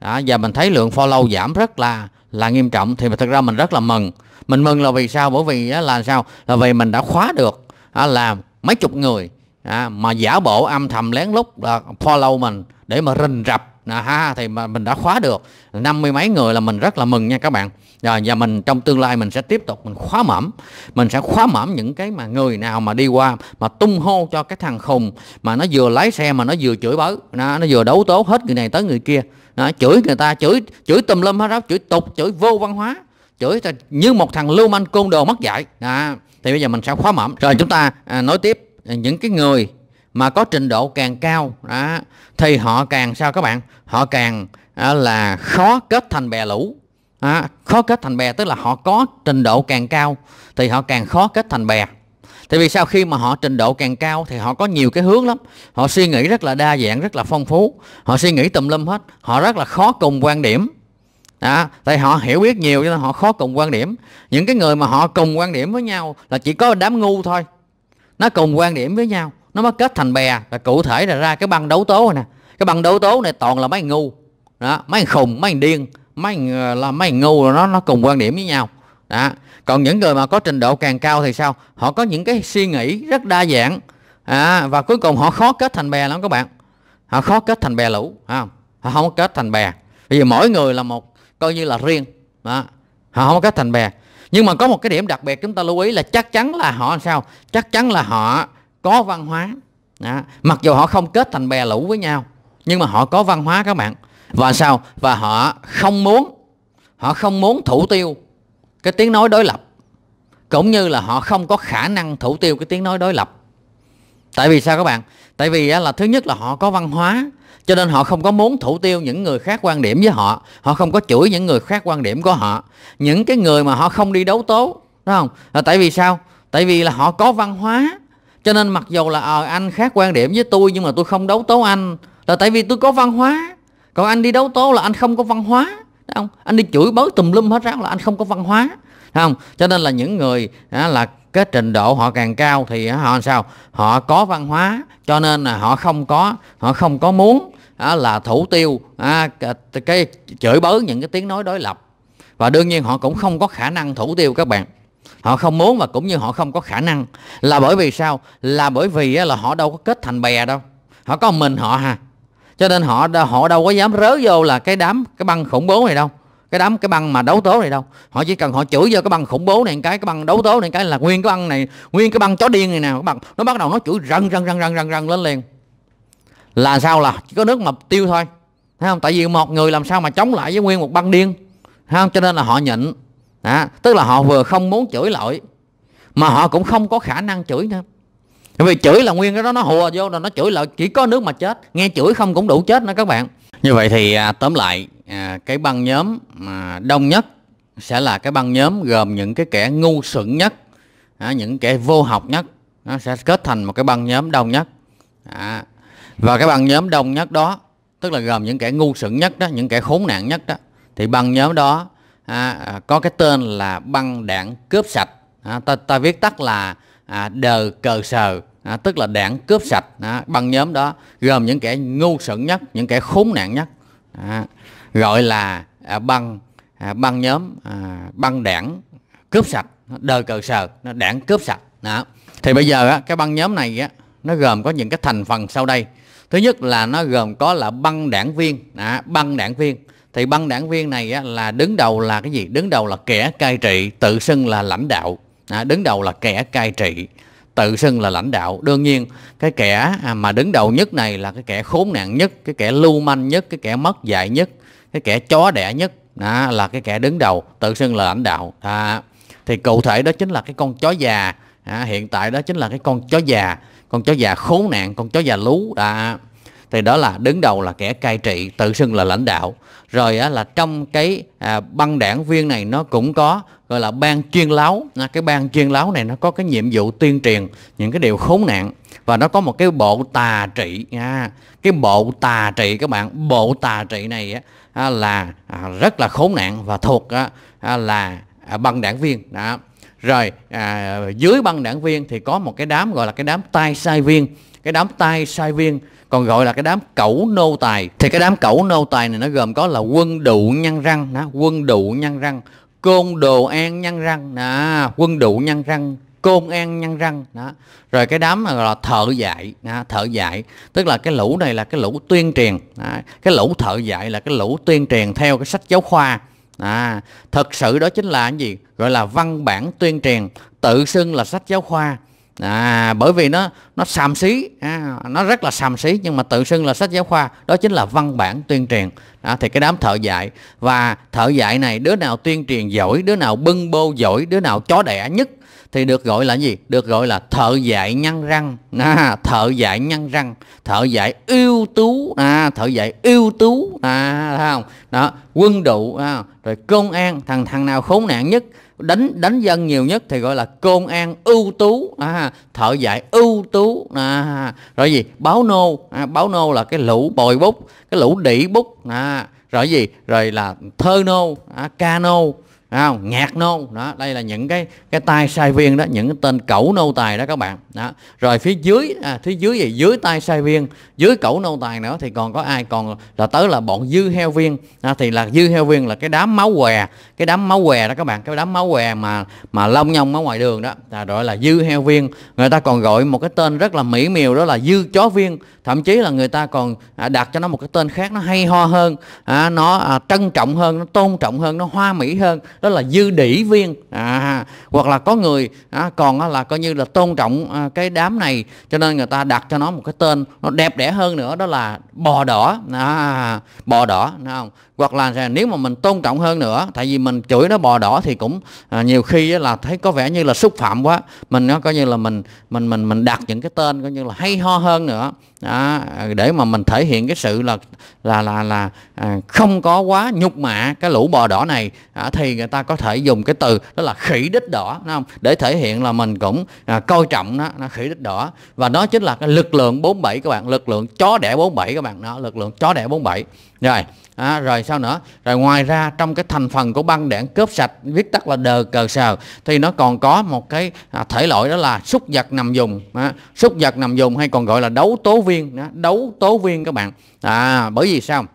đó và mình thấy lượng follow giảm rất là là nghiêm trọng thì mà thật ra mình rất là mừng mình mừng là vì sao bởi vì là sao là vì mình đã khóa được à, là mấy chục người à, mà giả bộ âm thầm lén lút à, follow mình để mà rình rập à, ha thì mà mình đã khóa được năm mươi mấy người là mình rất là mừng nha các bạn rồi à, và mình trong tương lai mình sẽ tiếp tục mình khóa mẩm mình sẽ khóa mẩm những cái mà người nào mà đi qua mà tung hô cho cái thằng khùng mà nó vừa lái xe mà nó vừa chửi bới nó, nó vừa đấu tố hết người này tới người kia nó chửi người ta chửi chửi tùm lum hết đó chửi tục chửi vô văn hóa chửi như một thằng lưu manh côn đồ mất dạy đó à, thì bây giờ mình sẽ khóa mỏm rồi chúng ta à, nói tiếp những cái người mà có trình độ càng cao đó, thì họ càng sao các bạn họ càng à, là khó kết thành bè lũ à, khó kết thành bè tức là họ có trình độ càng cao thì họ càng khó kết thành bè tại vì sao khi mà họ trình độ càng cao thì họ có nhiều cái hướng lắm họ suy nghĩ rất là đa dạng rất là phong phú họ suy nghĩ tùm lum hết họ rất là khó cùng quan điểm đó tại họ hiểu biết nhiều cho nên họ khó cùng quan điểm những cái người mà họ cùng quan điểm với nhau là chỉ có đám ngu thôi nó cùng quan điểm với nhau nó mới kết thành bè và cụ thể là ra cái băng đấu tố này nè cái băng đấu tố này toàn là mấy ngu đó mấy khùng mấy điên mấy ờ, là mấy ngu rồi nó nó cùng quan điểm với nhau đó còn những người mà có trình độ càng cao thì sao họ có những cái suy nghĩ rất đa dạng à, và cuối cùng họ khó kết thành bè lắm các bạn họ khó kết thành bè lũ không họ không kết thành bè vì mỗi người là một coi như là riêng đó. họ không có kết thành bè nhưng mà có một cái điểm đặc biệt chúng ta lưu ý là chắc chắn là họ sao chắc chắn là họ có văn hóa đó. mặc dù họ không kết thành bè lũ với nhau nhưng mà họ có văn hóa các bạn và sao và họ không muốn họ không muốn thủ tiêu cái tiếng nói đối lập cũng như là họ không có khả năng thủ tiêu cái tiếng nói đối lập tại vì sao các bạn tại vì là thứ nhất là họ có văn hóa cho nên họ không có muốn thủ tiêu những người khác quan điểm với họ họ không có chửi những người khác quan điểm của họ những cái người mà họ không đi đấu tố đúng không là tại vì sao tại vì là họ có văn hóa cho nên mặc dù là ờ à, anh khác quan điểm với tôi nhưng mà tôi không đấu tố anh là tại vì tôi có văn hóa còn anh đi đấu tố là anh không có văn hóa đúng không anh đi chửi bới tùm lum hết ráo là anh không có văn hóa đúng không cho nên là những người à, là cái trình độ họ càng cao thì họ sao họ có văn hóa cho nên là họ không có họ không có muốn là thủ tiêu cái chửi bới những cái tiếng nói đối lập và đương nhiên họ cũng không có khả năng thủ tiêu các bạn họ không muốn và cũng như họ không có khả năng là bởi vì sao là bởi vì là họ đâu có kết thành bè đâu họ có mình họ hà cho nên họ họ đâu có dám rớ vô là cái đám cái băng khủng bố này đâu cái đám cái băng mà đấu tố này đâu họ chỉ cần họ chửi vô cái băng khủng bố này cái cái băng đấu tố này cái là nguyên cái băng này nguyên cái băng chó điên này nè các bạn nó bắt đầu nó chửi răng răng răng răng răng răng lên liền là sao là chỉ có nước mà tiêu thôi thấy không tại vì một người làm sao mà chống lại với nguyên một băng điên thấy không cho nên là họ nhịn à, tức là họ vừa không muốn chửi lội mà họ cũng không có khả năng chửi nữa vì chửi là nguyên cái đó nó hùa vô rồi nó chửi lại chỉ có nước mà chết nghe chửi không cũng đủ chết nữa các bạn như vậy thì à, tóm lại à, cái băng nhóm đông nhất sẽ là cái băng nhóm gồm những cái kẻ ngu xuẩn nhất à, những kẻ vô học nhất nó sẽ kết thành một cái băng nhóm đông nhất và cái băng nhóm đông nhất đó tức là gồm những kẻ ngu xuẩn nhất đó những kẻ khốn nạn nhất đó thì băng nhóm đó có cái tên là băng đảng cướp sạch ta, ta viết tắt là à, đờ cờ sờ à, tức là đảng cướp sạch à, băng nhóm đó gồm những kẻ ngu xuẩn nhất những kẻ khốn nạn nhất à, gọi là à, băng à, băng nhóm à, băng đảng cướp sạch đời cờ sờ nó đảng cướp sạch đó. thì bây giờ á, cái băng nhóm này á, nó gồm có những cái thành phần sau đây thứ nhất là nó gồm có là băng đảng viên à, băng đảng viên thì băng đảng viên này á, là đứng đầu là cái gì đứng đầu là kẻ cai trị tự xưng là lãnh đạo à, đứng đầu là kẻ cai trị tự xưng là lãnh đạo đương nhiên cái kẻ à, mà đứng đầu nhất này là cái kẻ khốn nạn nhất cái kẻ lưu manh nhất cái kẻ mất dạy nhất cái kẻ chó đẻ nhất đó, là cái kẻ đứng đầu tự xưng là lãnh đạo à, thì cụ thể đó chính là cái con chó già à, hiện tại đó chính là cái con chó già con chó già khốn nạn con chó già lú đã thì đó là đứng đầu là kẻ cai trị tự xưng là lãnh đạo rồi á, là trong cái à, băng đảng viên này nó cũng có gọi là ban chuyên láo à, cái ban chuyên láo này nó có cái nhiệm vụ tuyên truyền những cái điều khốn nạn và nó có một cái bộ tà trị nha cái bộ tà trị các bạn bộ tà trị này á, à, là à, rất là khốn nạn và thuộc á, à, là à, băng đảng viên đó rồi à, dưới băng đảng viên thì có một cái đám gọi là cái đám tay sai viên cái đám tay sai viên còn gọi là cái đám cẩu nô tài thì cái đám cẩu nô tài này nó gồm có là quân đủ nhăn răng đó, quân đủ nhăn răng côn đồ an nhăn răng đó, quân đủ nhăn răng côn an nhăn răng đó rồi cái đám mà gọi là thợ dạy đó, thợ dạy tức là cái lũ này là cái lũ tuyên truyền đó. cái lũ thợ dạy là cái lũ tuyên truyền theo cái sách giáo khoa à, thật sự đó chính là cái gì gọi là văn bản tuyên truyền tự xưng là sách giáo khoa à, bởi vì nó nó xàm xí à, nó rất là xàm xí nhưng mà tự xưng là sách giáo khoa đó chính là văn bản tuyên truyền à, thì cái đám thợ dạy và thợ dạy này đứa nào tuyên truyền giỏi đứa nào bưng bô giỏi đứa nào chó đẻ nhất thì được gọi là gì được gọi là thợ dạy nhăn răng à, thợ dạy nhăn răng thợ dạy ưu tú à, thợ dạy ưu tú à, thấy không đó quân đội à, rồi công an thằng thằng nào khốn nạn nhất đánh đánh dân nhiều nhất thì gọi là công an ưu tú à, thợ dạy ưu tú à, rồi gì báo nô à, báo nô là cái lũ bồi bút cái lũ đỉ bút à, rồi gì rồi là thơ nô à, ca nô không nhạc nô đó đây là những cái cái tay sai viên đó những cái tên cẩu nô tài đó các bạn đó rồi phía dưới à, phía dưới gì dưới tay sai viên dưới cẩu nô tài nữa thì còn có ai còn là tới là bọn dư heo viên à, thì là dư heo viên là cái đám máu què cái đám máu què đó các bạn cái đám máu què mà mà lông nhông ở ngoài đường đó là gọi là dư heo viên người ta còn gọi một cái tên rất là mỹ miều đó là dư chó viên thậm chí là người ta còn à, đặt cho nó một cái tên khác nó hay ho hơn à, nó à, trân trọng hơn nó tôn trọng hơn nó hoa mỹ hơn đó là dư đỉ viên à, hoặc là có người à, còn là coi như là tôn trọng à, cái đám này cho nên người ta đặt cho nó một cái tên nó đẹp đẽ hơn nữa đó là bò đỏ à, bò đỏ đúng không hoặc là nếu mà mình tôn trọng hơn nữa tại vì mình chửi nó bò đỏ thì cũng à, nhiều khi là thấy có vẻ như là xúc phạm quá mình nó coi như là mình mình mình mình đặt những cái tên coi như là hay ho hơn nữa đó, để mà mình thể hiện cái sự là là là là à, không có quá nhục mạ cái lũ bò đỏ này à, thì người ta có thể dùng cái từ đó là khỉ đích đỏ đúng không để thể hiện là mình cũng à, coi trọng nó nó khỉ đích đỏ và đó chính là cái lực lượng 47 các bạn lực lượng chó đẻ 47 các bạn đó lực lượng chó đẻ 47 rồi à, rồi sao nữa rồi ngoài ra trong cái thành phần của băng đảng cướp sạch viết tắt là đờ cờ sờ thì nó còn có một cái à, thể loại đó là xúc vật nằm dùng à, xúc vật nằm dùng hay còn gọi là đấu tố viên à, đấu tố viên các bạn à bởi vì sao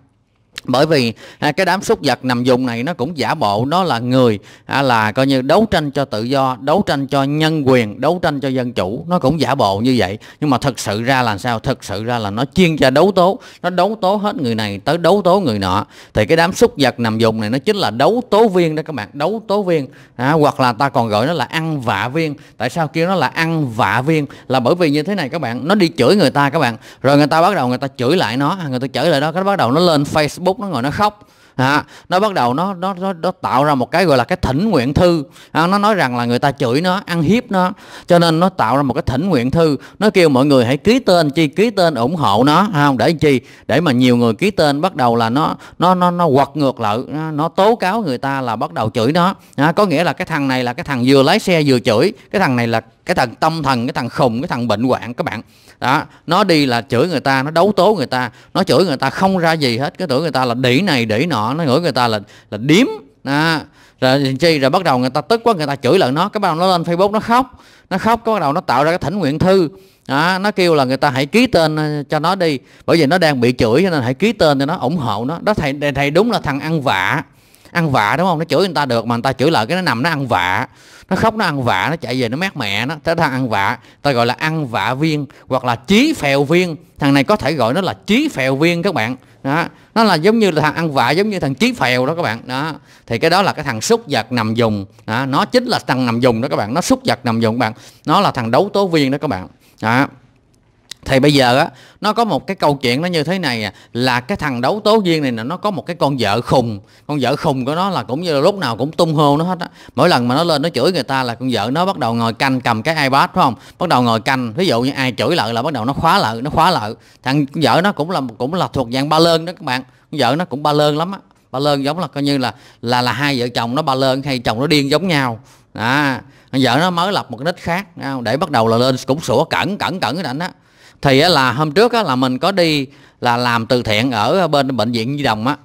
bởi vì à, cái đám súc vật nằm vùng này nó cũng giả bộ nó là người à, là coi như đấu tranh cho tự do đấu tranh cho nhân quyền đấu tranh cho dân chủ nó cũng giả bộ như vậy nhưng mà thật sự ra là sao thật sự ra là nó chuyên cho đấu tố nó đấu tố hết người này tới đấu tố người nọ thì cái đám súc vật nằm vùng này nó chính là đấu tố viên đó các bạn đấu tố viên à, hoặc là ta còn gọi nó là ăn vạ viên tại sao kêu nó là ăn vạ viên là bởi vì như thế này các bạn nó đi chửi người ta các bạn rồi người ta bắt đầu người ta chửi lại nó à, người ta chửi lại đó cái bắt đầu nó lên facebook phút nó ngồi nó khóc à, nó bắt đầu nó, nó nó nó tạo ra một cái gọi là cái thỉnh nguyện thư à, nó nói rằng là người ta chửi nó ăn hiếp nó cho nên nó tạo ra một cái thỉnh nguyện thư nó kêu mọi người hãy ký tên chi ký tên ủng hộ nó à, không để chi để mà nhiều người ký tên bắt đầu là nó nó nó nó quật ngược lại à, nó tố cáo người ta là bắt đầu chửi nó à, có nghĩa là cái thằng này là cái thằng vừa lái xe vừa chửi cái thằng này là cái thằng tâm thần cái thằng khùng cái thằng bệnh hoạn các bạn đó nó đi là chửi người ta nó đấu tố người ta nó chửi người ta không ra gì hết cái tưởng người ta là đỉ này đỉ nọ nó ngửi người ta là là điếm đó rồi chi rồi bắt đầu người ta tức quá người ta chửi lại nó cái bắt đầu nó lên facebook nó khóc nó khóc cái bắt đầu nó tạo ra cái thỉnh nguyện thư đó, nó kêu là người ta hãy ký tên ờ, cho nó đi bởi vì nó đang bị chửi cho nên hãy ký tên cho nó ủng hộ nó đó thầy thầy đúng là thằng ăn vạ ăn vạ đúng không nó chửi người ta được mà người ta chửi lại cái nó nằm nó ăn vạ nó khóc nó ăn vạ nó chạy về nó mát mẹ nó tới thằng ăn vạ ta gọi là ăn vạ viên hoặc là chí phèo viên thằng này có thể gọi nó là chí phèo viên các bạn đó nó là giống như là thằng ăn vạ giống như thằng chí phèo đó các bạn đó thì cái đó là cái thằng xúc vật nằm dùng đó. nó chính là thằng nằm dùng đó các bạn nó xúc vật nằm dùng các bạn nó là thằng đấu tố viên đó các bạn đó thì bây giờ á nó có một cái câu chuyện nó như thế này à, là cái thằng đấu tố duyên này nè nó có một cái con vợ khùng con vợ khùng của nó là cũng như là lúc nào cũng tung hô nó hết á mỗi lần mà nó lên nó chửi người ta là con vợ nó bắt đầu ngồi canh cầm cái ipad phải không bắt đầu ngồi canh ví dụ như ai chửi lợi là bắt đầu nó khóa lợi nó khóa lợi thằng vợ nó cũng là cũng là thuộc dạng ba lơn đó các bạn con vợ nó cũng ba lơn lắm á ba lơn giống là coi như là là là hai vợ chồng nó ba lơn hay chồng nó điên giống nhau đó vợ nó mới lập một cái nick khác để bắt đầu là lên cũng sủa cẩn cẩn cẩn cái ảnh á thì là hôm trước là mình có đi là làm từ thiện ở bên bệnh viện nhi đồng á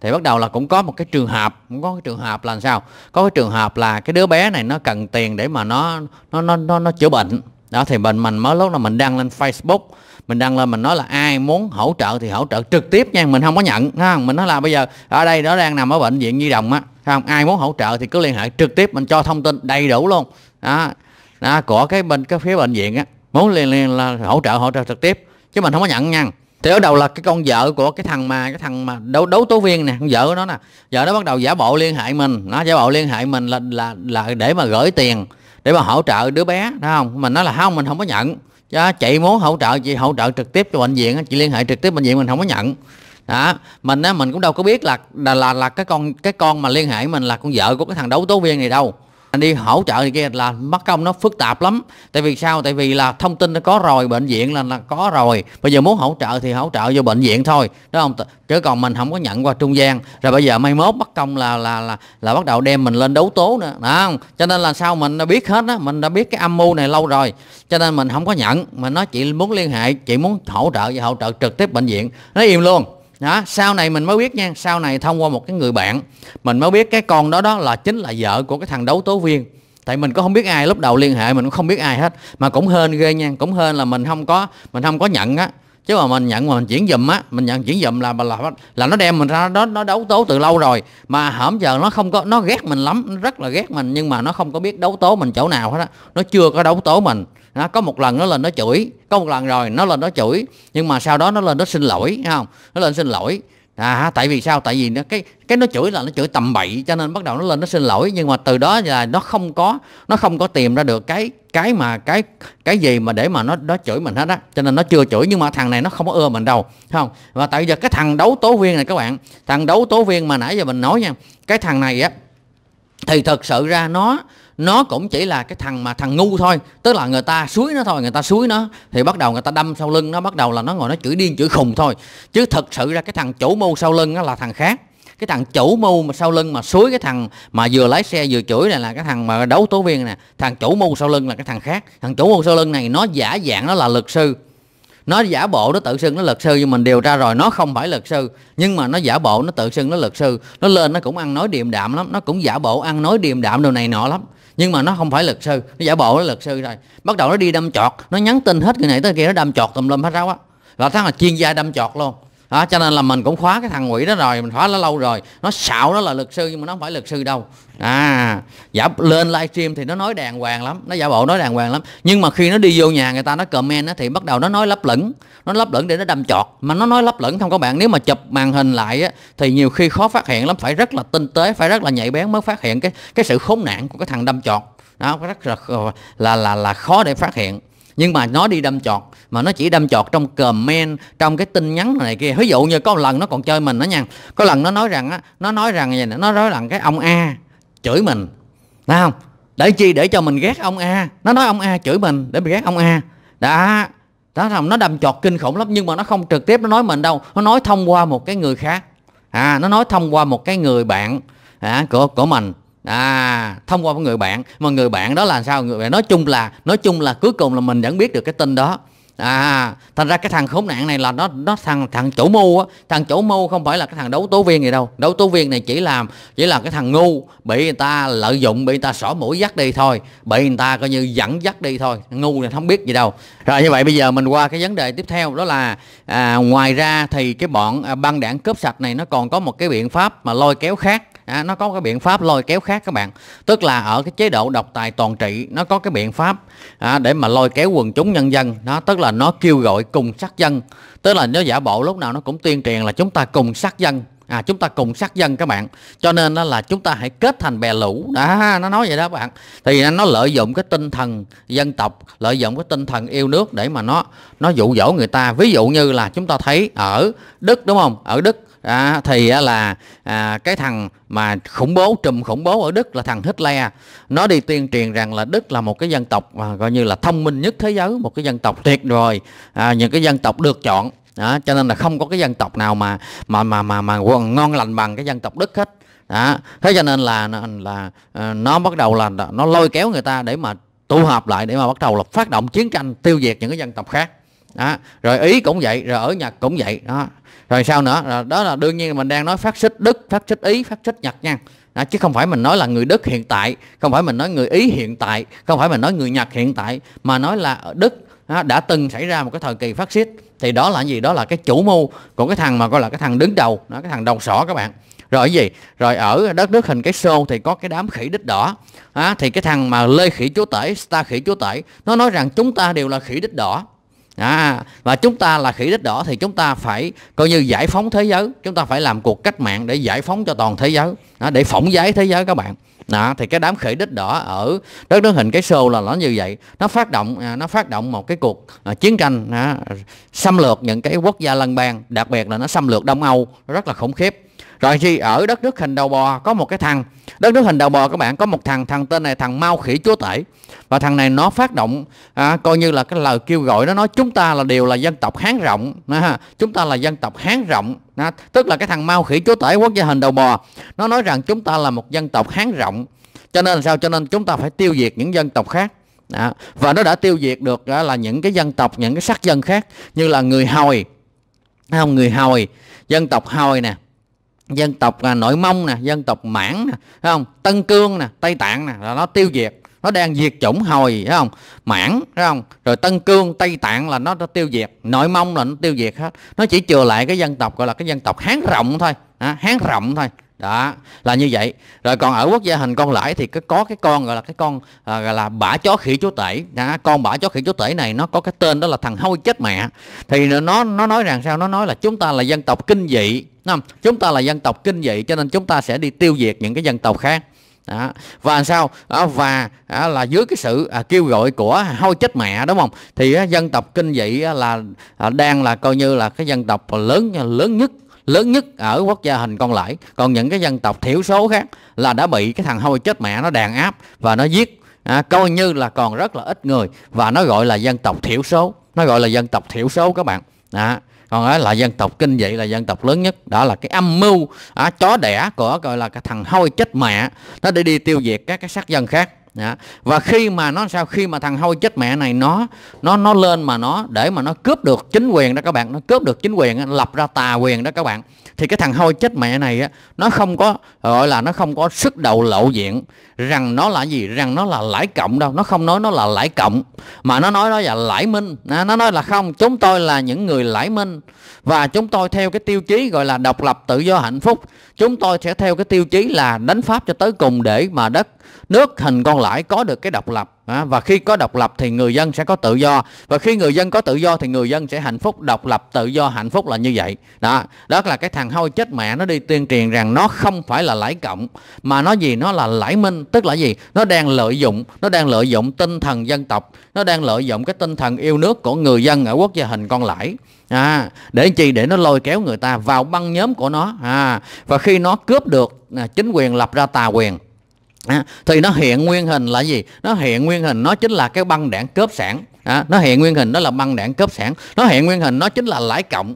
thì bắt đầu là cũng có một cái trường hợp cũng có cái trường hợp là sao có cái trường hợp là cái đứa bé này nó cần tiền để mà nó nó nó nó, nó chữa bệnh đó thì bệnh mình mới lúc là mình đăng lên Facebook mình đăng lên mình nói là ai muốn hỗ trợ thì hỗ trợ trực tiếp nha mình không có nhận không mình nói là bây giờ ở đây nó đang nằm ở bệnh viện nhi đồng á không ai muốn hỗ trợ thì cứ liên hệ trực tiếp mình cho thông tin đầy đủ luôn đó, đó của cái bên cái phía bệnh viện á muốn liền liền là hỗ trợ hỗ trợ trực tiếp chứ mình không có nhận nha thì ở đầu là cái con vợ của cái thằng mà cái thằng mà đấu đấu tố viên nè con vợ của nó nè vợ nó bắt đầu giả bộ liên hệ mình nó giả bộ liên hệ mình là là là để mà gửi tiền để mà hỗ trợ đứa bé đúng không mình nói là không mình không có nhận chứ chị muốn hỗ trợ chị hỗ trợ trực tiếp cho bệnh viện chị liên hệ trực tiếp bệnh viện mình không có nhận đó mình á mình cũng đâu có biết là là, là cái con cái con mà liên hệ mình là con vợ của cái thằng đấu tố viên này đâu anh đi hỗ trợ thì kia là mất công nó phức tạp lắm tại vì sao tại vì là thông tin nó có rồi bệnh viện là là có rồi bây giờ muốn hỗ trợ thì hỗ trợ vô bệnh viện thôi đúng không chứ còn mình không có nhận qua trung gian rồi bây giờ mai mốt bắt công là là là là bắt đầu đem mình lên đấu tố nữa đúng không cho nên là sao mình đã biết hết á mình đã biết cái âm mưu này lâu rồi cho nên mình không có nhận mà nó chỉ muốn liên hệ chỉ muốn hỗ trợ và hỗ trợ trực tiếp bệnh viện nó im luôn đó sau này mình mới biết nha sau này thông qua một cái người bạn mình mới biết cái con đó đó là chính là vợ của cái thằng đấu tố viên tại mình cũng không biết ai lúc đầu liên hệ mình cũng không biết ai hết mà cũng hên ghê nha cũng hên là mình không có mình không có nhận á chứ mà mình nhận mà mình chuyển giùm á mình nhận chuyển giùm là là là nó đem mình ra đó nó đấu tố từ lâu rồi mà hổm giờ nó không có nó ghét mình lắm rất là ghét mình nhưng mà nó không có biết đấu tố mình chỗ nào hết á nó chưa có đấu tố mình nó có một lần nó lên nó chửi có một lần rồi nó lên nó chửi nhưng mà sau đó nó lên nó xin lỗi không nó lên xin lỗi à tại vì sao tại vì nó cái cái nó chửi là nó chửi tầm bậy cho nên bắt đầu nó lên nó xin lỗi nhưng mà từ đó là nó không có nó không có tìm ra được cái cái mà cái cái gì mà để mà nó nó chửi mình hết á cho nên nó chưa chửi nhưng mà thằng này nó không có ưa mình đâu không và tại giờ cái thằng đấu tố viên này các bạn thằng đấu tố viên mà nãy giờ mình nói nha cái thằng này á thì thật sự ra nó nó cũng chỉ là cái thằng mà thằng ngu thôi tức là người ta suối nó thôi người ta suối nó thì bắt đầu người ta đâm sau lưng nó bắt đầu là nó ngồi nó chửi điên chửi khùng thôi chứ thật sự ra cái thằng chủ mưu sau lưng nó là thằng khác cái thằng chủ mưu mà sau lưng mà suối cái thằng mà vừa lái xe vừa chửi này là cái thằng mà đấu tố viên nè thằng chủ mưu sau lưng là cái thằng khác thằng chủ mưu sau lưng này nó giả dạng nó là luật sư nó giả bộ nó tự xưng nó luật sư nhưng mình điều tra rồi nó không phải luật sư nhưng mà nó giả bộ nó tự xưng nó luật sư nó lên nó cũng ăn nói điềm đạm lắm nó cũng giả bộ ăn nói điềm đạm đồ này nọ lắm nhưng mà nó không phải luật sư nó giả bộ nó luật sư rồi bắt đầu nó đi đâm chọt nó nhắn tin hết người này tới kia nó đâm chọt tùm lum hết ráo á là thằng là chuyên gia đâm chọt luôn đó, cho nên là mình cũng khóa cái thằng quỷ đó rồi mình khóa nó lâu rồi nó xạo nó là luật sư nhưng mà nó không phải luật sư đâu à giả lên livestream thì nó nói đàng hoàng lắm nó giả bộ nói đàng hoàng lắm nhưng mà khi nó đi vô nhà người ta nó comment á, thì bắt đầu nó nói lấp lửng nó lấp lửng để nó đâm chọt mà nó nói lấp lửng không các bạn nếu mà chụp màn hình lại á, thì nhiều khi khó phát hiện lắm phải rất là tinh tế phải rất là nhạy bén mới phát hiện cái cái sự khốn nạn của cái thằng đâm chọt đó rất là là là, là khó để phát hiện nhưng mà nó đi đâm chọt mà nó chỉ đâm chọt trong comment trong cái tin nhắn này kia ví dụ như có lần nó còn chơi mình đó nha có lần nó nói rằng á nó nói rằng vậy nó nói rằng cái ông a chửi mình thấy không để chi để cho mình ghét ông a nó nói ông a chửi mình để mình ghét ông a đã đó là nó đâm chọt kinh khủng lắm nhưng mà nó không trực tiếp nó nói mình đâu nó nói thông qua một cái người khác à nó nói thông qua một cái người bạn à, của của mình à thông qua một người bạn mà người bạn đó là sao người bạn nói chung là nói chung là cuối cùng là mình vẫn biết được cái tin đó à thành ra cái thằng khốn nạn này là nó nó thằng thằng chủ mưu á thằng chủ mưu không phải là cái thằng đấu tố viên gì đâu đấu tố viên này chỉ làm chỉ là cái thằng ngu bị người ta lợi dụng bị người ta xỏ mũi dắt đi thôi bị người ta coi như dẫn dắt đi thôi ngu này không biết gì đâu rồi như vậy bây giờ mình qua cái vấn đề tiếp theo đó là à, ngoài ra thì cái bọn à, băng đảng cướp sạch này nó còn có một cái biện pháp mà lôi kéo khác à, nó có cái biện pháp lôi kéo khác các bạn tức là ở cái chế độ độc tài toàn trị nó có cái biện pháp à, để mà lôi kéo quần chúng nhân dân nó tức là nó kêu gọi cùng sát dân tức là nó giả bộ lúc nào nó cũng tuyên truyền là chúng ta cùng sát dân à chúng ta cùng sát dân các bạn cho nên đó là chúng ta hãy kết thành bè lũ đó nó nói vậy đó các bạn thì nó lợi dụng cái tinh thần dân tộc lợi dụng cái tinh thần yêu nước để mà nó nó dụ dỗ người ta ví dụ như là chúng ta thấy ở đức đúng không ở đức à, thì á, là à, cái thằng mà khủng bố trùm khủng bố ở Đức là thằng Hitler nó đi tuyên truyền rằng là Đức là một cái dân tộc mà gọi như là thông minh nhất thế giới một cái dân tộc tuyệt rồi à, những cái dân tộc được chọn đó, cho nên là không có cái dân tộc nào mà mà mà mà mà ngon lành bằng cái dân tộc Đức hết đó. thế cho nên là là ờ, nó bắt đầu là nó lôi kéo người ta để mà tụ họp lại để mà bắt đầu là phát động chiến tranh tiêu diệt những cái dân tộc khác đó rồi ý cũng vậy rồi ở nhật cũng vậy đó rồi sao nữa rồi đó là đương nhiên mình đang nói phát xích đức phát xích ý phát xích nhật nha đó, chứ không phải mình nói là người đức hiện tại không phải mình nói người ý hiện tại không phải mình nói người nhật hiện tại mà nói là ở đức đó, đã từng xảy ra một cái thời kỳ phát xít thì đó là gì đó là cái chủ mưu của cái thằng mà gọi là cái thằng đứng đầu nó cái thằng đầu sỏ các bạn rồi gì rồi ở đất nước hình cái xô thì có cái đám khỉ đích đỏ à, thì cái thằng mà lê khỉ chúa tể ta khỉ chúa tể nó nói rằng chúng ta đều là khỉ đích đỏ à, và chúng ta là khỉ đích đỏ thì chúng ta phải coi như giải phóng thế giới chúng ta phải làm cuộc cách mạng để giải phóng cho toàn thế giới đó, để phỏng giấy thế giới các bạn đó, thì cái đám khỉ đích đỏ ở đất nước hình cái xô là nó như vậy nó phát động à, nó phát động một cái cuộc à, chiến tranh à, xâm lược những cái quốc gia lân bang đặc biệt là nó xâm lược đông âu rất là khủng khiếp rồi chi ở đất nước hình đầu bò có một cái thằng Đất nước hình đầu bò các bạn có một thằng Thằng tên này thằng Mao khỉ chúa tể Và thằng này nó phát động à, Coi như là cái lời kêu gọi nó nói Chúng ta là đều là dân tộc Hán rộng à, Chúng ta là dân tộc Hán rộng à, Tức là cái thằng Mao khỉ chúa tể quốc gia hình đầu bò Nó nói rằng chúng ta là một dân tộc Hán rộng Cho nên sao? Cho nên chúng ta phải tiêu diệt những dân tộc khác đó. và nó đã tiêu diệt được đó là những cái dân tộc những cái sắc dân khác như là người hồi không người hồi dân tộc hồi nè dân tộc à, nội mông nè dân tộc mãn nè thấy không tân cương nè tây tạng nè là nó tiêu diệt nó đang diệt chủng hồi thấy không mãn thấy không rồi tân cương tây tạng là nó, nó tiêu diệt nội mông là nó tiêu diệt hết nó chỉ chừa lại cái dân tộc gọi là cái dân tộc hán rộng thôi à, hán rộng thôi đó là như vậy rồi còn ở quốc gia hình con lãi thì có cái con gọi là cái con à, gọi là bả chó khỉ chúa tể à, con bả chó khỉ chúa tể này nó có cái tên đó là thằng hôi chết mẹ thì nó nó nói rằng sao nó nói là chúng ta là dân tộc kinh dị không? chúng ta là dân tộc kinh dị cho nên chúng ta sẽ đi tiêu diệt những cái dân tộc khác đó. và sao đó, và đó là dưới cái sự à, kêu gọi của hôi chết mẹ đúng không thì á, dân tộc kinh dị á, là à, đang là coi như là cái dân tộc lớn lớn nhất lớn nhất ở quốc gia hình con lại còn những cái dân tộc thiểu số khác là đã bị cái thằng hôi chết mẹ nó đàn áp và nó giết à, coi như là còn rất là ít người và nó gọi là dân tộc thiểu số nó gọi là dân tộc thiểu số các bạn đó còn ấy là dân tộc kinh dị là dân tộc lớn nhất đó là cái âm mưu á, chó đẻ của gọi là cái thằng hôi chết mẹ nó để đi tiêu diệt các cái sắc dân khác Dạ. Và khi mà nó sao khi mà thằng hôi chết mẹ này nó nó nó lên mà nó để mà nó cướp được chính quyền đó các bạn, nó cướp được chính quyền lập ra tà quyền đó các bạn. Thì cái thằng hôi chết mẹ này á nó không có gọi là nó không có sức đầu lộ diện rằng nó là gì, rằng nó là lãi cộng đâu, nó không nói nó là lãi cộng mà nó nói đó là lãi minh. Nó nói là không, chúng tôi là những người lãi minh và chúng tôi theo cái tiêu chí gọi là độc lập tự do hạnh phúc. Chúng tôi sẽ theo cái tiêu chí là đánh pháp cho tới cùng để mà đất nước hình con lãi có được cái độc lập à, và khi có độc lập thì người dân sẽ có tự do và khi người dân có tự do thì người dân sẽ hạnh phúc độc lập tự do hạnh phúc là như vậy đó đó là cái thằng hôi chết mẹ nó đi tuyên truyền rằng nó không phải là lãi cộng mà nó gì nó là lãi minh tức là gì nó đang lợi dụng nó đang lợi dụng tinh thần dân tộc nó đang lợi dụng cái tinh thần yêu nước của người dân ở quốc gia hình con lãi à, để chi để nó lôi kéo người ta vào băng nhóm của nó à, và khi nó cướp được à, chính quyền lập ra tà quyền À, thì nó hiện nguyên hình là gì nó hiện nguyên hình nó chính là cái băng đảng cướp sản à, nó hiện nguyên hình đó là băng đảng cướp sản nó hiện nguyên hình nó chính là lãi cộng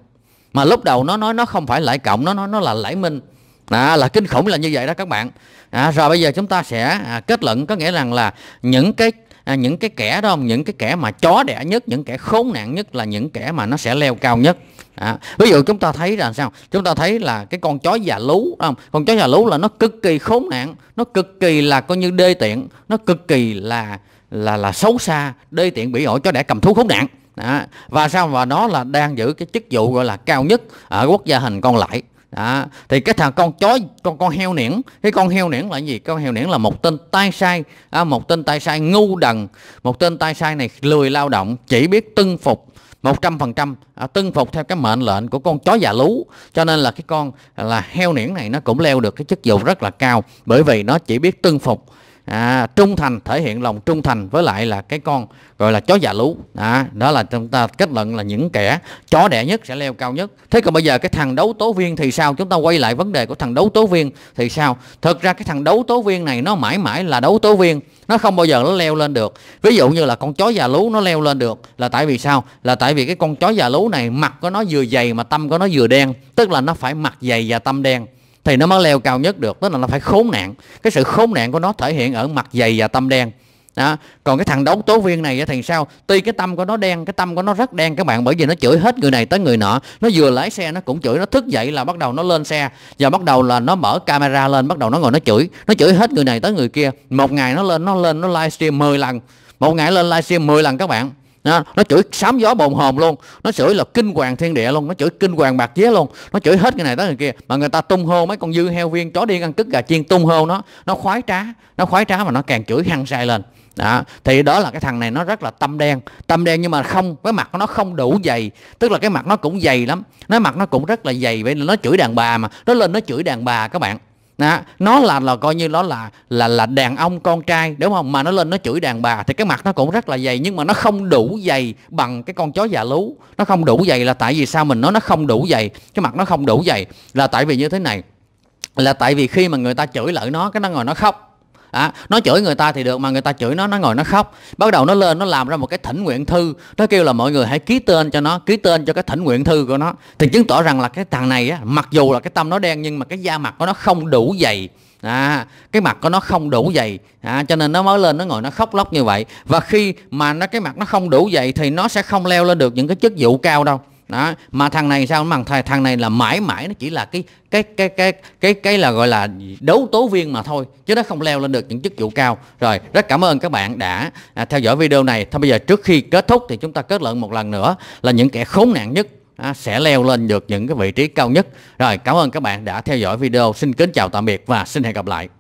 mà lúc đầu nó nói nó không phải lãi cộng nó nói nó là lãi minh à, là kinh khủng là như vậy đó các bạn à, rồi bây giờ chúng ta sẽ à, kết luận có nghĩa rằng là những cái à, những cái kẻ đó không những cái kẻ mà chó đẻ nhất những kẻ khốn nạn nhất là những kẻ mà nó sẽ leo cao nhất à, ví dụ chúng ta thấy là sao chúng ta thấy là cái con chó già lú không con chó già lú là nó cực kỳ khốn nạn nó cực kỳ là coi như đê tiện nó cực kỳ là là là xấu xa đê tiện bị ổi chó đẻ cầm thú khốn nạn à, và sao và nó là đang giữ cái chức vụ gọi là cao nhất ở quốc gia hình con lại đó thì cái thằng con chó con con heo niễn cái con heo niễn là gì con heo niễn là một tên tay sai à, một tên tay sai ngu đần một tên tay sai này lười lao động chỉ biết tưng phục một trăm phần trăm à, tưng phục theo cái mệnh lệnh của con chó già lú cho nên là cái con à, là heo niễn này nó cũng leo được cái chức vụ rất là cao bởi vì nó chỉ biết tưng phục à, trung thành thể hiện lòng trung thành với lại là cái con gọi là chó già lú à, đó là chúng ta kết luận là những kẻ chó đẻ nhất sẽ leo cao nhất thế còn bây giờ cái thằng đấu tố viên thì sao chúng ta quay lại vấn đề của thằng đấu tố viên thì sao thật ra cái thằng đấu tố viên này nó mãi mãi là đấu tố viên nó không bao giờ nó leo lên được ví dụ như là con chó già lú nó leo lên được là tại vì sao là tại vì cái con chó già lú này mặt của nó vừa dày mà tâm của nó vừa đen tức là nó phải mặt dày và tâm đen thì nó mới leo cao nhất được tức là nó phải khốn nạn cái sự khốn nạn của nó thể hiện ở mặt dày và tâm đen đó. còn cái thằng đấu tố viên này thì sao tuy cái tâm của nó đen cái tâm của nó rất đen các bạn bởi vì nó chửi hết người này tới người nọ nó vừa lái xe nó cũng chửi nó thức dậy là bắt đầu nó lên xe và bắt đầu là nó mở camera lên bắt đầu nó ngồi nó chửi nó chửi hết người này tới người kia một ngày nó lên nó lên nó livestream 10 lần một ngày lên livestream 10 lần các bạn đó, nó chửi sám gió bồn hồn luôn nó chửi là kinh hoàng thiên địa luôn nó chửi kinh hoàng bạc vía luôn nó chửi hết cái này tới người kia mà người ta tung hô mấy con dư heo viên chó điên ăn cứt gà chiên tung hô nó nó khoái trá nó khoái trá mà nó càng chửi hăng say lên đó. thì đó là cái thằng này nó rất là tâm đen tâm đen nhưng mà không cái mặt nó không đủ dày tức là cái mặt nó cũng dày lắm nó mặt nó cũng rất là dày vậy nó chửi đàn bà mà nó lên nó chửi đàn bà các bạn đó. nó là là coi như đó là là là đàn ông con trai đúng không mà nó lên nó chửi đàn bà thì cái mặt nó cũng rất là dày nhưng mà nó không đủ dày bằng cái con chó già lú nó không đủ dày là tại vì sao mình nói nó không đủ dày cái mặt nó không đủ dày là tại vì như thế này là tại vì khi mà người ta chửi lại nó cái nó ngồi nó khóc à, nó chửi người ta thì được mà người ta chửi nó nó ngồi nó khóc bắt đầu nó lên nó làm ra một cái thỉnh nguyện thư nó kêu là mọi người hãy ký tên cho nó ký tên cho cái thỉnh nguyện thư của nó thì chứng tỏ rằng là cái thằng này á mặc dù là cái tâm nó đen nhưng mà cái da mặt của nó không đủ dày à, cái mặt của nó không đủ dày à, cho nên nó mới lên nó ngồi nó khóc lóc như vậy và khi mà nó cái mặt nó không đủ dày thì nó sẽ không leo lên được những cái chức vụ cao đâu đó mà thằng này sao nó bằng thằng thằng này là mãi mãi nó chỉ là cái cái cái cái cái cái là gọi là đấu tố viên mà thôi chứ nó không leo lên được những chức vụ cao rồi rất cảm ơn các bạn đã à, theo dõi video này thôi bây giờ trước khi kết thúc thì chúng ta kết luận một lần nữa là những kẻ khốn nạn nhất à, sẽ leo lên được những cái vị trí cao nhất rồi cảm ơn các bạn đã theo dõi video xin kính chào tạm biệt và xin hẹn gặp lại